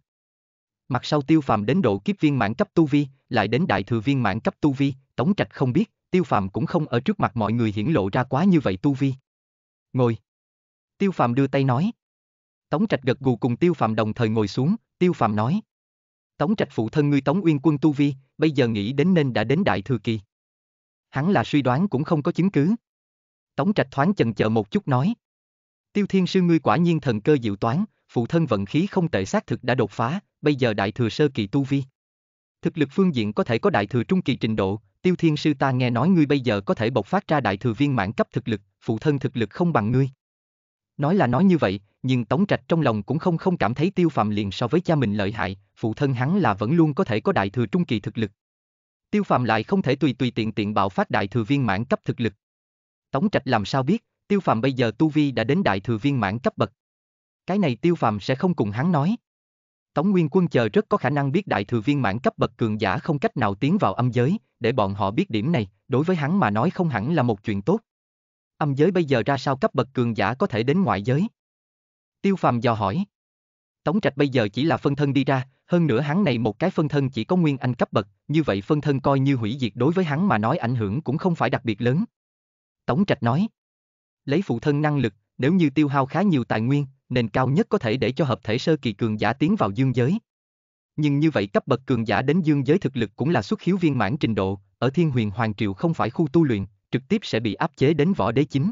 Mặt sau tiêu phàm đến độ kiếp viên mãn cấp tu vi, lại đến đại thừa viên mãn cấp tu vi, Tống trạch không biết, tiêu phàm cũng không ở trước mặt mọi người hiển lộ ra quá như vậy tu vi. Ngồi. Tiêu phàm đưa tay nói. Tống trạch gật gù cùng tiêu phàm đồng thời ngồi xuống, tiêu phàm nói. Tống Trạch phụ thân ngươi Tống Uyên quân Tu Vi, bây giờ nghĩ đến nên đã đến đại thừa kỳ. Hắn là suy đoán cũng không có chứng cứ. Tống Trạch thoáng chần chờ một chút nói. Tiêu Thiên Sư ngươi quả nhiên thần cơ diệu toán, phụ thân vận khí không tệ xác thực đã đột phá, bây giờ đại thừa sơ kỳ Tu Vi. Thực lực phương diện có thể có đại thừa trung kỳ trình độ, Tiêu Thiên Sư ta nghe nói ngươi bây giờ có thể bộc phát ra đại thừa viên mãn cấp thực lực, phụ thân thực lực không bằng ngươi. Nói là nói như vậy, nhưng Tống Trạch trong lòng cũng không không cảm thấy Tiêu Phạm liền so với cha mình lợi hại, phụ thân hắn là vẫn luôn có thể có đại thừa trung kỳ thực lực. Tiêu Phạm lại không thể tùy tùy tiện tiện bạo phát đại thừa viên mãn cấp thực lực. Tống Trạch làm sao biết, Tiêu Phạm bây giờ tu vi đã đến đại thừa viên mãn cấp bậc. Cái này Tiêu Phạm sẽ không cùng hắn nói. Tống Nguyên Quân chờ rất có khả năng biết đại thừa viên mãn cấp bậc cường giả không cách nào tiến vào âm giới, để bọn họ biết điểm này, đối với hắn mà nói không hẳn là một chuyện tốt âm giới bây giờ ra sao cấp bậc cường giả có thể đến ngoại giới? Tiêu phàm dò hỏi. Tống trạch bây giờ chỉ là phân thân đi ra, hơn nữa hắn này một cái phân thân chỉ có nguyên anh cấp bậc, như vậy phân thân coi như hủy diệt đối với hắn mà nói ảnh hưởng cũng không phải đặc biệt lớn. Tống trạch nói. Lấy phụ thân năng lực, nếu như tiêu hao khá nhiều tài nguyên, nền cao nhất có thể để cho hợp thể sơ kỳ cường giả tiến vào dương giới. Nhưng như vậy cấp bậc cường giả đến dương giới thực lực cũng là xuất khiếu viên mãn trình độ, ở thiên huyền hoàng triều không phải khu tu luyện, trực tiếp sẽ bị áp chế đến võ đế chính.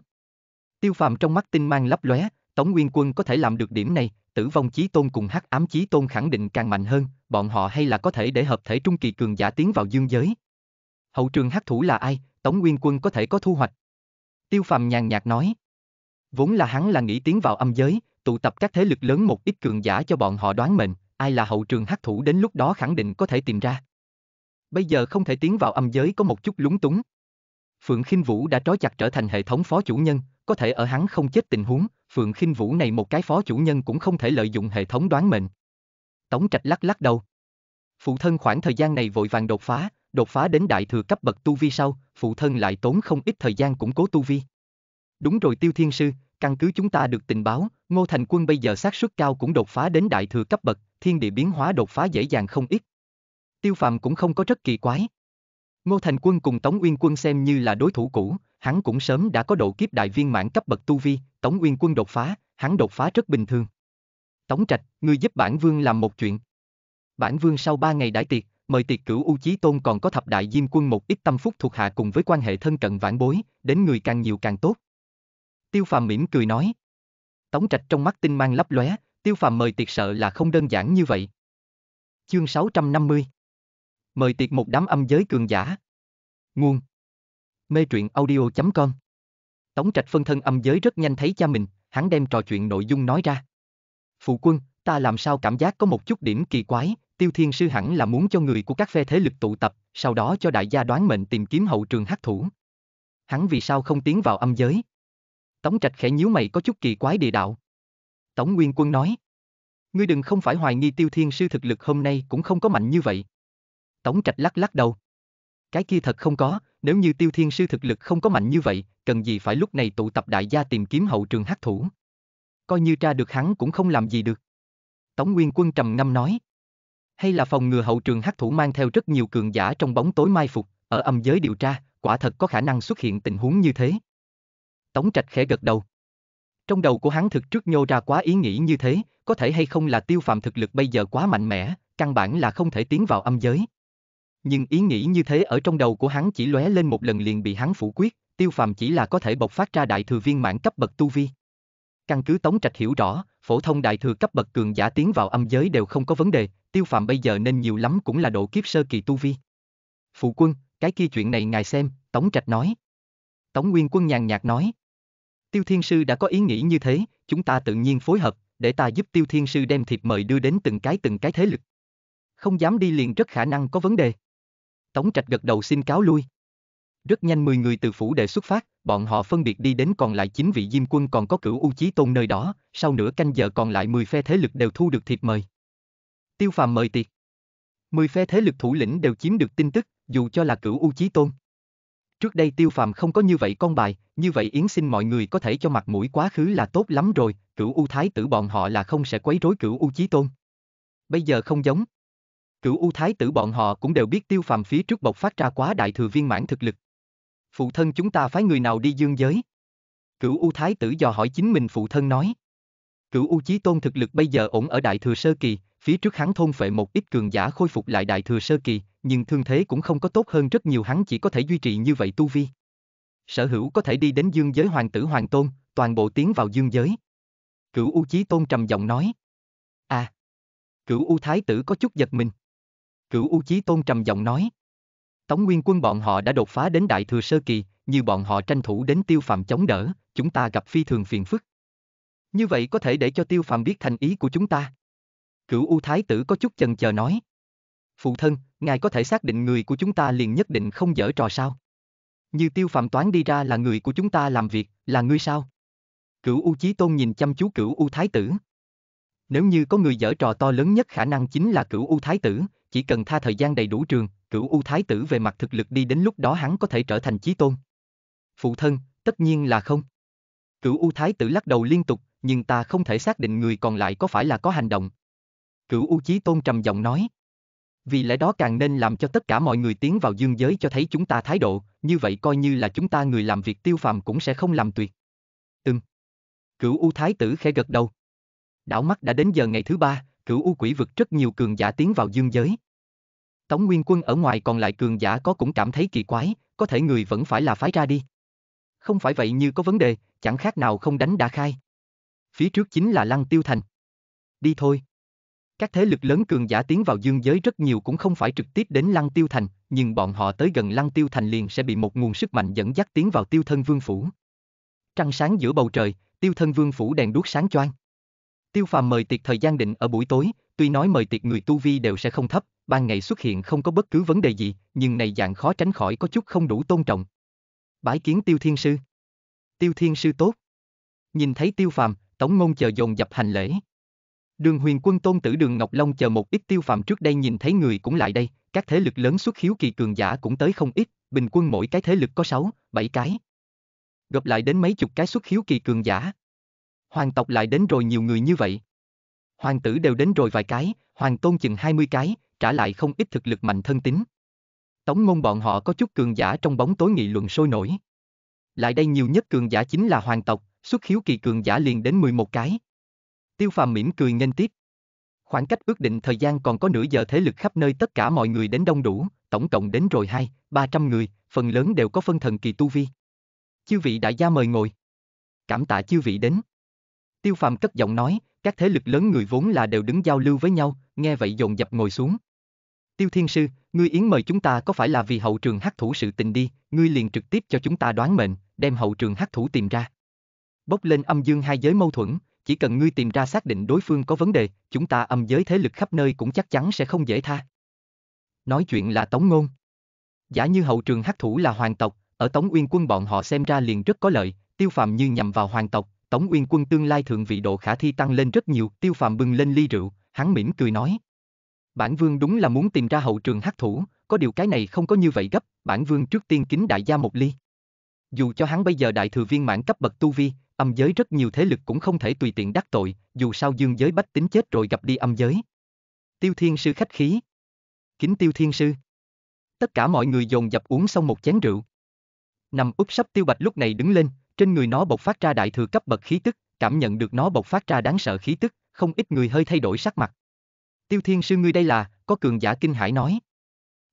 Tiêu phàm trong mắt tinh mang lấp lóe, Tống Nguyên Quân có thể làm được điểm này, tử vong chí tôn cùng hắc ám chí tôn khẳng định càng mạnh hơn, bọn họ hay là có thể để hợp thể trung kỳ cường giả tiến vào dương giới. Hậu trường hắc thủ là ai, Tống Nguyên Quân có thể có thu hoạch. Tiêu phàm nhàn nhạt nói. Vốn là hắn là nghĩ tiến vào âm giới, tụ tập các thế lực lớn một ít cường giả cho bọn họ đoán mệnh, ai là hậu trường hắc thủ đến lúc đó khẳng định có thể tìm ra. Bây giờ không thể tiến vào âm giới có một chút lúng túng. Phượng Khinh Vũ đã trói chặt trở thành hệ thống phó chủ nhân, có thể ở hắn không chết tình huống, Phượng Khinh Vũ này một cái phó chủ nhân cũng không thể lợi dụng hệ thống đoán mệnh. Tống Trạch lắc lắc đầu. Phụ thân khoảng thời gian này vội vàng đột phá, đột phá đến đại thừa cấp bậc tu vi sau, phụ thân lại tốn không ít thời gian củng cố tu vi. Đúng rồi Tiêu Thiên Sư, căn cứ chúng ta được tình báo, Ngô Thành Quân bây giờ xác suất cao cũng đột phá đến đại thừa cấp bậc, thiên địa biến hóa đột phá dễ dàng không ít. Tiêu Phàm cũng không có rất kỳ quái. Ngô Thành Quân cùng Tống Uyên Quân xem như là đối thủ cũ, hắn cũng sớm đã có độ kiếp đại viên mãn cấp bậc tu vi, Tống Uyên Quân đột phá, hắn đột phá rất bình thường. Tống Trạch, ngươi giúp bản vương làm một chuyện. Bản vương sau ba ngày đại tiệc, mời tiệc cửu U Chí Tôn còn có thập đại diêm quân một ít tâm phúc thuộc hạ cùng với quan hệ thân cận vãn bối, đến người càng nhiều càng tốt. Tiêu Phàm mỉm cười nói. Tống Trạch trong mắt tinh mang lấp lóe, Tiêu Phàm mời tiệc sợ là không đơn giản như vậy. Chương 650 Mời tiệc một đám âm giới cường giả. Nguồn. Mê truyện audio.com Tống Trạch phân thân âm giới rất nhanh thấy cha mình, hắn đem trò chuyện nội dung nói ra. Phụ quân, ta làm sao cảm giác có một chút điểm kỳ quái, tiêu thiên sư hẳn là muốn cho người của các phe thế lực tụ tập, sau đó cho đại gia đoán mệnh tìm kiếm hậu trường hắc thủ. Hắn vì sao không tiến vào âm giới? Tống Trạch khẽ nhíu mày có chút kỳ quái địa đạo. Tống Nguyên Quân nói. Ngươi đừng không phải hoài nghi tiêu thiên sư thực lực hôm nay cũng không có mạnh như vậy. Tống Trạch lắc lắc đầu. Cái kia thật không có, nếu như tiêu thiên sư thực lực không có mạnh như vậy, cần gì phải lúc này tụ tập đại gia tìm kiếm hậu trường hắc thủ. Coi như tra được hắn cũng không làm gì được. Tống Nguyên Quân trầm ngâm nói. Hay là phòng ngừa hậu trường hắc thủ mang theo rất nhiều cường giả trong bóng tối mai phục, ở âm giới điều tra, quả thật có khả năng xuất hiện tình huống như thế. Tống Trạch khẽ gật đầu. Trong đầu của hắn thực trước nhô ra quá ý nghĩ như thế, có thể hay không là tiêu phạm thực lực bây giờ quá mạnh mẽ, căn bản là không thể tiến vào âm giới. Nhưng ý nghĩ như thế ở trong đầu của hắn chỉ lóe lên một lần liền bị hắn phủ quyết, tiêu phàm chỉ là có thể bộc phát ra đại thừa viên mãn cấp bậc tu vi. Căn cứ Tống Trạch hiểu rõ, phổ thông đại thừa cấp bậc cường giả tiến vào âm giới đều không có vấn đề, tiêu phàm bây giờ nên nhiều lắm cũng là độ kiếp sơ kỳ tu vi. Phụ quân, cái kia chuyện này ngài xem, Tống Trạch nói. Tống Nguyên quân nhàn nhạt nói. Tiêu Thiên Sư đã có ý nghĩ như thế, chúng ta tự nhiên phối hợp, để ta giúp Tiêu Thiên Sư đem thiệp mời đưa đến từng cái từng cái thế lực. Không dám đi liền rất khả năng có vấn đề. Tống Trạch gật đầu xin cáo lui. Rất nhanh 10 người từ phủ đệ xuất phát, bọn họ phân biệt đi đến còn lại 9 vị diêm quân còn có cửu u chí tôn nơi đó, sau nửa canh giờ còn lại 10 phe thế lực đều thu được thiệp mời. Tiêu phàm mời tiệc. 10 phe thế lực thủ lĩnh đều chiếm được tin tức, dù cho là cửu u chí tôn. Trước đây tiêu phàm không có như vậy con bài, như vậy yến xin mọi người có thể cho mặt mũi quá khứ là tốt lắm rồi, cửu u thái tử bọn họ là không sẽ quấy rối cửu u chí tôn. Bây giờ không giống, Cửu U Thái tử bọn họ cũng đều biết tiêu phàm phía trước bộc phát ra quá đại thừa viên mãn thực lực. Phụ thân chúng ta phái người nào đi dương giới? Cửu U Thái tử dò hỏi chính mình phụ thân nói. Cửu U Chí Tôn thực lực bây giờ ổn ở đại thừa sơ kỳ, phía trước hắn thôn phệ một ít cường giả khôi phục lại đại thừa sơ kỳ, nhưng thương thế cũng không có tốt hơn rất nhiều hắn chỉ có thể duy trì như vậy tu vi. Sở hữu có thể đi đến dương giới hoàng tử hoàng tôn, toàn bộ tiến vào dương giới. Cửu U Chí Tôn trầm giọng nói. À! Cửu U Thái tử có chút giật mình. Cửu U Chí Tôn trầm giọng nói. Tống Nguyên quân bọn họ đã đột phá đến Đại Thừa Sơ Kỳ, như bọn họ tranh thủ đến tiêu phạm chống đỡ, chúng ta gặp phi thường phiền phức. Như vậy có thể để cho tiêu phạm biết thành ý của chúng ta. Cửu U Thái tử có chút chần chờ nói. Phụ thân, ngài có thể xác định người của chúng ta liền nhất định không dở trò sao? Như tiêu phạm toán đi ra là người của chúng ta làm việc, là ngươi sao? Cửu U Chí Tôn nhìn chăm chú cửu U Thái tử. Nếu như có người dở trò to lớn nhất khả năng chính là cửu U Thái tử, chỉ cần tha thời gian đầy đủ trường, cửu U Thái tử về mặt thực lực đi đến lúc đó hắn có thể trở thành chí tôn. Phụ thân, tất nhiên là không. Cửu U Thái tử lắc đầu liên tục, nhưng ta không thể xác định người còn lại có phải là có hành động. Cửu U Chí Tôn trầm giọng nói. Vì lẽ đó càng nên làm cho tất cả mọi người tiến vào dương giới cho thấy chúng ta thái độ, như vậy coi như là chúng ta người làm việc tiêu phàm cũng sẽ không làm tuyệt. Ừm. Cửu U Thái tử khẽ gật đầu. Đảo mắt đã đến giờ ngày thứ ba, cửu u quỷ vực rất nhiều cường giả tiến vào dương giới. Tống Nguyên Quân ở ngoài còn lại cường giả có cũng cảm thấy kỳ quái, có thể người vẫn phải là phái ra đi. Không phải vậy như có vấn đề, chẳng khác nào không đánh đã khai. Phía trước chính là Lăng Tiêu Thành. Đi thôi. Các thế lực lớn cường giả tiến vào dương giới rất nhiều cũng không phải trực tiếp đến Lăng Tiêu Thành, nhưng bọn họ tới gần Lăng Tiêu Thành liền sẽ bị một nguồn sức mạnh dẫn dắt tiến vào Tiêu Thân Vương Phủ. Trăng sáng giữa bầu trời, Tiêu Thân Vương Phủ đèn đuốc sáng choang. Tiêu phàm mời tiệc thời gian định ở buổi tối, tuy nói mời tiệc người tu vi đều sẽ không thấp, ban ngày xuất hiện không có bất cứ vấn đề gì, nhưng này dạng khó tránh khỏi có chút không đủ tôn trọng. Bái kiến Tiêu Thiên Sư Tiêu Thiên Sư tốt. Nhìn thấy Tiêu phàm, Tống Ngôn chờ dồn dập hành lễ. Đường huyền quân tôn tử đường Ngọc Long chờ một ít tiêu phàm trước đây nhìn thấy người cũng lại đây, các thế lực lớn xuất hiếu kỳ cường giả cũng tới không ít, bình quân mỗi cái thế lực có 6, 7 cái. Gặp lại đến mấy chục cái xuất hiếu kỳ cường giả hoàng tộc lại đến rồi nhiều người như vậy. Hoàng tử đều đến rồi vài cái, hoàng tôn chừng 20 cái, trả lại không ít thực lực mạnh thân tính. Tống ngôn bọn họ có chút cường giả trong bóng tối nghị luận sôi nổi. Lại đây nhiều nhất cường giả chính là hoàng tộc, xuất khiếu kỳ cường giả liền đến 11 cái. Tiêu phàm mỉm cười nghênh tiếp. Khoảng cách ước định thời gian còn có nửa giờ thế lực khắp nơi tất cả mọi người đến đông đủ, tổng cộng đến rồi hai, ba trăm người, phần lớn đều có phân thần kỳ tu vi. Chư vị đại gia mời ngồi. Cảm tạ chư vị đến. Tiêu phàm cất giọng nói, các thế lực lớn người vốn là đều đứng giao lưu với nhau, nghe vậy dồn dập ngồi xuống. Tiêu thiên sư, ngươi yến mời chúng ta có phải là vì hậu trường hắc thủ sự tình đi, ngươi liền trực tiếp cho chúng ta đoán mệnh, đem hậu trường hắc thủ tìm ra. Bốc lên âm dương hai giới mâu thuẫn, chỉ cần ngươi tìm ra xác định đối phương có vấn đề, chúng ta âm giới thế lực khắp nơi cũng chắc chắn sẽ không dễ tha. Nói chuyện là tống ngôn. Giả như hậu trường hắc thủ là hoàng tộc, ở tống uyên quân bọn họ xem ra liền rất có lợi, tiêu phàm như nhằm vào hoàng tộc, Tống Uyên Quân tương lai thượng vị độ khả thi tăng lên rất nhiều, Tiêu Phàm bưng lên ly rượu, hắn mỉm cười nói. Bản vương đúng là muốn tìm ra hậu trường hắc thủ, có điều cái này không có như vậy gấp, bản vương trước tiên kính đại gia một ly. Dù cho hắn bây giờ đại thừa viên mãn cấp bậc tu vi, âm giới rất nhiều thế lực cũng không thể tùy tiện đắc tội, dù sao dương giới bách tính chết rồi gặp đi âm giới. Tiêu Thiên Sư khách khí. Kính Tiêu Thiên Sư. Tất cả mọi người dồn dập uống xong một chén rượu. Nằm úp sắp Tiêu Bạch lúc này đứng lên, trên người nó bộc phát ra đại thừa cấp bậc khí tức, cảm nhận được nó bộc phát ra đáng sợ khí tức, không ít người hơi thay đổi sắc mặt. Tiêu Thiên sư ngươi đây là, có cường giả kinh hải nói.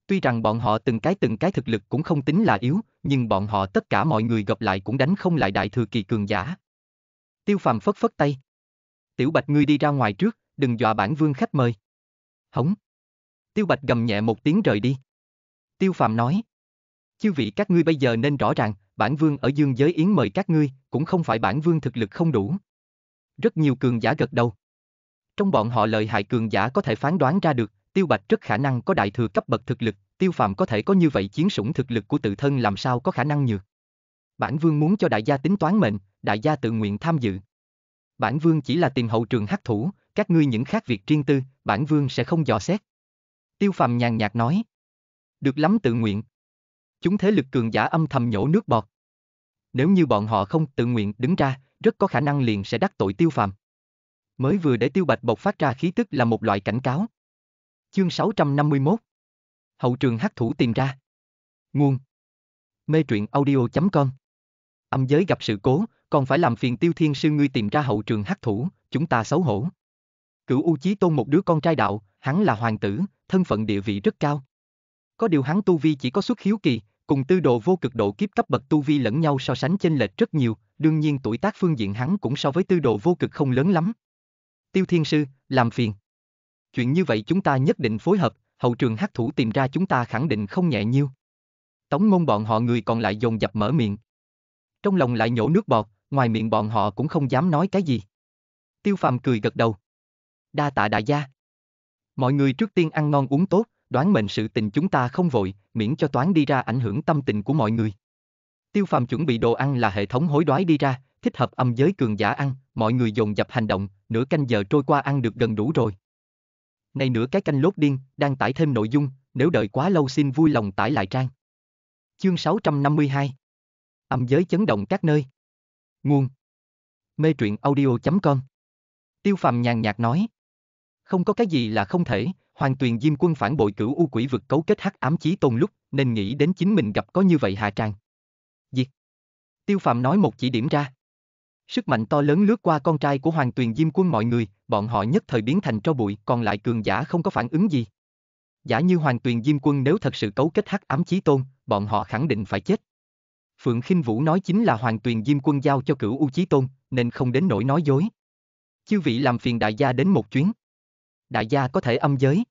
Tuy rằng bọn họ từng cái từng cái thực lực cũng không tính là yếu, nhưng bọn họ tất cả mọi người gặp lại cũng đánh không lại đại thừa kỳ cường giả. Tiêu Phàm phất phất tay. Tiểu Bạch ngươi đi ra ngoài trước, đừng dọa bản vương khách mời. Hống. Tiêu Bạch gầm nhẹ một tiếng rời đi. Tiêu Phàm nói. Chư vị các ngươi bây giờ nên rõ ràng, bản vương ở dương giới yến mời các ngươi, cũng không phải bản vương thực lực không đủ. Rất nhiều cường giả gật đầu. Trong bọn họ lợi hại cường giả có thể phán đoán ra được, Tiêu Bạch rất khả năng có đại thừa cấp bậc thực lực, Tiêu Phàm có thể có như vậy chiến sủng thực lực của tự thân làm sao có khả năng nhược. Bản vương muốn cho đại gia tính toán mệnh, đại gia tự nguyện tham dự. Bản vương chỉ là tìm hậu trường hắc thủ, các ngươi những khác việc riêng tư, bản vương sẽ không dò xét. Tiêu Phàm nhàn nhạt nói. Được lắm tự nguyện, chúng thế lực cường giả âm thầm nhổ nước bọt. Nếu như bọn họ không tự nguyện đứng ra, rất có khả năng liền sẽ đắc tội tiêu phàm. Mới vừa để tiêu bạch bộc phát ra khí tức là một loại cảnh cáo. Chương 651 Hậu trường hắc thủ tìm ra Nguồn Mê truyện audio.com Âm giới gặp sự cố, còn phải làm phiền tiêu thiên sư ngươi tìm ra hậu trường hắc thủ, chúng ta xấu hổ. Cửu U Chí Tôn một đứa con trai đạo, hắn là hoàng tử, thân phận địa vị rất cao, có điều hắn tu vi chỉ có xuất hiếu kỳ, cùng tư độ vô cực độ kiếp cấp bậc tu vi lẫn nhau so sánh chênh lệch rất nhiều, đương nhiên tuổi tác phương diện hắn cũng so với tư độ vô cực không lớn lắm. Tiêu Thiên Sư, làm phiền. Chuyện như vậy chúng ta nhất định phối hợp, hậu trường hắc thủ tìm ra chúng ta khẳng định không nhẹ nhiêu. Tống ngôn bọn họ người còn lại dồn dập mở miệng. Trong lòng lại nhổ nước bọt, ngoài miệng bọn họ cũng không dám nói cái gì. Tiêu Phàm cười gật đầu. Đa tạ đại gia. Mọi người trước tiên ăn ngon uống tốt, đoán mệnh sự tình chúng ta không vội, miễn cho toán đi ra ảnh hưởng tâm tình của mọi người. Tiêu phàm chuẩn bị đồ ăn là hệ thống hối đoái đi ra, thích hợp âm giới cường giả ăn, mọi người dồn dập hành động, nửa canh giờ trôi qua ăn được gần đủ rồi. Này nửa cái canh lốt điên, đang tải thêm nội dung, nếu đợi quá lâu xin vui lòng tải lại trang. Chương 652 Âm giới chấn động các nơi Nguồn Mê truyện audio.com Tiêu phàm nhàn nhạt nói Không có cái gì là không thể, Hoàng Tuyền Diêm Quân phản bội cửu u quỷ vực cấu kết hắc ám chí tôn lúc, nên nghĩ đến chính mình gặp có như vậy hạ Trang. Diệt. Tiêu Phạm nói một chỉ điểm ra. Sức mạnh to lớn lướt qua con trai của Hoàng Tuyền Diêm Quân mọi người, bọn họ nhất thời biến thành tro bụi, còn lại cường giả không có phản ứng gì. Giả như Hoàng Tuyền Diêm Quân nếu thật sự cấu kết hắc ám chí tôn, bọn họ khẳng định phải chết. Phượng Khinh Vũ nói chính là Hoàng Tuyền Diêm Quân giao cho cửu u chí tôn, nên không đến nỗi nói dối. Chư vị làm phiền đại gia đến một chuyến đại gia có thể âm giới.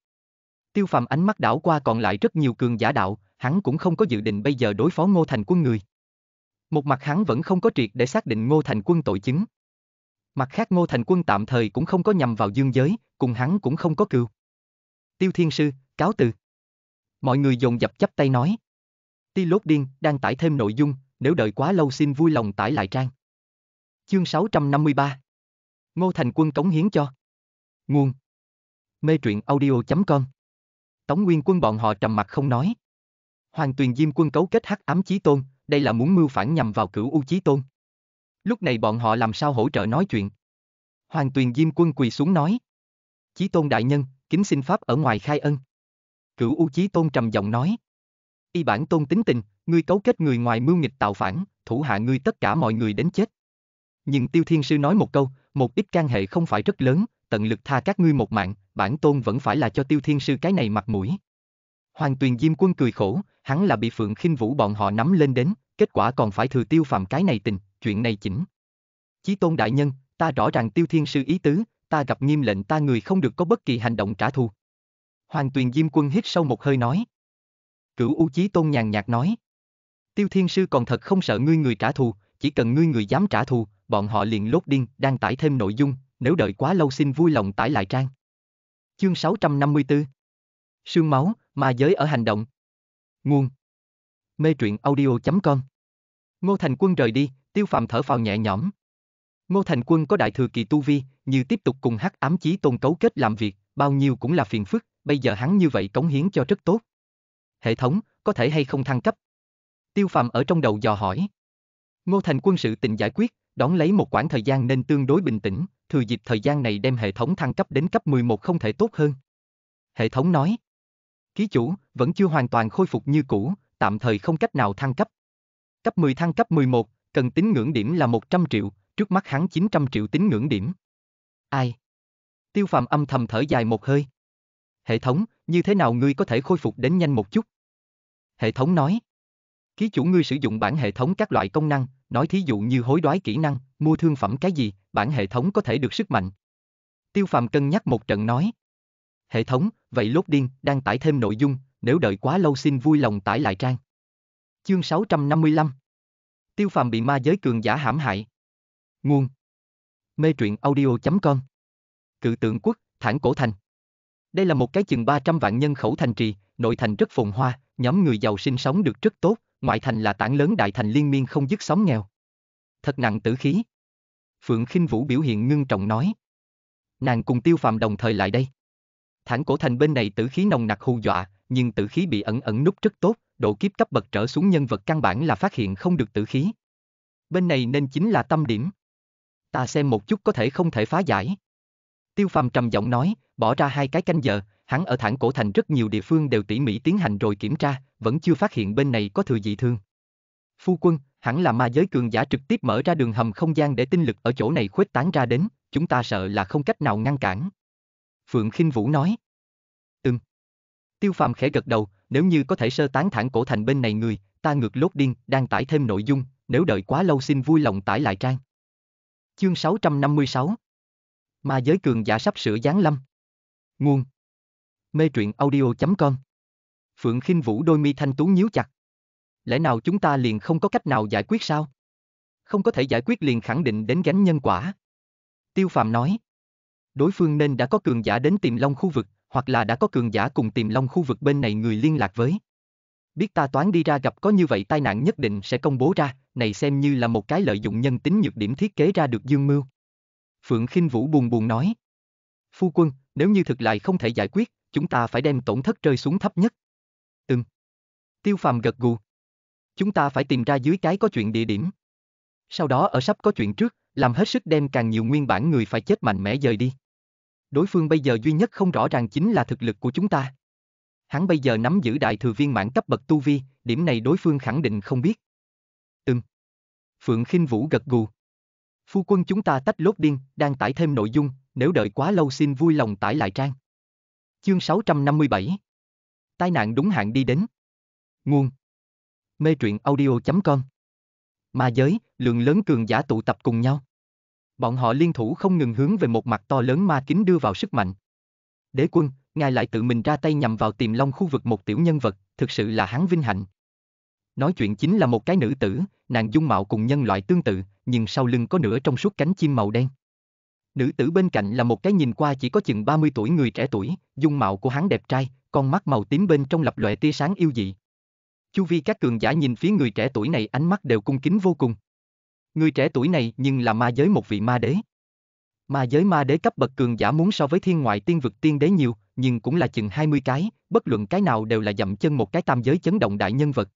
Tiêu phàm ánh mắt đảo qua còn lại rất nhiều cường giả đạo, hắn cũng không có dự định bây giờ đối phó Ngô Thành Quân người. Một mặt hắn vẫn không có triệt để xác định Ngô Thành Quân tội chứng. Mặt khác Ngô Thành Quân tạm thời cũng không có nhằm vào dương giới, cùng hắn cũng không có cừu. Tiêu Thiên Sư, cáo từ. Mọi người dồn dập chắp tay nói. Ti lốt điên, đang tải thêm nội dung, nếu đợi quá lâu xin vui lòng tải lại trang. Chương 653 Ngô Thành Quân cống hiến cho Nguồn mê truyện audio.com. Tống Nguyên Quân bọn họ trầm mặc không nói. Hoàng Tuyền Diêm Quân cấu kết hắc ám chí tôn, đây là muốn mưu phản nhằm vào cửu u chí tôn. Lúc này bọn họ làm sao hỗ trợ nói chuyện? Hoàng Tuyền Diêm Quân quỳ xuống nói. Chí tôn đại nhân, kính xin pháp ở ngoài khai ân. Cửu u chí tôn trầm giọng nói. Y bản tôn tính tình, ngươi cấu kết người ngoài mưu nghịch tạo phản, thủ hạ ngươi tất cả mọi người đến chết. Nhưng Tiêu Thiên Sư nói một câu, một ít can hệ không phải rất lớn, tận lực tha các ngươi một mạng, bản tôn vẫn phải là cho tiêu thiên sư cái này mặt mũi. Hoàng tuyền Diêm Quân cười khổ, hắn là bị Phượng khinh Vũ bọn họ nắm lên đến, kết quả còn phải thừa tiêu phạm cái này tình, chuyện này chỉnh. Chí tôn đại nhân, ta rõ ràng tiêu thiên sư ý tứ, ta gặp nghiêm lệnh ta người không được có bất kỳ hành động trả thù. Hoàng tuyền Diêm Quân hít sâu một hơi nói. Cửu U Chí Tôn nhàn nhạt nói. Tiêu thiên sư còn thật không sợ ngươi người trả thù, chỉ cần ngươi người dám trả thù, bọn họ liền lốt điên, đang tải thêm nội dung, nếu đợi quá lâu xin vui lòng tải lại trang. Chương 654 Sương máu, ma giới ở hành động. Nguồn Mê truyện audio.com Ngô Thành Quân rời đi, tiêu phàm thở phào nhẹ nhõm. Ngô Thành Quân có đại thừa kỳ tu vi, như tiếp tục cùng hắc ám chí tôn cấu kết làm việc, bao nhiêu cũng là phiền phức, bây giờ hắn như vậy cống hiến cho rất tốt. Hệ thống, có thể hay không thăng cấp? Tiêu phàm ở trong đầu dò hỏi. Ngô Thành Quân sự tình giải quyết, đón lấy một quãng thời gian nên tương đối bình tĩnh, thừa dịp thời gian này đem hệ thống thăng cấp đến cấp 11 không thể tốt hơn. Hệ thống nói. Ký chủ, vẫn chưa hoàn toàn khôi phục như cũ, tạm thời không cách nào thăng cấp. Cấp 10 thăng cấp 11, cần tính ngưỡng điểm là 100 triệu, trước mắt hắn 900 triệu tính ngưỡng điểm. Ai? Tiêu phàm âm thầm thở dài một hơi. Hệ thống, như thế nào ngươi có thể khôi phục đến nhanh một chút? Hệ thống nói. Ký chủ ngươi sử dụng bản hệ thống các loại công năng, nói thí dụ như hối đoái kỹ năng, mua thương phẩm cái gì, bản hệ thống có thể được sức mạnh. Tiêu phàm cân nhắc một trận nói. Hệ thống, vậy lốt điên, đang tải thêm nội dung, nếu đợi quá lâu xin vui lòng tải lại trang. Chương 655 Tiêu phàm bị ma giới cường giả hãm hại. Nguồn Mê truyện audio.com Cự tượng quốc, Thản Cổ Thành Đây là một cái chừng 300 vạn nhân khẩu thành trì, nội thành rất phồn hoa, nhóm người giàu sinh sống được rất tốt, ngoại thành là tảng lớn đại thành liên miên không dứt sóng nghèo thật nặng tử khí. Phượng khinh Vũ biểu hiện ngưng trọng nói. Nàng cùng tiêu phàm đồng thời lại đây. Thẳng cổ thành bên này tử khí nồng nặc hù dọa, nhưng tử khí bị ẩn ẩn nút rất tốt, độ kiếp cấp bậc trở xuống nhân vật căn bản là phát hiện không được tử khí. Bên này nên chính là tâm điểm. Ta xem một chút có thể không thể phá giải. Tiêu phàm trầm giọng nói, bỏ ra hai cái canh giờ, hắn ở thẳng cổ thành rất nhiều địa phương đều tỉ mỉ tiến hành rồi kiểm tra, vẫn chưa phát hiện bên này có thừa dị thương. Phu quân, hẳn là ma giới cường giả trực tiếp mở ra đường hầm không gian để tinh lực ở chỗ này khuếch tán ra đến, chúng ta sợ là không cách nào ngăn cản. Phượng khinh Vũ nói. Ừm. Tiêu phàm khẽ gật đầu, nếu như có thể sơ tán thẳng cổ thành bên này người, ta ngược lốt điên, đang tải thêm nội dung, nếu đợi quá lâu xin vui lòng tải lại trang. Chương 656 Ma giới cường giả sắp sửa giáng lâm. Nguồn Mê truyện audio.com Phượng khinh Vũ đôi mi thanh tú nhíu chặt lẽ nào chúng ta liền không có cách nào giải quyết sao? Không có thể giải quyết liền khẳng định đến gánh nhân quả. Tiêu Phàm nói, đối phương nên đã có cường giả đến tìm long khu vực, hoặc là đã có cường giả cùng tìm long khu vực bên này người liên lạc với. Biết ta toán đi ra gặp có như vậy tai nạn nhất định sẽ công bố ra, này xem như là một cái lợi dụng nhân tính nhược điểm thiết kế ra được dương mưu. Phượng khinh Vũ buồn buồn nói. Phu quân, nếu như thực lại không thể giải quyết, chúng ta phải đem tổn thất rơi xuống thấp nhất. Ừm. Tiêu phàm gật gù, Chúng ta phải tìm ra dưới cái có chuyện địa điểm. Sau đó ở sắp có chuyện trước, làm hết sức đem càng nhiều nguyên bản người phải chết mạnh mẽ dời đi. Đối phương bây giờ duy nhất không rõ ràng chính là thực lực của chúng ta. Hắn bây giờ nắm giữ đại thừa viên mãn cấp bậc tu vi, điểm này đối phương khẳng định không biết. Ừm. Phượng khinh Vũ gật gù. Phu quân chúng ta tách lốt điên, đang tải thêm nội dung, nếu đợi quá lâu xin vui lòng tải lại trang. Chương 657 Tai nạn đúng hạn đi đến. Nguồn mê truyện audio.com. Ma giới, lượng lớn cường giả tụ tập cùng nhau. Bọn họ liên thủ không ngừng hướng về một mặt to lớn ma kính đưa vào sức mạnh. Đế quân, ngài lại tự mình ra tay nhằm vào tiềm long khu vực một tiểu nhân vật, thực sự là hắn vinh hạnh. Nói chuyện chính là một cái nữ tử, nàng dung mạo cùng nhân loại tương tự, nhưng sau lưng có nửa trong suốt cánh chim màu đen. Nữ tử bên cạnh là một cái nhìn qua chỉ có chừng 30 tuổi người trẻ tuổi, dung mạo của hắn đẹp trai, con mắt màu tím bên trong lập lòe tia sáng yêu dị. Chu vi các cường giả nhìn phía người trẻ tuổi này ánh mắt đều cung kính vô cùng. Người trẻ tuổi này nhưng là ma giới một vị ma đế. Ma giới ma đế cấp bậc cường giả muốn so với thiên ngoại tiên vực tiên đế nhiều, nhưng cũng là chừng 20 cái, bất luận cái nào đều là dậm chân một cái tam giới chấn động đại nhân vật.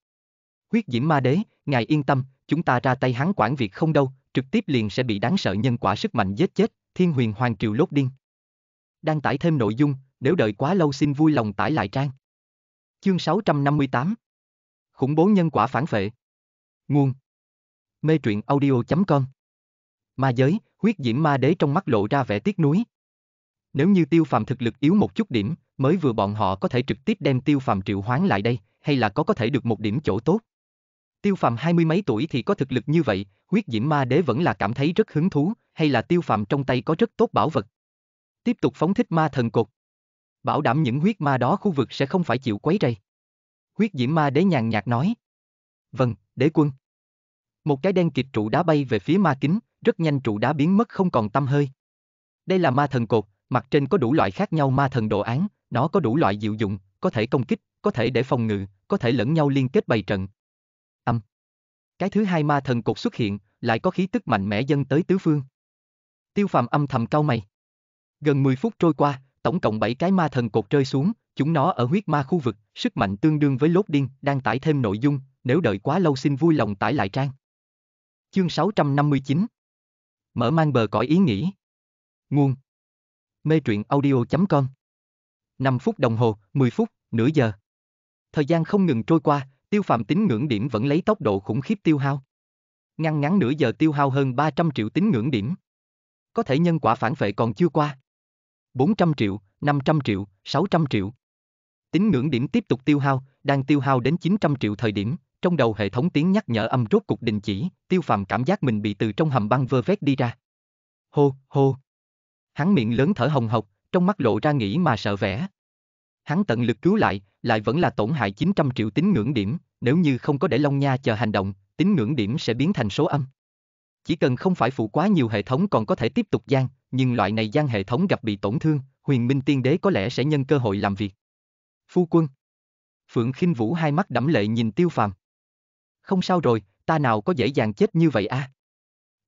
Huyết diễm ma đế, ngài yên tâm, chúng ta ra tay hắn quản việc không đâu, trực tiếp liền sẽ bị đáng sợ nhân quả sức mạnh giết chết, thiên huyền hoàng triều lốt điên. Đang tải thêm nội dung, nếu đợi quá lâu xin vui lòng tải lại trang. Chương 658 Khủng bố nhân quả phản phệ. Nguồn. Mê truyện audio.com Ma giới, huyết diễm ma đế trong mắt lộ ra vẻ tiếc nuối. Nếu như tiêu phàm thực lực yếu một chút điểm, mới vừa bọn họ có thể trực tiếp đem tiêu phàm triệu hoán lại đây, hay là có có thể được một điểm chỗ tốt. Tiêu phàm hai mươi mấy tuổi thì có thực lực như vậy, huyết diễm ma đế vẫn là cảm thấy rất hứng thú, hay là tiêu phàm trong tay có rất tốt bảo vật. Tiếp tục phóng thích ma thần cột. Bảo đảm những huyết ma đó khu vực sẽ không phải chịu quấy rầy. Quyết diễm ma đế nhàn nhạt nói. Vâng, đế quân. Một cái đen kịt trụ đá bay về phía ma kính, rất nhanh trụ đá biến mất không còn tâm hơi. Đây là ma thần cột, mặt trên có đủ loại khác nhau ma thần đồ án, nó có đủ loại diệu dụng, có thể công kích, có thể để phòng ngự, có thể lẫn nhau liên kết bày trận. Âm. Cái thứ hai ma thần cột xuất hiện, lại có khí tức mạnh mẽ dâng tới tứ phương. Tiêu phàm âm thầm cao mày. Gần 10 phút trôi qua, tổng cộng 7 cái ma thần cột rơi xuống, chúng nó ở huyết ma khu vực, sức mạnh tương đương với lốt điên, đang tải thêm nội dung, nếu đợi quá lâu xin vui lòng tải lại trang. Chương 659 Mở mang bờ cõi ý nghĩ Nguồn Mê truyện audio.com 5 phút đồng hồ, 10 phút, nửa giờ Thời gian không ngừng trôi qua, tiêu phạm tín ngưỡng điểm vẫn lấy tốc độ khủng khiếp tiêu hao. Ngăn ngắn nửa giờ tiêu hao hơn 300 triệu tín ngưỡng điểm. Có thể nhân quả phản vệ còn chưa qua. 400 triệu, 500 triệu, 600 triệu. Tính ngưỡng điểm tiếp tục tiêu hao, đang tiêu hao đến 900 triệu thời điểm, trong đầu hệ thống tiếng nhắc nhở âm rốt cục đình chỉ, tiêu phàm cảm giác mình bị từ trong hầm băng vơ vét đi ra. Hô, hô. Hắn miệng lớn thở hồng hộc, trong mắt lộ ra nghĩ mà sợ vẻ. Hắn tận lực cứu lại, lại vẫn là tổn hại 900 triệu tính ngưỡng điểm, nếu như không có để Long Nha chờ hành động, tính ngưỡng điểm sẽ biến thành số âm. Chỉ cần không phải phụ quá nhiều hệ thống còn có thể tiếp tục gian, nhưng loại này gian hệ thống gặp bị tổn thương, huyền minh tiên đế có lẽ sẽ nhân cơ hội làm việc. Phu quân. Phượng khinh Vũ hai mắt đẫm lệ nhìn Tiêu Phàm. Không sao rồi, ta nào có dễ dàng chết như vậy a. À?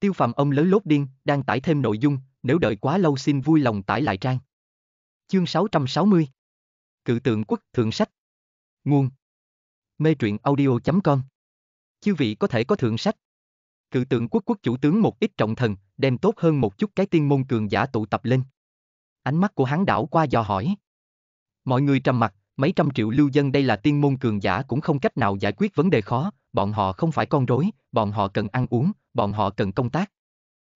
Tiêu Phàm ông lớn lốt điên, đang tải thêm nội dung, nếu đợi quá lâu xin vui lòng tải lại trang. Chương 660. Cự tượng quốc thượng sách. Nguồn. Mê truyện audio.com. Chư vị có thể có thượng sách. Cự tượng quốc quốc chủ tướng một ít trọng thần, đem tốt hơn một chút cái tiên môn cường giả tụ tập lên. Ánh mắt của hắn đảo qua dò hỏi. Mọi người trầm mặt, mấy trăm triệu lưu dân đây là tiên môn cường giả cũng không cách nào giải quyết vấn đề khó, bọn họ không phải con rối, bọn họ cần ăn uống, bọn họ cần công tác.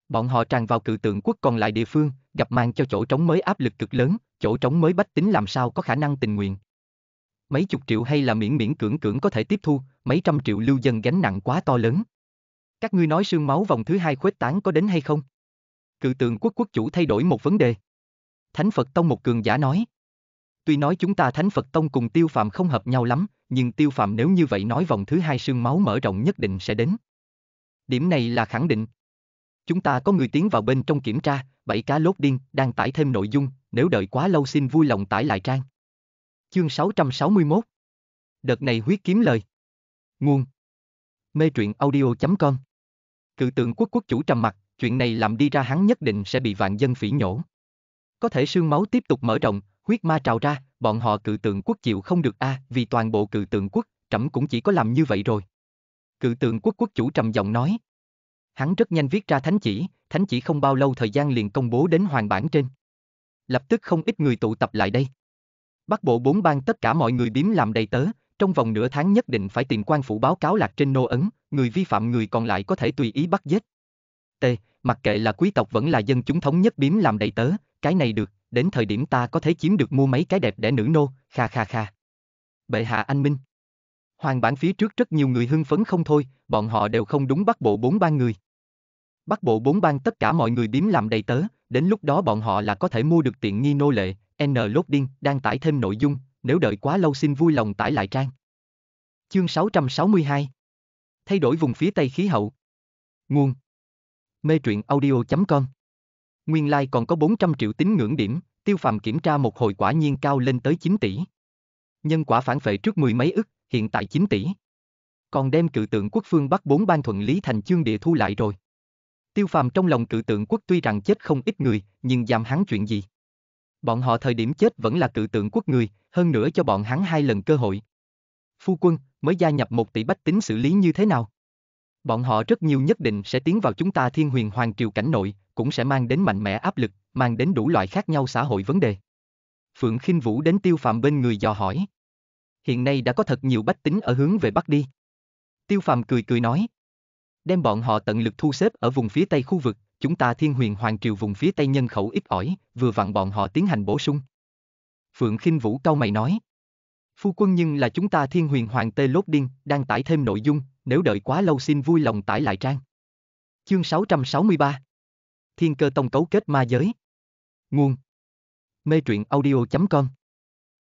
Bọn họ tràn vào cự tượng quốc còn lại địa phương, gặp mang cho chỗ trống mới áp lực cực lớn, chỗ trống mới bách tính làm sao có khả năng tình nguyện. Mấy chục triệu hay là miễn miễn cưỡng cưỡng có thể tiếp thu, mấy trăm triệu lưu dân gánh nặng quá to lớn. Các ngươi nói sương máu vòng thứ hai khuếch tán có đến hay không? Cự tượng quốc quốc chủ thay đổi một vấn đề. Thánh Phật Tông một cường giả nói. Tuy nói chúng ta Thánh Phật Tông cùng tiêu phạm không hợp nhau lắm, nhưng tiêu phạm nếu như vậy nói vòng thứ hai sương máu mở rộng nhất định sẽ đến. Điểm này là khẳng định. Chúng ta có người tiến vào bên trong kiểm tra, bảy cá lốt điên, đang tải thêm nội dung, nếu đợi quá lâu xin vui lòng tải lại trang. Chương 661 Đợt này huyết kiếm lời Nguồn Mê truyện audio.com Cự tượng quốc quốc chủ trầm mặt, chuyện này làm đi ra hắn nhất định sẽ bị vạn dân phỉ nhổ. Có thể sương máu tiếp tục mở rộng, huyết ma trào ra, bọn họ cự tượng quốc chịu không được a, à, vì toàn bộ cự tượng quốc, trẫm cũng chỉ có làm như vậy rồi. Cự tượng quốc quốc chủ trầm giọng nói. Hắn rất nhanh viết ra thánh chỉ, thánh chỉ không bao lâu thời gian liền công bố đến hoàng bản trên. Lập tức không ít người tụ tập lại đây. Bắc bộ bốn bang tất cả mọi người biếm làm đầy tớ, trong vòng nửa tháng nhất định phải tìm quan phủ báo cáo lạc trên nô ấn, người vi phạm người còn lại có thể tùy ý bắt giết. T, mặc kệ là quý tộc vẫn là dân chúng thống nhất biếm làm đầy tớ, cái này được, đến thời điểm ta có thể chiếm được mua mấy cái đẹp để nữ nô, kha kha kha. Bệ hạ anh minh. Hoàng bản phía trước rất nhiều người hưng phấn không thôi, bọn họ đều không đúng bắt bộ bốn ban người. Bắt bộ bốn ban tất cả mọi người biếm làm đầy tớ, đến lúc đó bọn họ là có thể mua được tiện nghi nô lệ, N lốt điên, đang tải thêm nội dung, nếu đợi quá lâu xin vui lòng tải lại trang. Chương 662 Thay đổi vùng phía Tây khí hậu Nguồn Mê truyện audio.com Nguyên lai like còn có 400 triệu tín ngưỡng điểm, tiêu phàm kiểm tra một hồi quả nhiên cao lên tới 9 tỷ. Nhân quả phản phệ trước mười mấy ức, hiện tại 9 tỷ. Còn đem cự tượng quốc phương bắt bốn ban thuận lý thành chương địa thu lại rồi. Tiêu phàm trong lòng cự tượng quốc tuy rằng chết không ít người, nhưng giam hắn chuyện gì? Bọn họ thời điểm chết vẫn là cự tượng quốc người, hơn nữa cho bọn hắn hai lần cơ hội. Phu quân, mới gia nhập một tỷ bách tính xử lý như thế nào? Bọn họ rất nhiều nhất định sẽ tiến vào chúng ta thiên huyền hoàng triều cảnh nội, cũng sẽ mang đến mạnh mẽ áp lực, mang đến đủ loại khác nhau xã hội vấn đề. Phượng khinh Vũ đến tiêu phạm bên người dò hỏi. Hiện nay đã có thật nhiều bách tính ở hướng về Bắc đi. Tiêu phạm cười cười nói. Đem bọn họ tận lực thu xếp ở vùng phía Tây khu vực, chúng ta thiên huyền hoàng triều vùng phía Tây nhân khẩu ít ỏi, vừa vặn bọn họ tiến hành bổ sung. Phượng khinh Vũ cau mày nói. Phu quân nhưng là chúng ta thiên huyền hoàng tê lốt điên, đang tải thêm nội dung, nếu đợi quá lâu xin vui lòng tải lại trang. Chương 663 Thiên cơ tông cấu kết ma giới Nguồn Mê truyện audio.com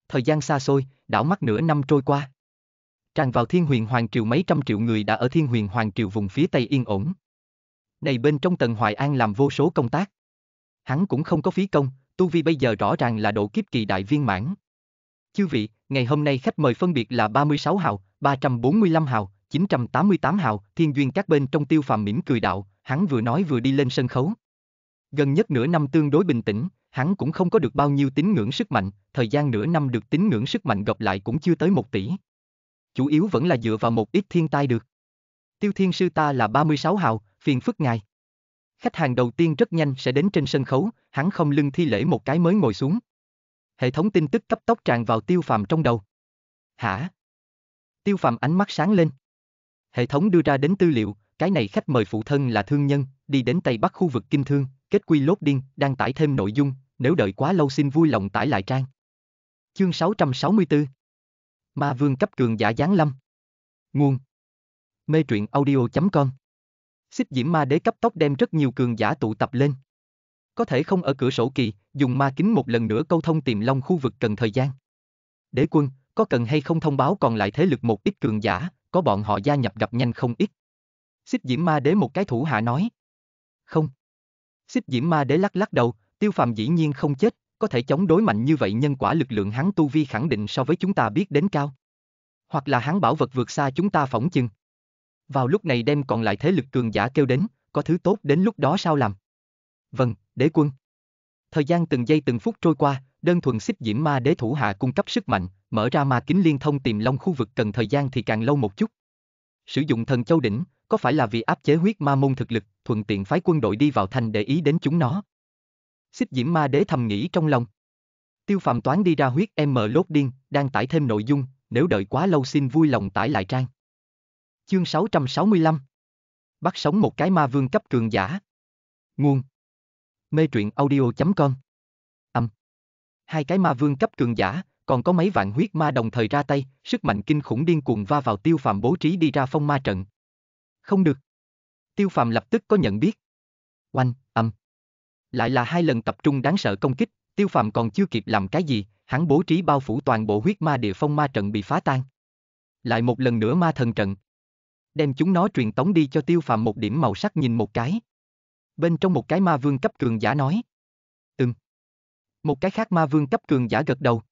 Thời gian xa xôi, đảo mắt nửa năm trôi qua. Tràn vào thiên huyền hoàng triều mấy trăm triệu người đã ở thiên huyền hoàng triều vùng phía Tây yên ổn. Này bên trong tần Hoài An làm vô số công tác. Hắn cũng không có phí công, tu vi bây giờ rõ ràng là độ kiếp kỳ đại viên mãn. Chư vị, ngày hôm nay khách mời phân biệt là 36 hào, 345 hào, 988 hào, thiên duyên các bên trong tiêu phàm mỉm cười đạo, hắn vừa nói vừa đi lên sân khấu. Gần nhất nửa năm tương đối bình tĩnh, hắn cũng không có được bao nhiêu tín ngưỡng sức mạnh, thời gian nửa năm được tín ngưỡng sức mạnh gặp lại cũng chưa tới một tỷ. Chủ yếu vẫn là dựa vào một ít thiên tai được. Tiêu thiên sư ta là 36 hào, phiền phức ngài. Khách hàng đầu tiên rất nhanh sẽ đến trên sân khấu, hắn không lưng thi lễ một cái mới ngồi xuống. Hệ thống tin tức cấp tốc tràn vào tiêu phàm trong đầu. Hả? Tiêu phàm ánh mắt sáng lên. Hệ thống đưa ra đến tư liệu, cái này khách mời phụ thân là thương nhân, đi đến Tây Bắc khu vực kinh thương, kết quy lốt điên, đang tải thêm nội dung, nếu đợi quá lâu xin vui lòng tải lại trang. Chương 664 Ma vương cấp cường giả giáng lâm Nguồn Mê truyện audio.com Xích diễm ma đế cấp tốc đem rất nhiều cường giả tụ tập lên. Có thể không ở cửa sổ kỳ, dùng ma kính một lần nữa câu thông tiềm long khu vực cần thời gian. Đế quân, có cần hay không thông báo còn lại thế lực một ít cường giả, có bọn họ gia nhập gặp nhanh không ít. Xích Diễm Ma Đế một cái thủ hạ nói. Không. Xích Diễm Ma Đế lắc lắc đầu, Tiêu Phàm dĩ nhiên không chết, có thể chống đối mạnh như vậy nhân quả lực lượng hắn tu vi khẳng định so với chúng ta biết đến cao. Hoặc là hắn bảo vật vượt xa chúng ta phỏng chừng. Vào lúc này đem còn lại thế lực cường giả kêu đến, có thứ tốt đến lúc đó sao làm? Vâng, đế quân. Thời gian từng giây từng phút trôi qua, đơn thuần xích diễm ma đế thủ hạ cung cấp sức mạnh, mở ra ma kính liên thông tiềm long khu vực cần thời gian thì càng lâu một chút. Sử dụng thần châu đỉnh, có phải là vì áp chế huyết ma môn thực lực, thuận tiện phái quân đội đi vào thành để ý đến chúng nó? Xích diễm ma đế thầm nghĩ trong lòng. Tiêu phạm toán đi ra huyết M lốt điên, đang tải thêm nội dung, nếu đợi quá lâu xin vui lòng tải lại trang. Chương 665 Bắt sống một cái ma vương cấp cường giả. Nguồn Mê truyện audio.com Âm Hai cái ma vương cấp cường giả, còn có mấy vạn huyết ma đồng thời ra tay, sức mạnh kinh khủng điên cuồng va vào tiêu phàm bố trí đi ra phong ma trận. Không được. Tiêu phàm lập tức có nhận biết. Oanh, âm. Lại là hai lần tập trung đáng sợ công kích, tiêu phàm còn chưa kịp làm cái gì, hắn bố trí bao phủ toàn bộ huyết ma địa phong ma trận bị phá tan. Lại một lần nữa ma thần trận. Đem chúng nó truyền tống đi cho tiêu phàm một điểm màu sắc nhìn một cái. Bên trong một cái ma vương cấp cường giả nói. Ừm. Một cái khác ma vương cấp cường giả gật đầu.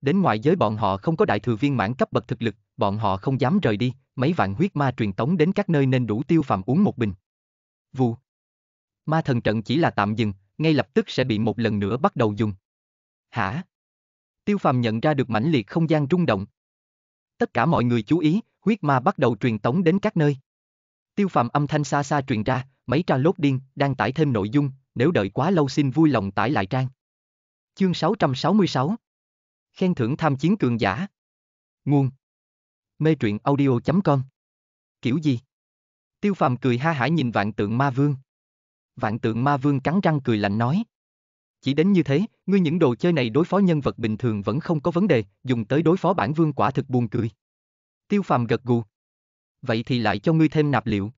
Đến ngoại giới bọn họ không có đại thừa viên mãn cấp bậc thực lực, bọn họ không dám rời đi, mấy vạn huyết ma truyền tống đến các nơi nên đủ tiêu phàm uống một bình. Vù. Ma thần trận chỉ là tạm dừng, ngay lập tức sẽ bị một lần nữa bắt đầu dùng. Hả? Tiêu phàm nhận ra được mãnh liệt không gian rung động. Tất cả mọi người chú ý, huyết ma bắt đầu truyền tống đến các nơi. Tiêu phàm âm thanh xa xa truyền ra, mấy trang lốt điên, đang tải thêm nội dung, nếu đợi quá lâu xin vui lòng tải lại trang. Chương 666 Khen thưởng tham chiến cường giả. Nguồn. Mê truyện audio.com Kiểu gì? Tiêu phàm cười ha hả nhìn vạn tượng ma vương. Vạn tượng ma vương cắn răng cười lạnh nói. Chỉ đến như thế, ngươi những đồ chơi này đối phó nhân vật bình thường vẫn không có vấn đề, dùng tới đối phó bản vương quả thực buồn cười. Tiêu phàm gật gù. Vậy thì lại cho ngươi thêm nạp liệu.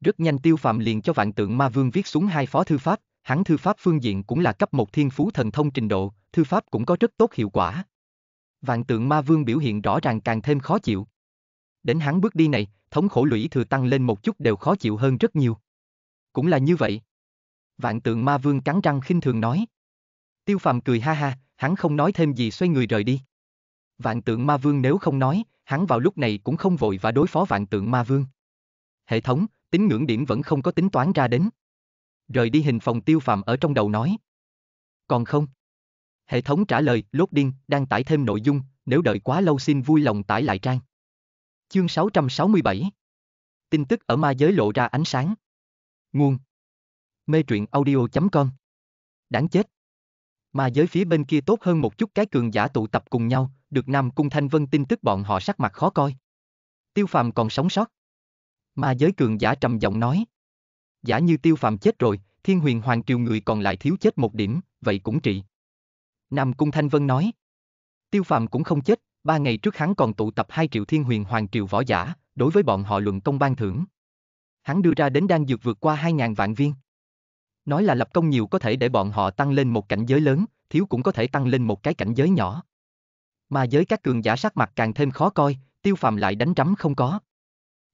Rất nhanh tiêu phàm liền cho vạn tượng ma vương viết xuống hai phó thư pháp, hắn thư pháp phương diện cũng là cấp một thiên phú thần thông trình độ, thư pháp cũng có rất tốt hiệu quả. Vạn tượng ma vương biểu hiện rõ ràng càng thêm khó chịu. Đến hắn bước đi này, thống khổ lũy thừa tăng lên một chút đều khó chịu hơn rất nhiều. Cũng là như vậy. Vạn tượng ma vương cắn răng khinh thường nói. Tiêu phàm cười ha ha, hắn không nói thêm gì xoay người rời đi. Vạn tượng ma vương nếu không nói, hắn vào lúc này cũng không vội và đối phó vạn tượng ma vương. Hệ thống, tính ngưỡng điểm vẫn không có tính toán ra đến rời đi hình phòng tiêu phàm ở trong đầu nói. Còn không? Hệ thống trả lời, lốt điên, đang tải thêm nội dung, nếu đợi quá lâu xin vui lòng tải lại trang. Chương 667 Tin tức ở ma giới lộ ra ánh sáng. Nguồn Mê truyện audio.com Đáng chết. Ma giới phía bên kia tốt hơn một chút cái cường giả tụ tập cùng nhau, được Nam Cung Thanh Vân tin tức bọn họ sắc mặt khó coi. Tiêu phàm còn sống sót. Ma giới cường giả trầm giọng nói giả như tiêu phàm chết rồi, thiên huyền hoàng triều người còn lại thiếu chết một điểm, vậy cũng trị. Nam Cung Thanh Vân nói. Tiêu phàm cũng không chết, ba ngày trước hắn còn tụ tập hai triệu thiên huyền hoàng triều võ giả, đối với bọn họ luận công ban thưởng. Hắn đưa ra đến đang dược vượt qua 2.000 vạn viên. Nói là lập công nhiều có thể để bọn họ tăng lên một cảnh giới lớn, thiếu cũng có thể tăng lên một cái cảnh giới nhỏ. Mà giới các cường giả sắc mặt càng thêm khó coi, tiêu phàm lại đánh rắm không có.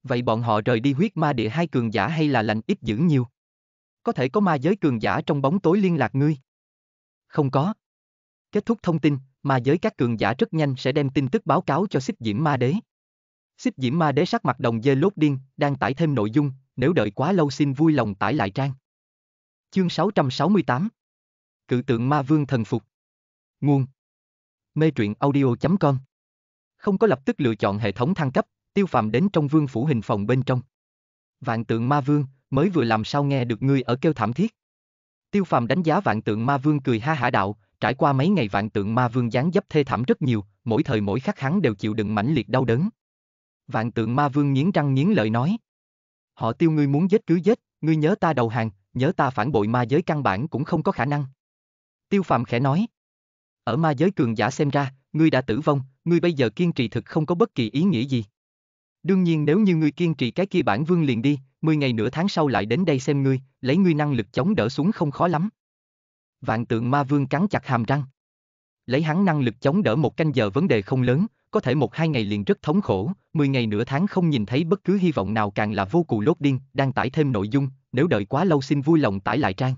Vậy bọn họ rời đi huyết ma địa hai cường giả hay là lành ít dữ nhiều? Có thể có ma giới cường giả trong bóng tối liên lạc ngươi? Không có. Kết thúc thông tin, ma giới các cường giả rất nhanh sẽ đem tin tức báo cáo cho xích diễm ma đế. Xích diễm ma đế sắc mặt đồng dê lốt điên, đang tải thêm nội dung, nếu đợi quá lâu xin vui lòng tải lại trang. Chương 668 Cự tượng ma vương thần phục Nguồn Mê truyện audio.com Không có lập tức lựa chọn hệ thống thăng cấp, Tiêu phàm đến trong vương phủ hình phòng bên trong. Vạn tượng ma vương, mới vừa làm sao nghe được ngươi ở kêu thảm thiết. Tiêu phàm đánh giá vạn tượng ma vương cười ha hả đạo, trải qua mấy ngày vạn tượng ma vương gián dấp thê thảm rất nhiều, mỗi thời mỗi khắc hắn đều chịu đựng mãnh liệt đau đớn. Vạn tượng ma vương nghiến răng nghiến lợi nói. Họ tiêu ngươi muốn giết cứ giết, ngươi nhớ ta đầu hàng, nhớ ta phản bội ma giới căn bản cũng không có khả năng. Tiêu phàm khẽ nói. Ở ma giới cường giả xem ra, ngươi đã tử vong, ngươi bây giờ kiên trì thực không có bất kỳ ý nghĩa gì. Đương nhiên nếu như ngươi kiên trì cái kia bản vương liền đi, 10 ngày nửa tháng sau lại đến đây xem ngươi, lấy ngươi năng lực chống đỡ xuống không khó lắm. Vạn tượng ma vương cắn chặt hàm răng. Lấy hắn năng lực chống đỡ một canh giờ vấn đề không lớn, có thể một hai ngày liền rất thống khổ, 10 ngày nửa tháng không nhìn thấy bất cứ hy vọng nào càng là vô cùng lốt điên, đang tải thêm nội dung, nếu đợi quá lâu xin vui lòng tải lại trang.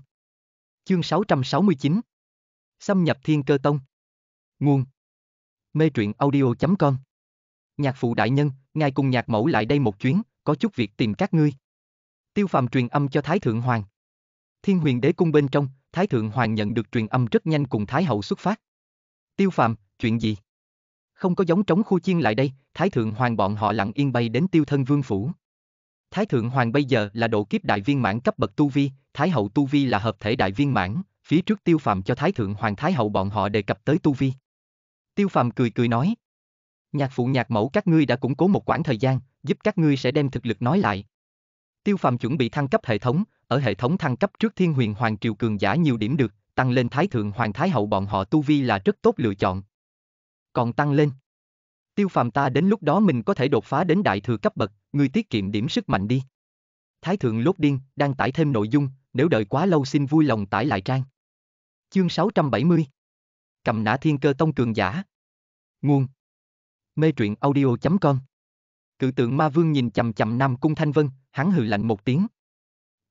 Chương 669 Xâm nhập thiên cơ tông Nguồn Mê truyện audio.com Nhạc phụ đại nhân, ngài cùng nhạc mẫu lại đây một chuyến, có chút việc tìm các ngươi. Tiêu phàm truyền âm cho Thái Thượng Hoàng. Thiên huyền đế cung bên trong, Thái Thượng Hoàng nhận được truyền âm rất nhanh cùng Thái Hậu xuất phát. Tiêu phàm, chuyện gì? Không có giống trống khu chiên lại đây, Thái Thượng Hoàng bọn họ lặng yên bay đến tiêu thân vương phủ. Thái Thượng Hoàng bây giờ là độ kiếp đại viên mãn cấp bậc tu vi, Thái Hậu tu vi là hợp thể đại viên mãn, phía trước tiêu phàm cho Thái Thượng Hoàng Thái Hậu bọn họ đề cập tới tu vi. Tiêu phàm cười cười nói, nhạc phụ nhạc mẫu các ngươi đã củng cố một quãng thời gian, giúp các ngươi sẽ đem thực lực nói lại. Tiêu Phàm chuẩn bị thăng cấp hệ thống, ở hệ thống thăng cấp trước Thiên Huyền Hoàng Triều cường giả nhiều điểm được, tăng lên Thái Thượng Hoàng Thái Hậu bọn họ tu vi là rất tốt lựa chọn. Còn tăng lên. Tiêu Phàm ta đến lúc đó mình có thể đột phá đến đại thừa cấp bậc, ngươi tiết kiệm điểm sức mạnh đi. Thái Thượng Lốt Điên đang tải thêm nội dung, nếu đợi quá lâu xin vui lòng tải lại trang. Chương 670 Cầm nã thiên cơ tông cường giả Nguồn mê truyện audio.com. Cự tượng ma vương nhìn chầm chầm Nam Cung Thanh Vân, hắn hừ lạnh một tiếng.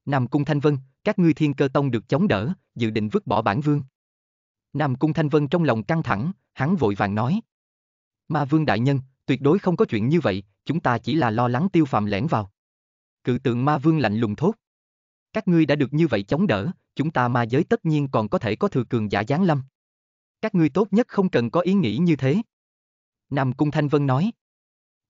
Nam Cung Thanh Vân, các ngươi thiên cơ tông được chống đỡ, dự định vứt bỏ bản vương. Nam Cung Thanh Vân trong lòng căng thẳng, hắn vội vàng nói. Ma vương đại nhân, tuyệt đối không có chuyện như vậy, chúng ta chỉ là lo lắng tiêu phàm lẻn vào. Cự tượng ma vương lạnh lùng thốt. Các ngươi đã được như vậy chống đỡ, chúng ta ma giới tất nhiên còn có thể có thừa cường giả giáng lâm. Các ngươi tốt nhất không cần có ý nghĩ như thế. Nam Cung Thanh Vân nói.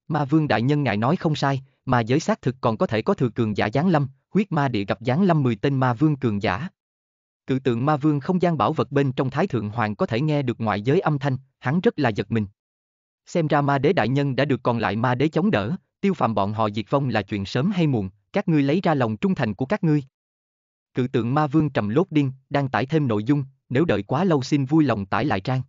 Ma Vương Đại Nhân ngài nói không sai, mà giới xác thực còn có thể có thừa cường giả Giáng Lâm, huyết ma địa gặp Giáng Lâm 10 tên Ma Vương cường giả. Cự tượng Ma Vương không gian bảo vật bên trong Thái Thượng Hoàng có thể nghe được ngoại giới âm thanh, hắn rất là giật mình. Xem ra Ma Đế Đại Nhân đã được còn lại Ma Đế chống đỡ, tiêu phàm bọn họ diệt vong là chuyện sớm hay muộn, các ngươi lấy ra lòng trung thành của các ngươi. Cự tượng Ma Vương trầm lốt điên, đang tải thêm nội dung, nếu đợi quá lâu xin vui lòng tải lại trang.